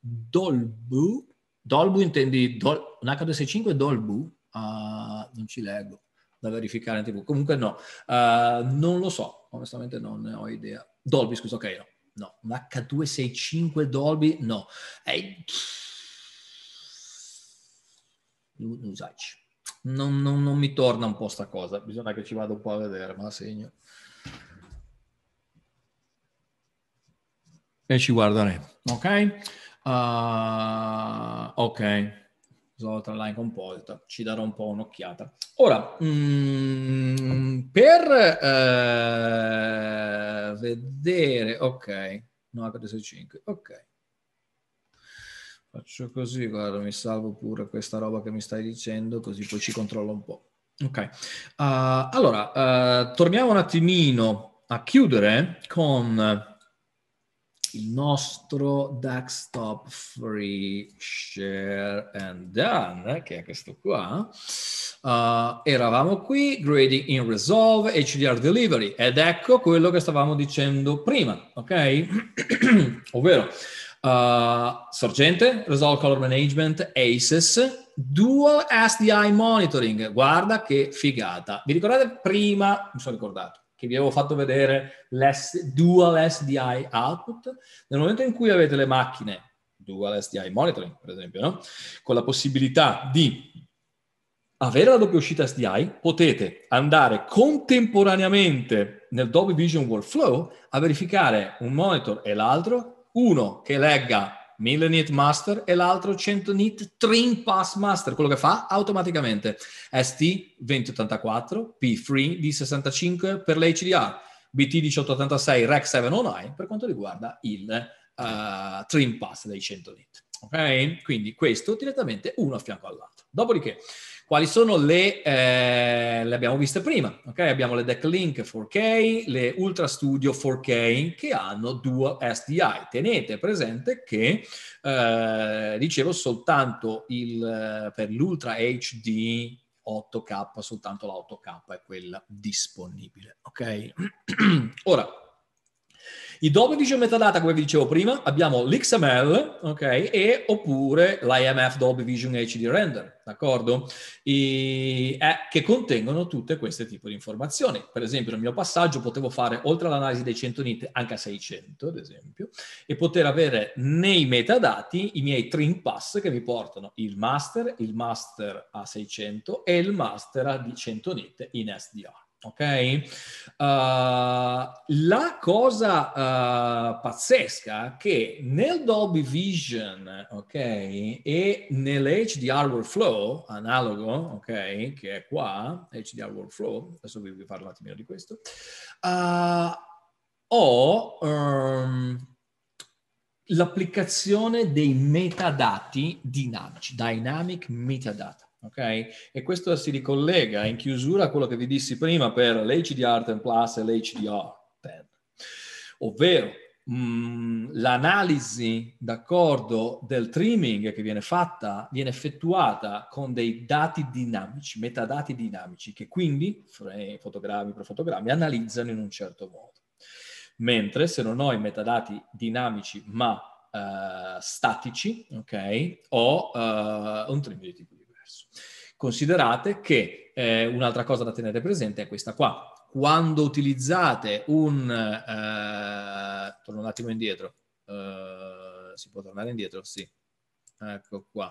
Dolbu Dolbu intendi Dol- un H265 Dolbu? Uh, non ci leggo, da verificare in tv. Comunque no, uh, non lo so, onestamente non ne ho idea. Dolby, scusa, ok, no. No, un H265 Dolby, no. Ehi, Non, non, non, mi torna un po' sta cosa, bisogna che ci vado un po' a vedere, ma la segno. E ci guarderemo, ok? Uh, ok, solo tra line compositor, ci darò un po' un'occhiata. Ora, mm, per eh, vedere, ok, 965, ok. Faccio così, guarda, mi salvo pure questa roba che mi stai dicendo, così poi ci controllo un po'. Ok, uh, allora, uh, torniamo un attimino a chiudere con il nostro desktop free share and done, che è questo qua. Uh, eravamo qui, grading in resolve, HDR delivery, ed ecco quello che stavamo dicendo prima, ok? Ovvero, uh, sorgente, resolve color management, ACES, dual SDI monitoring, guarda che figata. Vi ricordate prima, mi sono ricordato, che vi avevo fatto vedere, dual SDI output, nel momento in cui avete le macchine, dual SDI monitoring per esempio, no? con la possibilità di avere la doppia uscita SDI, potete andare contemporaneamente nel Dolby Vision Workflow a verificare un monitor e l'altro, uno che legga 1000 nit master e l'altro 100 nit trim pass master, quello che fa automaticamente. ST 2084 P3 di 65 per l'HDR, BT 1886 Rec 709 per quanto riguarda il uh, eh, trim pass dei 100 nit. Ok? Quindi questo direttamente uno a fianco all'altro. Dopodiché quali sono le, eh, le abbiamo viste prima, ok? Abbiamo le Decklink 4K, le Ultra Studio 4K che hanno Dual SDI. Tenete presente che, eh, dicevo, soltanto il, eh, per l'Ultra HD 8K, soltanto la 8K è quella disponibile, ok? Ora, i dove di metadata, come vi dicevo prima, abbiamo l'XML, ok, e oppure l'IMF Dolby Vision HD Render, d'accordo? E, eh, che contengono tutte queste tipi di informazioni. Per esempio, nel mio passaggio potevo fare, oltre all'analisi dei 100 nit, anche a 600, ad esempio, e poter avere nei metadati i miei trim pass che mi portano il master, il master a 600 e il master a 100 nit in SDR. Ok? Uh, la cosa uh, pazzesca è che nel Dolby Vision, ok, e nell'HDR Workflow analogo, ok, che è qua, HDR Workflow, adesso vi, vi parlo un attimino di questo, uh, ho um, l'applicazione dei metadati dinamici, Dynamic Metadata ok? E questo si ricollega in chiusura a quello che vi dissi prima per l'HDR10 Plus e l'HDR10, ovvero mm, l'analisi, d'accordo, del trimming che viene fatta viene effettuata con dei dati dinamici, metadati dinamici, che quindi, fotogrammi per fotogrammi, analizzano in un certo modo. Mentre se non ho i metadati dinamici ma uh, statici, ok, ho uh, un trimming di tipo Considerate che eh, un'altra cosa da tenere presente è questa qua. Quando utilizzate un... Eh, torno un attimo indietro. Uh, si può tornare indietro? Sì. Ecco qua.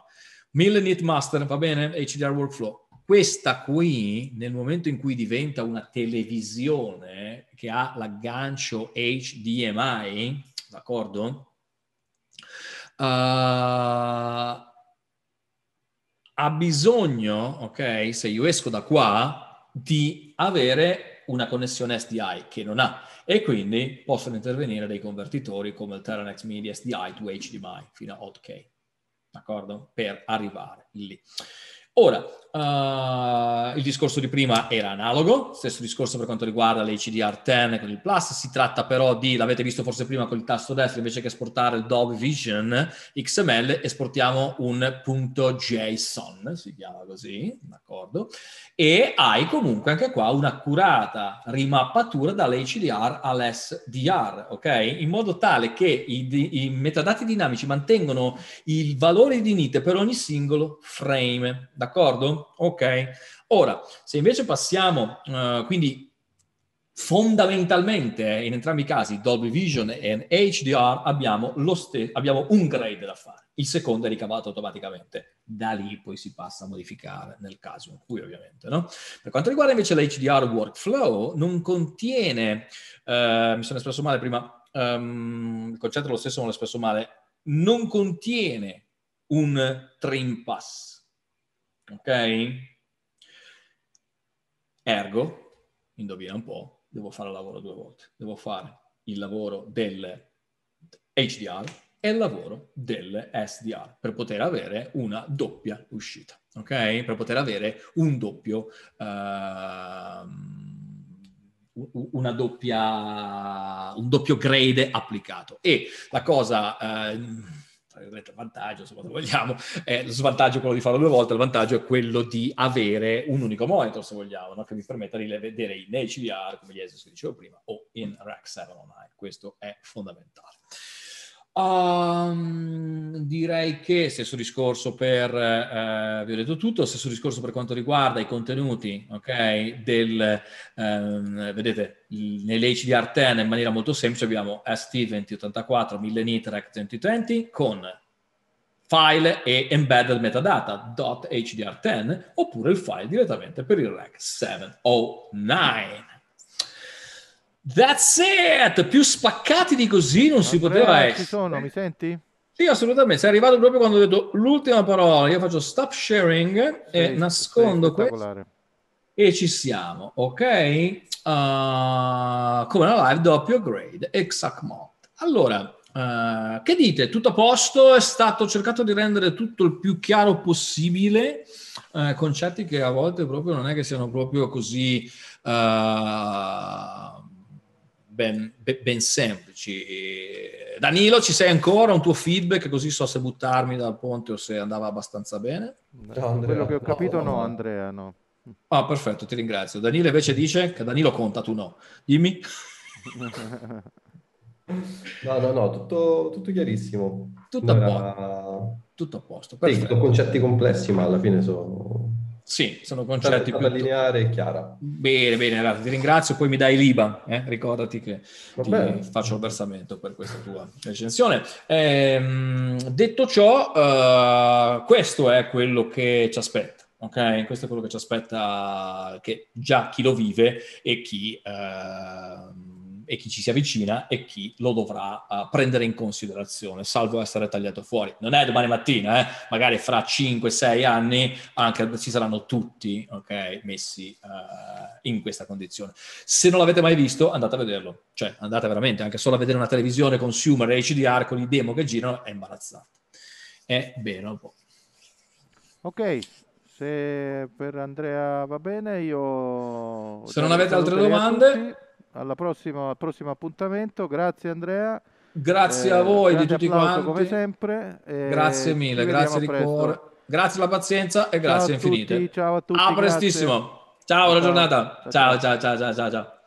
Millenit Master, va bene? HDR Workflow. Questa qui, nel momento in cui diventa una televisione che ha l'aggancio HDMI, d'accordo? Uh, ha bisogno, ok, se io esco da qua, di avere una connessione SDI che non ha e quindi possono intervenire dei convertitori come il Terranex Mini SDI to HDMI fino a 8K, d'accordo? Per arrivare lì. Ora, uh, il discorso di prima era analogo, stesso discorso per quanto riguarda le CDR10 con il Plus, si tratta però di, l'avete visto forse prima con il tasto destro, invece che esportare il Dove Vision XML, esportiamo un punto .json, si chiama così, d'accordo? E hai comunque anche qua un'accurata rimappatura dall'HDR all'SDR, ok? In modo tale che i, i metadati dinamici mantengono il valore di nite per ogni singolo frame, d'accordo? D'accordo? Ok. Ora, se invece passiamo, uh, quindi fondamentalmente eh, in entrambi i casi Dolby Vision e HDR abbiamo, st- abbiamo un grade da fare, il secondo è ricavato automaticamente, da lì poi si passa a modificare nel caso in cui ovviamente. No? Per quanto riguarda invece l'HDR workflow non contiene, eh, mi sono espresso male prima, um, il concetto è lo stesso ma l'ho espresso male, non contiene un trim pass ok? Ergo, indovina un po', devo fare il lavoro due volte. Devo fare il lavoro del HDR e il lavoro del SDR per poter avere una doppia uscita, ok? Per poter avere un doppio... Uh, una doppia, un doppio grade applicato. E la cosa... Uh, tra virgolette, vantaggio, se vogliamo, eh, lo svantaggio è quello di farlo due volte, il vantaggio è quello di avere un unico monitor, se vogliamo, no? che mi permetta di vedere in HDR, come gli ESOS che dicevo prima, o in Rack 7 online. Questo è fondamentale. Um, direi che stesso discorso per, eh, vi ho detto tutto, stesso discorso per quanto riguarda i contenuti, ok? Del, ehm, vedete, nellhdr 10 in maniera molto semplice abbiamo ST2084 1000 Milleniterac 2020 con file e embedded metadata.hdr10 oppure il file direttamente per il REC 709. That's it! Più spaccati di così non Andrea, si poteva essere. Ci sono, mi senti? Sì, assolutamente. Sei arrivato proprio quando ho detto l'ultima parola. Io faccio stop sharing sì, e nascondo questo. E ci siamo, ok? Uh, come una live doppio grade, exactmod. Allora, uh, che dite? Tutto a posto? È stato cercato di rendere tutto il più chiaro possibile. Uh, concetti che a volte proprio non è che siano proprio così... Uh, ben, ben, semplici. Danilo, ci sei ancora? Un tuo feedback così so se buttarmi dal ponte o se andava abbastanza bene? No, Andrea, quello che ho capito no, no Andrea, no. Ah, perfetto, ti ringrazio. Danilo invece dice che Danilo conta, tu no. Dimmi. no, no, no, tutto, tutto chiarissimo. Tutto, Era... a posto. tutto a posto. Sì, concetti complessi, ma alla fine sono sì, sono concetti più... lineare e chiara. Bene, bene, allora, ti ringrazio, poi mi dai l'IBAN, eh? ricordati che faccio il versamento per questa tua recensione. Ehm, detto ciò, uh, questo è quello che ci aspetta. Ok, questo è quello che ci aspetta che già chi lo vive e chi uh, e chi ci si avvicina e chi lo dovrà uh, prendere in considerazione, salvo essere tagliato fuori. Non è domani mattina, eh? magari fra 5-6 anni anche ci saranno tutti okay, messi uh, in questa condizione. Se non l'avete mai visto, andate a vederlo, cioè andate veramente anche solo a vedere una televisione consumer e HDR con i demo che girano, è imbarazzante. È vero un boh. po'. Ok, se per Andrea va bene, io... Se non avete altre domande alla prossima, al prossimo appuntamento. Grazie Andrea. Grazie eh, a voi di tutti quanti. Come sempre. grazie mille, grazie di presto. cuore. Grazie alla pazienza e grazie ciao infinite. Tutti, ciao a tutti. A prestissimo. Grazie. Ciao, buona giornata. ciao, ciao, ciao, ciao. ciao. ciao.